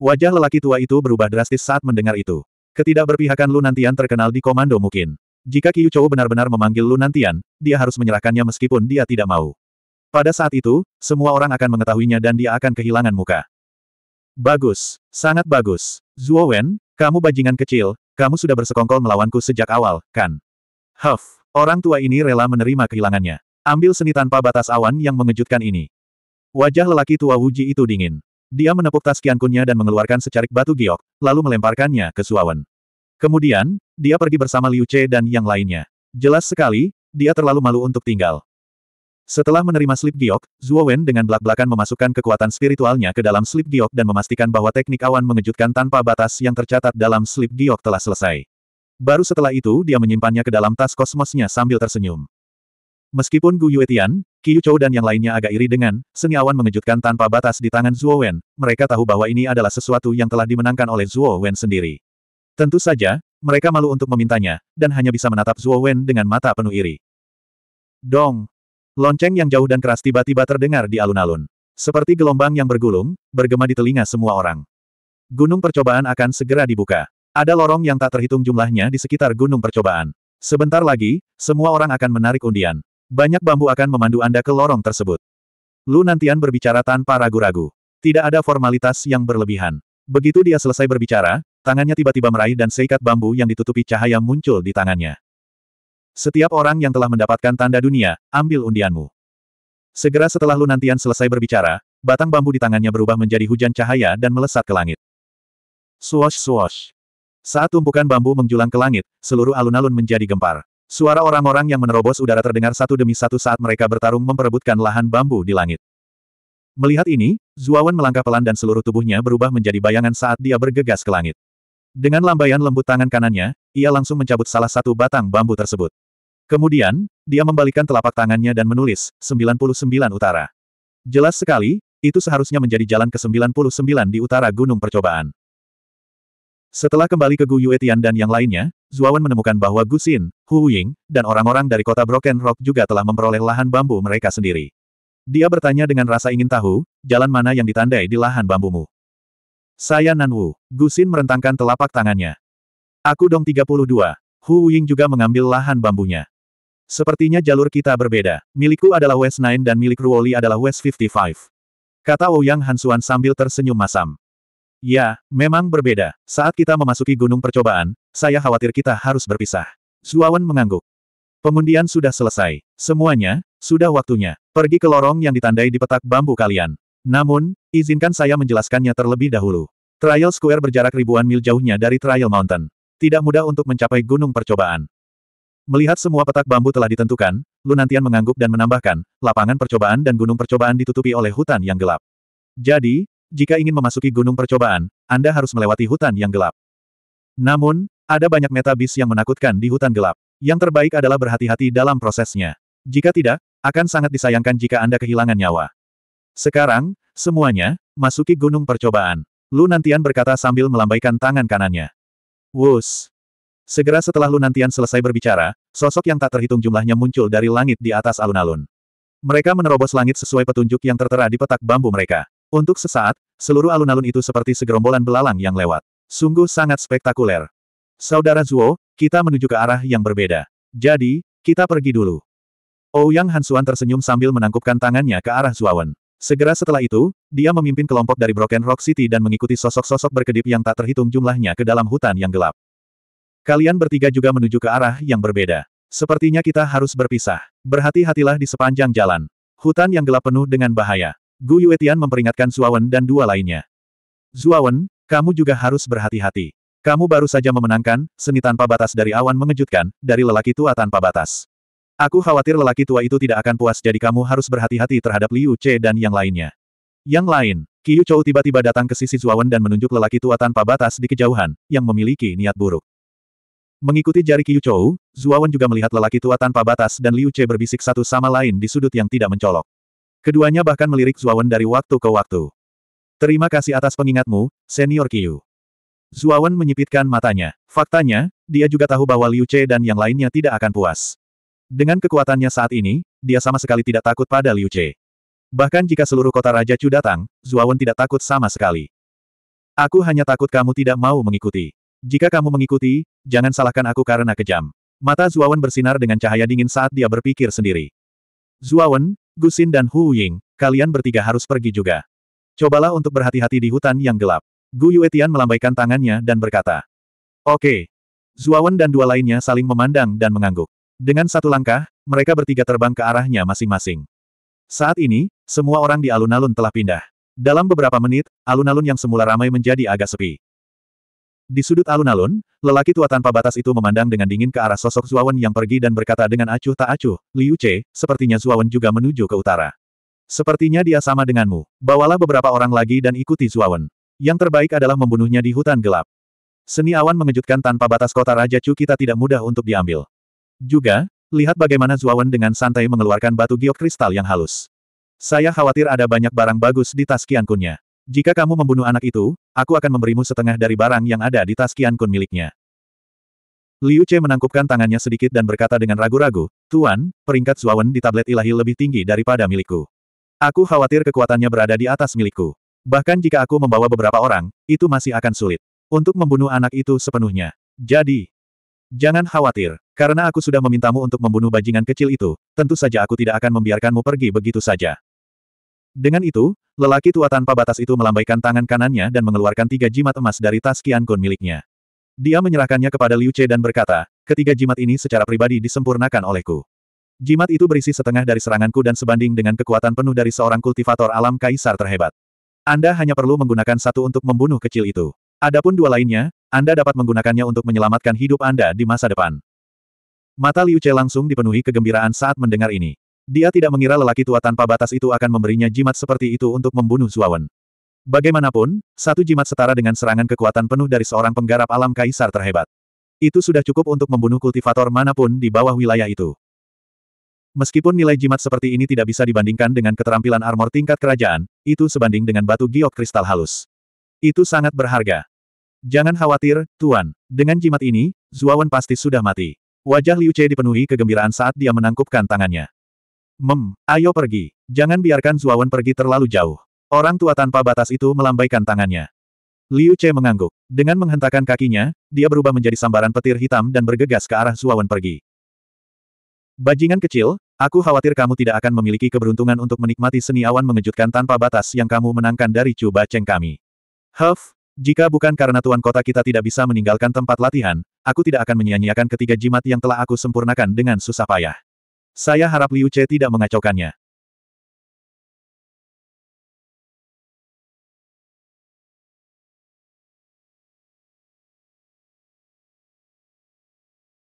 Wajah lelaki tua itu berubah drastis saat mendengar itu. Ketidakberpihakan Lu Nantian terkenal di komando mungkin. Jika Kiyu Chou benar-benar memanggil Lu Nantian, dia harus menyerahkannya meskipun dia tidak mau. Pada saat itu, semua orang akan mengetahuinya dan dia akan kehilangan muka. Bagus, sangat bagus. Zhuo Wen, kamu bajingan kecil, kamu sudah bersekongkol melawanku sejak awal, kan? Huff, Orang tua ini rela menerima kehilangannya. Ambil seni tanpa batas awan yang mengejutkan ini. Wajah lelaki tua Wuji itu dingin. Dia menepuk tas kiankunnya dan mengeluarkan secarik batu giok, lalu melemparkannya ke Suawan. Kemudian, dia pergi bersama Liu Che dan yang lainnya. Jelas sekali, dia terlalu malu untuk tinggal. Setelah menerima slip giok, Zuo Wen dengan belak-belakan memasukkan kekuatan spiritualnya ke dalam slip giok dan memastikan bahwa teknik awan mengejutkan tanpa batas yang tercatat dalam slip giok telah selesai. Baru setelah itu dia menyimpannya ke dalam tas kosmosnya sambil tersenyum. Meskipun Gu Yuetian, Qiu Chou dan yang lainnya agak iri dengan seniawan mengejutkan tanpa batas di tangan Zhuo Wen, mereka tahu bahwa ini adalah sesuatu yang telah dimenangkan oleh Zhuo Wen sendiri. Tentu saja, mereka malu untuk memintanya, dan hanya bisa menatap Zhuo Wen dengan mata penuh iri. Dong! Lonceng yang jauh dan keras tiba-tiba terdengar di alun-alun. Seperti gelombang yang bergulung, bergema di telinga semua orang. Gunung percobaan akan segera dibuka. Ada lorong yang tak terhitung jumlahnya di sekitar gunung percobaan. Sebentar lagi, semua orang akan menarik undian. Banyak bambu akan memandu Anda ke lorong tersebut. Lu Nantian berbicara tanpa ragu-ragu. Tidak ada formalitas yang berlebihan. Begitu dia selesai berbicara, tangannya tiba-tiba meraih dan seikat bambu yang ditutupi cahaya muncul di tangannya. Setiap orang yang telah mendapatkan tanda dunia, ambil undianmu. Segera setelah Lu Nantian selesai berbicara, batang bambu di tangannya berubah menjadi hujan cahaya dan melesat ke langit. Swash swash. Saat tumpukan bambu menjulang ke langit, seluruh alun-alun menjadi gempar. Suara orang-orang yang menerobos udara terdengar satu demi satu saat mereka bertarung memperebutkan lahan bambu di langit. Melihat ini, Zuawan melangkah pelan dan seluruh tubuhnya berubah menjadi bayangan saat dia bergegas ke langit. Dengan lambaian lembut tangan kanannya, ia langsung mencabut salah satu batang bambu tersebut. Kemudian, dia membalikkan telapak tangannya dan menulis, 99 Utara. Jelas sekali, itu seharusnya menjadi jalan ke-99 di utara Gunung Percobaan. Setelah kembali ke Gu Yuetian dan yang lainnya, Zuawan menemukan bahwa Gu Xin, Hu Ying, dan orang-orang dari kota Broken Rock juga telah memperoleh lahan bambu mereka sendiri. Dia bertanya dengan rasa ingin tahu, jalan mana yang ditandai di lahan bambumu. Saya Nanwu, Gu Xin merentangkan telapak tangannya. Aku dong 32. Hu Ying juga mengambil lahan bambunya. Sepertinya jalur kita berbeda. Milikku adalah West 9 dan milik Ruoli adalah West 55. Kata Ouyang Hansuan sambil tersenyum masam. Ya, memang berbeda. Saat kita memasuki gunung percobaan, saya khawatir kita harus berpisah. Zuawan mengangguk. Pengundian sudah selesai. Semuanya, sudah waktunya. Pergi ke lorong yang ditandai di petak bambu kalian. Namun, izinkan saya menjelaskannya terlebih dahulu. Trial Square berjarak ribuan mil jauhnya dari Trial Mountain. Tidak mudah untuk mencapai gunung percobaan. Melihat semua petak bambu telah ditentukan, Lunantian mengangguk dan menambahkan, lapangan percobaan dan gunung percobaan ditutupi oleh hutan yang gelap. Jadi, jika ingin memasuki gunung percobaan, Anda harus melewati hutan yang gelap. Namun, ada banyak meta bis yang menakutkan di hutan gelap. Yang terbaik adalah berhati-hati dalam prosesnya. Jika tidak, akan sangat disayangkan jika Anda kehilangan nyawa. Sekarang, semuanya, masuki gunung percobaan. Lu Nantian berkata sambil melambaikan tangan kanannya. Wus. Segera setelah Lu Nantian selesai berbicara, sosok yang tak terhitung jumlahnya muncul dari langit di atas alun-alun. Mereka menerobos langit sesuai petunjuk yang tertera di petak bambu mereka. Untuk sesaat, seluruh alun-alun itu seperti segerombolan belalang yang lewat. Sungguh sangat spektakuler. Saudara Zuo, kita menuju ke arah yang berbeda. Jadi, kita pergi dulu. Ouyang oh, Hansuan tersenyum sambil menangkupkan tangannya ke arah Zuawan. Segera setelah itu, dia memimpin kelompok dari Broken Rock City dan mengikuti sosok-sosok berkedip yang tak terhitung jumlahnya ke dalam hutan yang gelap. Kalian bertiga juga menuju ke arah yang berbeda. Sepertinya kita harus berpisah. Berhati-hatilah di sepanjang jalan. Hutan yang gelap penuh dengan bahaya. Gu Yuetian memperingatkan Zuawan dan dua lainnya. Zuawan, kamu juga harus berhati-hati. Kamu baru saja memenangkan, seni tanpa batas dari awan mengejutkan, dari lelaki tua tanpa batas. Aku khawatir lelaki tua itu tidak akan puas jadi kamu harus berhati-hati terhadap Liu Che dan yang lainnya. Yang lain, Qiu Chou tiba-tiba datang ke sisi Zuawan dan menunjuk lelaki tua tanpa batas di kejauhan, yang memiliki niat buruk. Mengikuti jari Qiu Chou, Zuawan juga melihat lelaki tua tanpa batas dan Liu Che berbisik satu sama lain di sudut yang tidak mencolok. Keduanya bahkan melirik Zuawan dari waktu ke waktu. Terima kasih atas pengingatmu, Senior Qiu. Zuawan menyipitkan matanya. Faktanya, dia juga tahu bahwa Liu Che dan yang lainnya tidak akan puas. Dengan kekuatannya saat ini, dia sama sekali tidak takut pada Liu Che. Bahkan jika seluruh kota Raja Chu datang, Zuawan tidak takut sama sekali. Aku hanya takut kamu tidak mau mengikuti. Jika kamu mengikuti, jangan salahkan aku karena kejam. Mata Zuawan bersinar dengan cahaya dingin saat dia berpikir sendiri. Zuawan, Gusin dan Hu Ying, kalian bertiga harus pergi juga. Cobalah untuk berhati-hati di hutan yang gelap. Gu Yuetian melambaikan tangannya dan berkata. Oke. Okay. Zuawan dan dua lainnya saling memandang dan mengangguk. Dengan satu langkah, mereka bertiga terbang ke arahnya masing-masing. Saat ini, semua orang di alun-alun telah pindah. Dalam beberapa menit, alun-alun yang semula ramai menjadi agak sepi. Di sudut alun-alun, lelaki tua tanpa batas itu memandang dengan dingin ke arah sosok Zuawan yang pergi dan berkata dengan acuh tak acuh, Liu Che, sepertinya Zuawan juga menuju ke utara. Sepertinya dia sama denganmu. Bawalah beberapa orang lagi dan ikuti Zuawan. Yang terbaik adalah membunuhnya di hutan gelap. Seni awan mengejutkan tanpa batas kota Raja Chu kita tidak mudah untuk diambil. Juga, lihat bagaimana Zuawan dengan santai mengeluarkan batu giok kristal yang halus. Saya khawatir ada banyak barang bagus di tas kiankunnya. Jika kamu membunuh anak itu, aku akan memberimu setengah dari barang yang ada di tas Qian Kun miliknya. Liu Che menangkupkan tangannya sedikit dan berkata dengan ragu-ragu, Tuan, peringkat Zuawan di tablet ilahi lebih tinggi daripada milikku. Aku khawatir kekuatannya berada di atas milikku. Bahkan jika aku membawa beberapa orang, itu masih akan sulit. Untuk membunuh anak itu sepenuhnya. Jadi, jangan khawatir, karena aku sudah memintamu untuk membunuh bajingan kecil itu, tentu saja aku tidak akan membiarkanmu pergi begitu saja. Dengan itu, Lelaki tua tanpa batas itu melambaikan tangan kanannya dan mengeluarkan tiga jimat emas dari tas Qian Kun miliknya. Dia menyerahkannya kepada Liu Che dan berkata, ketiga jimat ini secara pribadi disempurnakan olehku. Jimat itu berisi setengah dari seranganku dan sebanding dengan kekuatan penuh dari seorang kultivator alam kaisar terhebat. Anda hanya perlu menggunakan satu untuk membunuh kecil itu. Adapun dua lainnya, Anda dapat menggunakannya untuk menyelamatkan hidup Anda di masa depan. Mata Liu Che langsung dipenuhi kegembiraan saat mendengar ini. Dia tidak mengira lelaki tua tanpa batas itu akan memberinya jimat seperti itu untuk membunuh Zuawan. Bagaimanapun, satu jimat setara dengan serangan kekuatan penuh dari seorang penggarap alam kaisar terhebat. Itu sudah cukup untuk membunuh kultivator manapun di bawah wilayah itu. Meskipun nilai jimat seperti ini tidak bisa dibandingkan dengan keterampilan armor tingkat kerajaan, itu sebanding dengan batu giok kristal halus. Itu sangat berharga. Jangan khawatir, Tuan. Dengan jimat ini, Zuawan pasti sudah mati. Wajah Liu Che dipenuhi kegembiraan saat dia menangkupkan tangannya. Mem, ayo pergi. Jangan biarkan Zuawan pergi terlalu jauh. Orang tua tanpa batas itu melambaikan tangannya. Liu Che mengangguk. Dengan menghentakkan kakinya, dia berubah menjadi sambaran petir hitam dan bergegas ke arah Zuawan pergi. Bajingan kecil, aku khawatir kamu tidak akan memiliki keberuntungan untuk menikmati seni awan mengejutkan tanpa batas yang kamu menangkan dari Chu Cheng kami. Huff, jika bukan karena tuan kota kita tidak bisa meninggalkan tempat latihan, aku tidak akan menyia-nyiakan ketiga jimat yang telah aku sempurnakan dengan susah payah. Saya harap Liu Che tidak mengacaukannya.